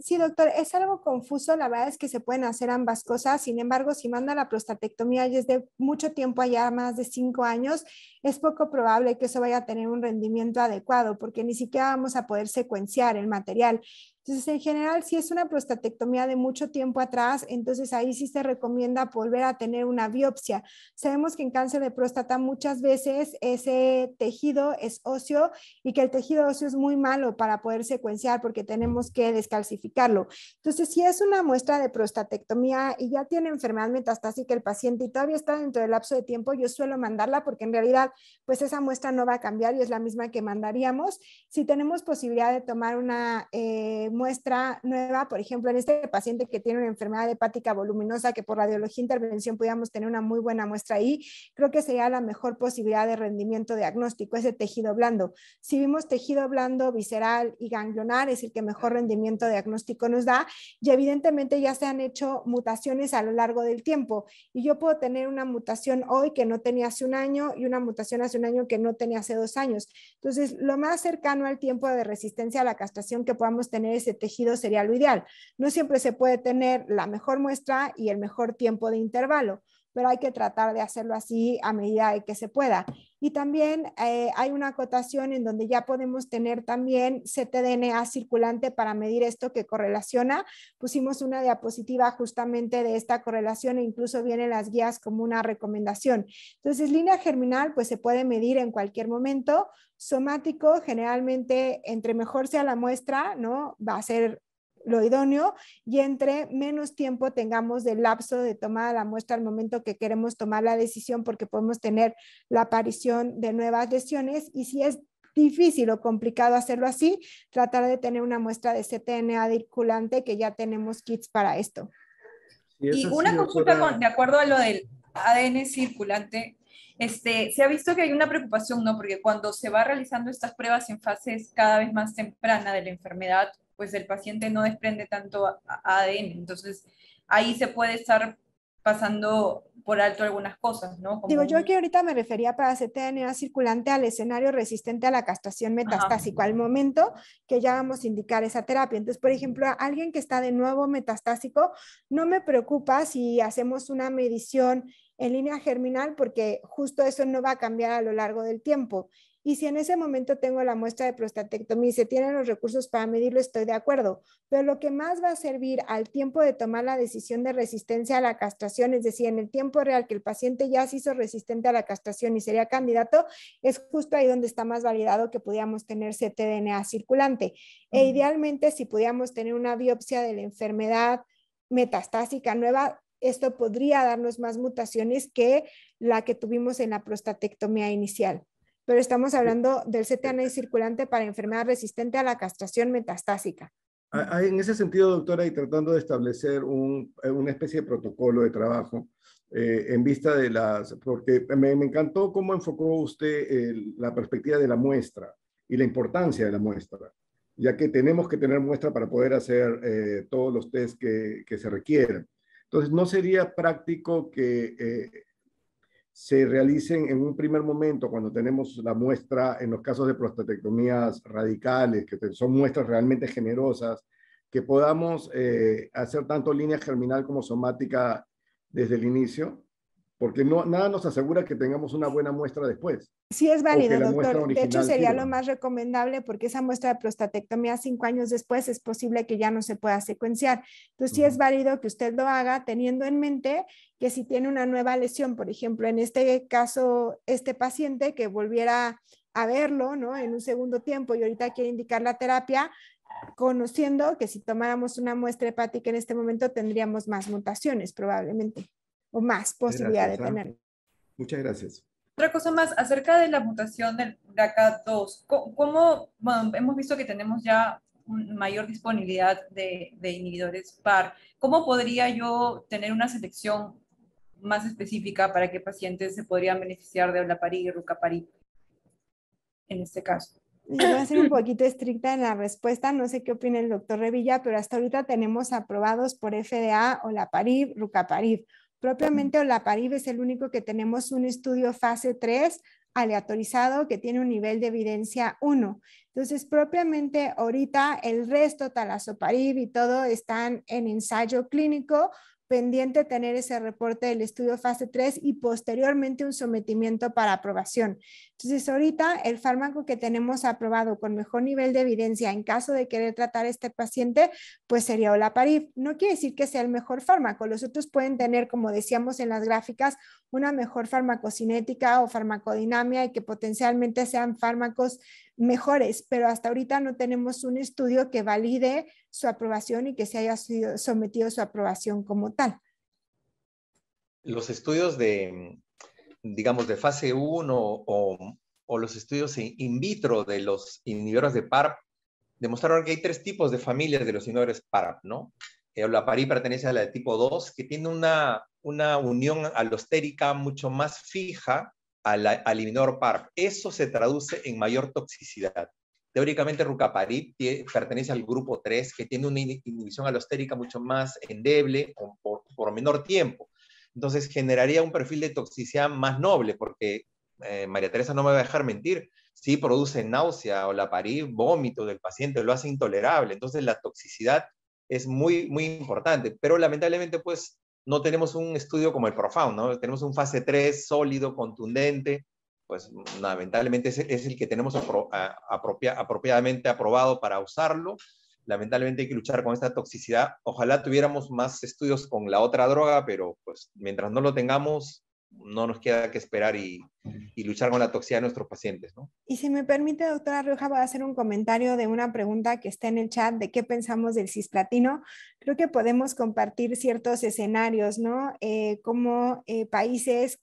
sí, doctor, es algo confuso. La verdad es que se pueden hacer ambas cosas. Sin embargo, si manda la prostatectomía desde mucho tiempo, allá más de cinco años, es poco probable que eso vaya a tener un rendimiento adecuado porque ni siquiera vamos a poder secuenciar el material. Entonces, en general, si es una prostatectomía de mucho tiempo atrás, entonces ahí sí se recomienda volver a tener una biopsia. Sabemos que en cáncer de próstata muchas veces ese tejido es óseo y que el tejido óseo es muy malo para poder secuenciar porque tenemos que descalcificarlo. Entonces, si es una muestra de prostatectomía y ya tiene enfermedad metastásica el paciente y todavía está dentro del lapso de tiempo, yo suelo mandarla porque en realidad, pues esa muestra no va a cambiar y es la misma que mandaríamos. Si tenemos posibilidad de tomar una... Eh, muestra nueva, por ejemplo, en este paciente que tiene una enfermedad hepática voluminosa, que por radiología e intervención pudiéramos tener una muy buena muestra ahí, creo que sería la mejor posibilidad de rendimiento diagnóstico, ese tejido blando. Si vimos tejido blando, visceral y ganglionar, es el que mejor rendimiento diagnóstico nos da, y evidentemente ya se han hecho mutaciones a lo largo del tiempo, y yo puedo tener una mutación hoy que no tenía hace un año y una mutación hace un año que no tenía hace dos años. Entonces, lo más cercano al tiempo de resistencia a la castración que podamos tener es ese tejido sería lo ideal. No siempre se puede tener la mejor muestra y el mejor tiempo de intervalo pero hay que tratar de hacerlo así a medida de que se pueda. Y también eh, hay una acotación en donde ya podemos tener también ctDNA circulante para medir esto que correlaciona. Pusimos una diapositiva justamente de esta correlación e incluso vienen las guías como una recomendación. Entonces, línea germinal pues se puede medir en cualquier momento. Somático, generalmente, entre mejor sea la muestra, ¿no? Va a ser lo idóneo y entre menos tiempo tengamos del lapso de tomar la muestra al momento que queremos tomar la decisión porque podemos tener la aparición de nuevas lesiones y si es difícil o complicado hacerlo así, tratar de tener una muestra de cTNA circulante que ya tenemos kits para esto. Y, una consulta de acuerdo a lo del ADN circulante, este, se ha visto que hay una preocupación, ¿no? Porque cuando se va realizando estas pruebas en fases cada vez más temprana de la enfermedad, pues el paciente no desprende tanto ADN. Entonces, ahí se puede estar pasando por alto algunas cosas, ¿no? Digo, yo aquí ahorita me refería para CTNA circulante al escenario resistente a la castración metastásico, al momento que ya vamos a indicar esa terapia. Entonces, por ejemplo, a alguien que está de nuevo metastásico, no me preocupa si hacemos una medición en línea germinal porque justo eso no va a cambiar a lo largo del tiempo. Y si en ese momento tengo la muestra de prostatectomía y se tienen los recursos para medirlo, estoy de acuerdo. Pero lo que más va a servir al tiempo de tomar la decisión de resistencia a la castración, es decir, en el tiempo real que el paciente ya se hizo resistente a la castración y sería candidato, es justo ahí donde está más validado que podíamos tener ctDNA circulante. E idealmente, si pudiéramos tener una biopsia de la enfermedad metastásica nueva, esto podría darnos más mutaciones que la que tuvimos en la prostatectomía inicial pero estamos hablando del CTNI circulante para enfermedad resistente a la castración metastásica. En ese sentido, doctora, y tratando de establecer eh, una especie de protocolo de trabajo eh, en vista de las, porque me, encantó cómo enfocó usted la perspectiva de la muestra y la importancia de la muestra, ya que tenemos que tener muestra para poder hacer eh, todos los test que, se requieren. Entonces, ¿no sería práctico que se realicen en un primer momento cuando tenemos la muestra en los casos de prostatectomías radicales, que son muestras realmente generosas, que podamos eh, hacer tanto línea germinal como somática desde el inicio porque nada nos asegura que tengamos una buena muestra después. Sí, es válido, doctor. De hecho, sería lo más recomendable porque esa muestra de prostatectomía cinco años después es posible que ya no se pueda secuenciar. Entonces, sí es válido que usted lo haga teniendo en mente que si tiene una nueva lesión, por ejemplo, en este caso, este paciente que volviera a verlo, ¿no? En un segundo tiempo y ahorita quiere indicar la terapia, conociendo que si tomáramos una muestra hepática en este momento tendríamos más mutaciones probablemente o más posibilidad de tener. Muchas gracias. Otra cosa más, acerca de la mutación del daca 2 ¿cómo, hemos visto que tenemos ya mayor disponibilidad de, inhibidores PAR? ¿Cómo podría yo tener una selección más específica para qué pacientes se podrían beneficiar de olaparib y rucaparib en este caso? voy a ser un poquito estricta en la respuesta, no sé qué opina el doctor Revilla, pero hasta ahorita tenemos aprobados por FDA olaparib, rucaparib. Propiamente Olaparib es el único que tenemos un estudio fase 3 aleatorizado que tiene un nivel de evidencia 1. Entonces, propiamente ahorita el resto, talazoparib y todo, están en ensayo clínico pendiente tener ese reporte del estudio fase 3 y posteriormente un sometimiento para aprobación. Entonces, ahorita el fármaco que tenemos aprobado con mejor nivel de evidencia en caso de querer tratar a este paciente, pues sería olaparib. No quiere decir que sea el mejor fármaco. Los otros pueden tener, como decíamos en las gráficas, una mejor farmacocinética o farmacodinamia y que potencialmente sean fármacos mejores, pero hasta ahorita no tenemos un estudio que valide su aprobación y que se haya sometido a su aprobación como tal. Los estudios de, digamos, de fase 1 o, los estudios in vitro de los inhibidores de PARP demostraron que hay tres tipos de familias de los inhibidores PARP, ¿no? Eh, la PARI pertenece a la de tipo 2, que tiene una, una unión alostérica mucho más fija al, al inhibidor PARP. Eso se traduce en mayor toxicidad. Teóricamente, rucaparib pertenece al grupo 3, que tiene una inhibición alostérica mucho más endeble por, menor tiempo. Entonces, generaría un perfil de toxicidad más noble, porque eh, María Teresa no me va a dejar mentir, sí produce náusea o la parib, vómito del paciente, lo hace intolerable. Entonces, la toxicidad es muy, muy importante, pero lamentablemente, pues, no tenemos un estudio como el Profound, ¿no? Tenemos un fase 3 sólido, contundente, pues lamentablemente es, el que tenemos apropiadamente aprobado para usarlo. Lamentablemente hay que luchar con esta toxicidad. Ojalá tuviéramos más estudios con la otra droga, pero pues mientras no lo tengamos, no nos queda que esperar y, luchar con la toxicidad de nuestros pacientes. ¿no? Y si me permite, doctora Rioja, voy a hacer un comentario de una pregunta que está en el chat de qué pensamos del cisplatino. Creo que podemos compartir ciertos escenarios, ¿no? Eh, como eh, países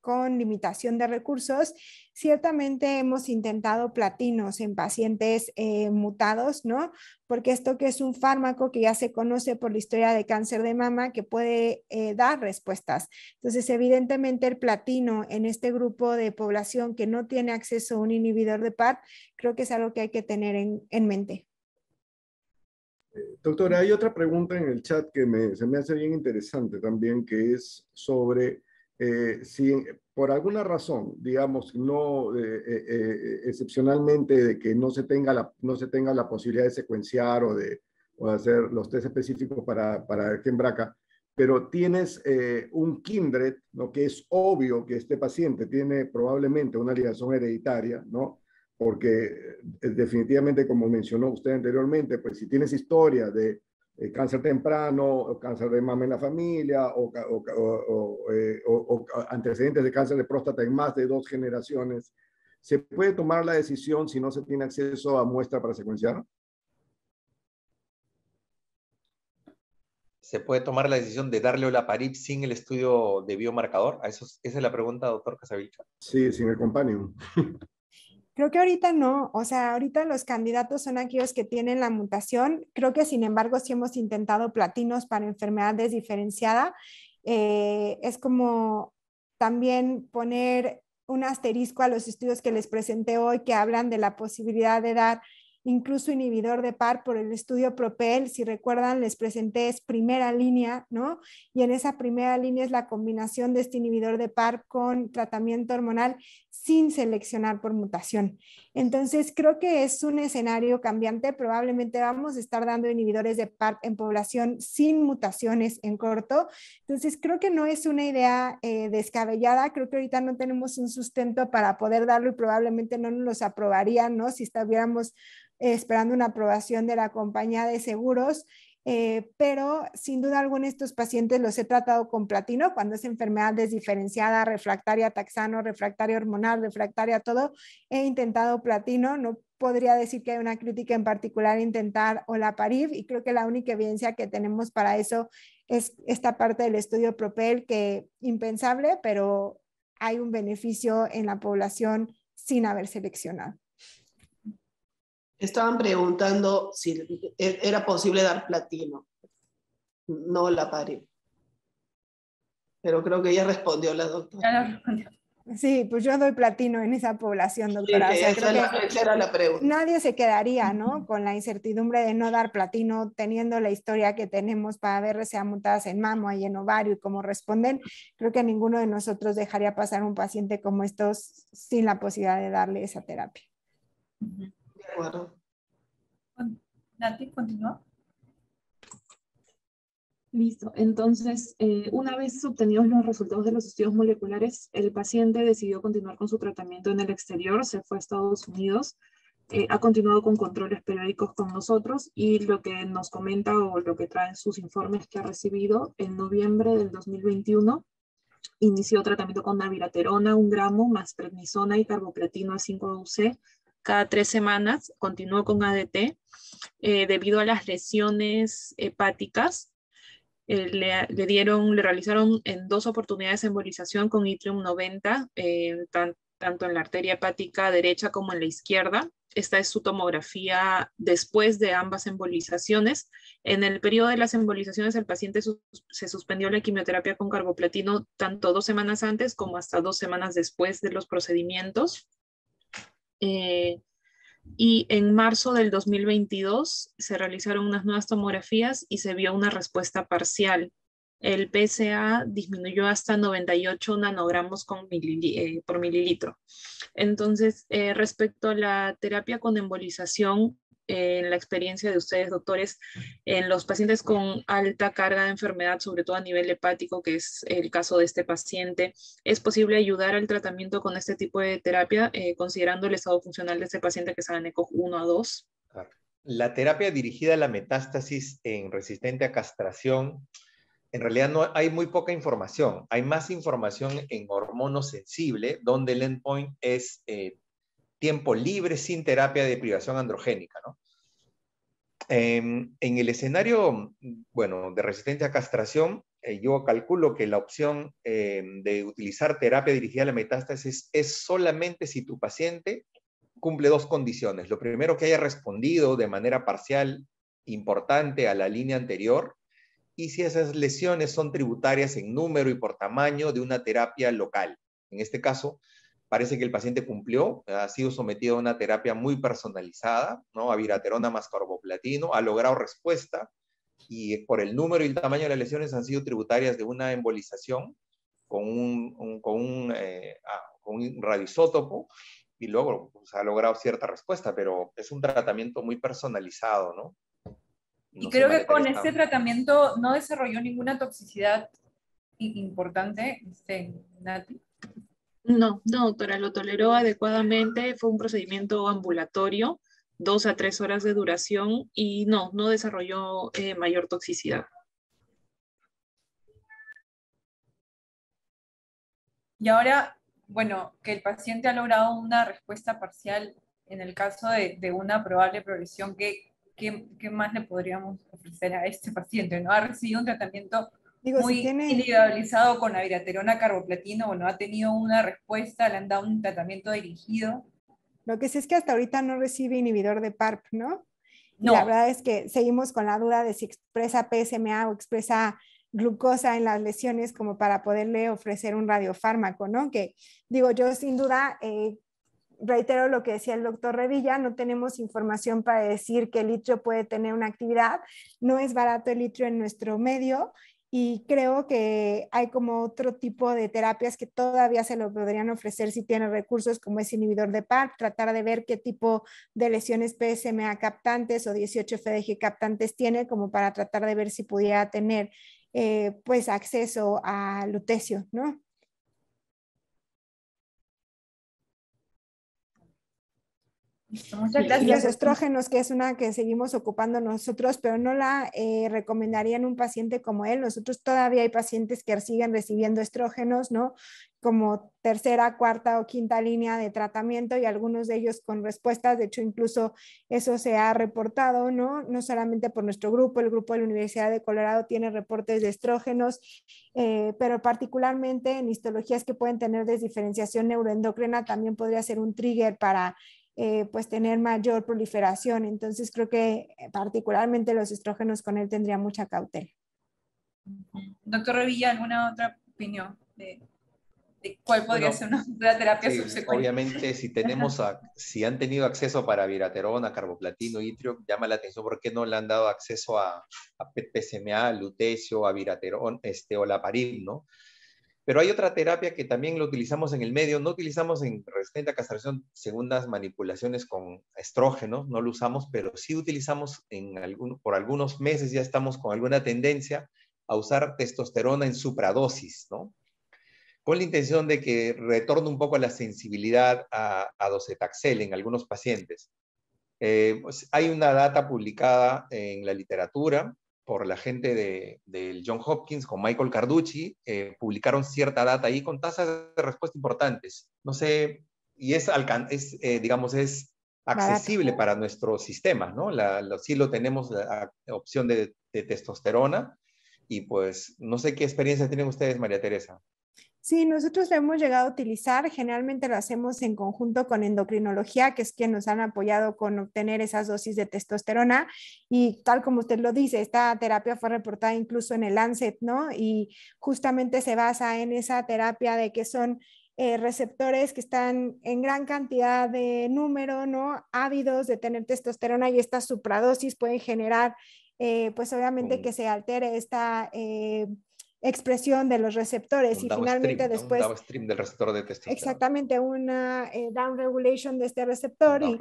con limitación de recursos, ciertamente hemos intentado platinos en pacientes eh, mutados, ¿no? Porque esto que es un fármaco que ya se conoce por la historia de cáncer de mama que puede eh, dar respuestas. Entonces, evidentemente el platino en este grupo de población que no tiene acceso a un inhibidor de PAR, creo que es algo que hay que tener en, mente. doctora, hay otra pregunta en el chat que me, se me hace bien interesante también, que es sobre eh, si por alguna razón, digamos, no eh, eh, excepcionalmente de que no se tenga la, no se tenga la posibilidad de secuenciar o de, hacer los test específicos para, para Braca, pero tienes un kindred, lo que es obvio que este paciente tiene probablemente una ligación hereditaria, ¿no? porque definitivamente, como mencionó usted anteriormente, pues si tienes historia de eh, cáncer temprano, cáncer de mama en la familia, o, eh, antecedentes de cáncer de próstata en más de dos generaciones, ¿se puede tomar la decisión si no se tiene acceso a muestra para secuenciar? ¿Se puede tomar la decisión de darle olaparib sin el estudio de biomarcador? ¿Esa es la pregunta, doctor Casavilcha? Sí, sin el companion. Creo que ahorita no, o sea, ahorita los candidatos son aquellos que tienen la mutación. Creo que sin embargo sí hemos intentado platinos para enfermedades desdiferenciada. Eh, es como también poner un asterisco a los estudios que les presenté hoy que hablan de la posibilidad de dar incluso inhibidor de par por el estudio Propel. Si recuerdan, les presenté es primera línea, ¿no? Y en esa primera línea es la combinación de este inhibidor de par con tratamiento hormonal sin seleccionar por mutación. Entonces, creo que es un escenario cambiante. Probablemente vamos a estar dando inhibidores de PARP en población sin mutaciones en corto. Entonces, creo que no es una idea eh, descabellada. Creo que ahorita no tenemos un sustento para poder darlo y probablemente no nos los aprobarían, ¿no? Si estuviéramos eh, esperando una aprobación de la compañía de seguros eh, pero sin duda alguna estos pacientes los he tratado con platino cuando es enfermedad desdiferenciada, refractaria taxano, refractaria hormonal, refractaria todo, he intentado platino, no podría decir que hay una crítica en particular intentar o la y creo que la única evidencia que tenemos para eso es esta parte del estudio PROPEL que impensable, pero hay un beneficio en la población sin haber seleccionado. Estaban preguntando si e-, era posible dar platino, no la parió, Pero creo que ella respondió la doctora. Sí, pues yo doy platino en esa población, doctora. esa, era la pregunta. Nadie se quedaría, ¿no? Con la incertidumbre de no dar platino, teniendo la historia que tenemos para ver sea mutadas en mamo y en ovario y cómo responden. Creo que ninguno de nosotros dejaría pasar un paciente como estos sin la posibilidad de darle esa terapia acuerdo. continúa. Listo. Entonces, eh, una vez obtenidos los resultados de los estudios moleculares, el paciente decidió continuar con su tratamiento en el exterior, se fue a Estados Unidos, eh, ha continuado con controles periódicos con nosotros y lo que nos comenta o lo que traen sus informes que ha recibido en noviembre del 2021, inició tratamiento con naviraterona, un gramo, más prednisona y carboplatino a 5-UC cada tres semanas, continuó con ADT eh, debido a las lesiones hepáticas. Eh, le, dieron, le realizaron en dos oportunidades embolización con itrium 90, eh, tanto en la arteria hepática derecha como en la izquierda. Esta es su tomografía después de ambas embolizaciones. En el periodo de las embolizaciones, el paciente se suspendió la quimioterapia con carboplatino tanto dos semanas antes como hasta dos semanas después de los procedimientos. Eh, y en marzo del 2022 se realizaron unas nuevas tomografías y se vio una respuesta parcial. El PSA disminuyó hasta 98 nanogramos eh, por mililitro. Entonces, eh, respecto a la terapia con embolización, en la experiencia de ustedes, doctores, en los pacientes con alta carga de enfermedad, sobre todo a nivel hepático, que es el caso de este paciente, ¿es posible ayudar al tratamiento con este tipo de terapia, eh, considerando el estado funcional de este paciente que es en 1 a 2? La terapia dirigida a la metástasis en resistente a castración, en realidad no hay muy poca información. Hay más información en hormono sensible, donde el endpoint es eh, tiempo libre sin terapia de privación androgénica, ¿no? Em, en el escenario, bueno, de resistencia a castración, eh, yo calculo que la opción em, de utilizar terapia dirigida a la metástasis es solamente si tu paciente cumple dos condiciones. Lo primero, que haya respondido de manera parcial importante a la línea anterior y si esas lesiones son tributarias en número y por tamaño de una terapia local. En este caso, Parece que el paciente cumplió, ha sido sometido a una terapia muy personalizada, ¿no? A viraterona más carboplatino, ha logrado respuesta y por el número y el tamaño de las lesiones han sido tributarias de una embolización con un, un, con un, eh, ah, y luego pues, ha logrado cierta respuesta, pero es un tratamiento muy personalizado, ¿no? y creo que con este tratamiento no desarrolló ninguna toxicidad importante, en este, Nati. No, no, doctora, lo toleró adecuadamente. Fue un procedimiento ambulatorio, dos a tres horas de duración y no, no desarrolló eh, mayor toxicidad. Y ahora, bueno, que el paciente ha logrado una respuesta parcial en el caso de, una probable progresión, ¿qué, más le podríamos ofrecer a este paciente? ¿no? Ha recibido un tratamiento Digo, muy si tiene... individualizado con aviraterona carboplatino, no ha tenido una respuesta, le han dado un tratamiento dirigido. Lo que sí es que hasta ahorita no recibe inhibidor de PARP, ¿no? no. La verdad es que seguimos con la duda de si expresa PSMA o expresa glucosa en las lesiones como para poderle ofrecer un radiofármaco, ¿no? Que digo, yo sin duda eh, reitero lo que decía el doctor Revilla, no tenemos información para decir que el litrio puede tener una actividad, no es barato el litrio en nuestro medio y creo que hay como otro tipo de terapias que todavía se lo podrían ofrecer si tiene recursos, como es inhibidor de PAR, tratar de ver qué tipo de lesiones PSMA captantes o 18FDG captantes tiene, como para tratar de ver si pudiera tener eh, pues acceso a lutesio, ¿no? los estrógenos, que es una que seguimos ocupando nosotros, pero no la eh, recomendarían un paciente como él. Nosotros todavía hay pacientes que siguen recibiendo estrógenos, ¿no? Como tercera, cuarta o quinta línea de tratamiento y algunos de ellos con respuestas. De hecho, incluso eso se ha reportado, ¿no? No solamente por nuestro grupo, el grupo de la Universidad de Colorado tiene reportes de estrógenos, eh, pero particularmente en histologías que pueden tener desdiferenciación neuroendocrina también podría ser un trigger para eh, pues tener mayor proliferación. Entonces creo que eh, particularmente los estrógenos con él tendría mucha cautela. Doctor Revilla, ¿alguna otra opinión de, cuál podría ser una, terapia Obviamente, si, tenemos si han tenido acceso para viraterona, carboplatino, itrio, llama la atención por qué no le han dado acceso a, a PCMA, lutecio, a viraterona este, o laparib, ¿no? Pero hay otra terapia que también lo utilizamos en el medio, no utilizamos en resistente a castración segundas manipulaciones con estrógenos, no lo usamos, pero sí utilizamos en algún, por algunos meses ya estamos con alguna tendencia a usar testosterona en supradosis, ¿no? Con la intención de que retorne un poco la sensibilidad a, a docetaxel en algunos pacientes. Eh, pues, hay una data publicada en la literatura por la gente del de John Hopkins con Michael Carducci, eh, publicaron cierta data ahí con tasas de respuesta importantes. No sé, y es, es eh, digamos, es accesible para nuestro sistema, ¿no? sí lo tenemos, la, opción de, de, testosterona. Y pues, no sé qué experiencia tienen ustedes, María Teresa. Sí, nosotros lo hemos llegado a utilizar, generalmente lo hacemos en conjunto con endocrinología, que es quien nos han apoyado con obtener esas dosis de testosterona y tal como usted lo dice, esta terapia fue reportada incluso en el Lancet, ¿no? Y justamente se basa en esa terapia de que son eh, receptores que están en gran cantidad de número, ¿no? Ávidos de tener testosterona y esta supradosis pueden generar, eh, pues obviamente que se altere esta... Eh, expresión de los receptores y finalmente después... del receptor de Exactamente, una eh, down regulation de este receptor y,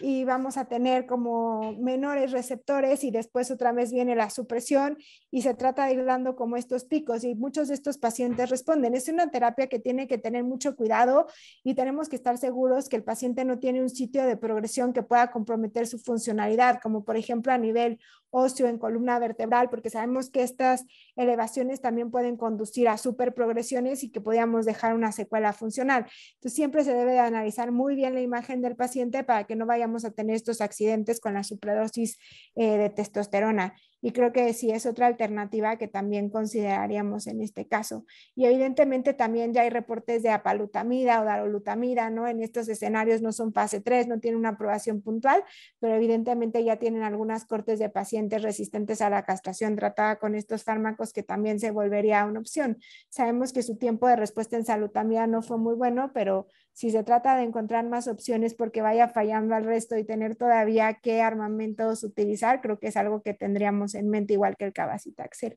y, vamos a tener como menores receptores y después otra vez viene la supresión y se trata de ir dando como estos picos y muchos de estos pacientes responden. Es una terapia que tiene que tener mucho cuidado y tenemos que estar seguros que el paciente no tiene un sitio de progresión que pueda comprometer su funcionalidad, como por ejemplo a nivel óseo, en columna vertebral, porque sabemos que estas elevaciones también pueden conducir a superprogresiones y que podíamos dejar una secuela funcional. Entonces, siempre se debe analizar muy bien la imagen del paciente para que no vayamos a tener estos accidentes con la supradosis eh, de testosterona. Y creo que sí es otra alternativa que también consideraríamos en este caso. Y evidentemente también ya hay reportes de apalutamida o darolutamida, ¿no? En estos escenarios no son fase 3, no tienen una aprobación puntual, pero evidentemente ya tienen algunas cortes de pacientes resistentes a la castración tratada con estos fármacos que también se volvería una opción. Sabemos que su tiempo de respuesta en salutamida no fue muy bueno, pero si se trata de encontrar más opciones porque vaya fallando al resto y tener todavía qué armamentos utilizar, creo que es algo que tendríamos en mente igual que el Cabacitaxel.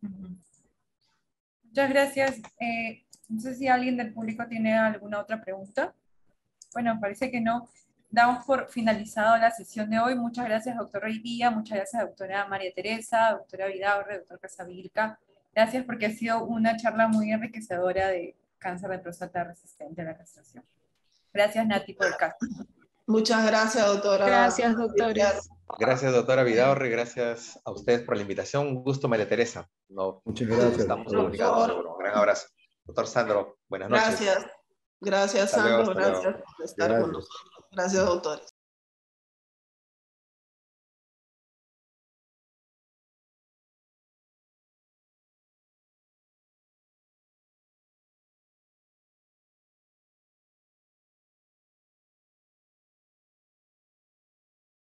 Muchas gracias. Eh, no sé si alguien del público tiene alguna otra pregunta. Bueno, parece que no. Damos por finalizado la sesión de hoy. Muchas gracias, doctor Rey Díaz. Muchas gracias, doctora María Teresa, doctora Vidaurre, doctor Casavirca. Gracias porque ha sido una charla muy enriquecedora de, cáncer de próstata resistente a la castración. Gracias, Nati, por el caso. Muchas gracias, doctora. Gracias, doctora. Gracias, doctora Vidaurre. Gracias a ustedes por la invitación. Un gusto, María Teresa. No, Muchas gracias. Estamos obligados. Un gran abrazo. Doctor Sandro, buenas noches. Gracias. Gracias, Sandro. gracias por estar con nosotros. Gracias, doctores.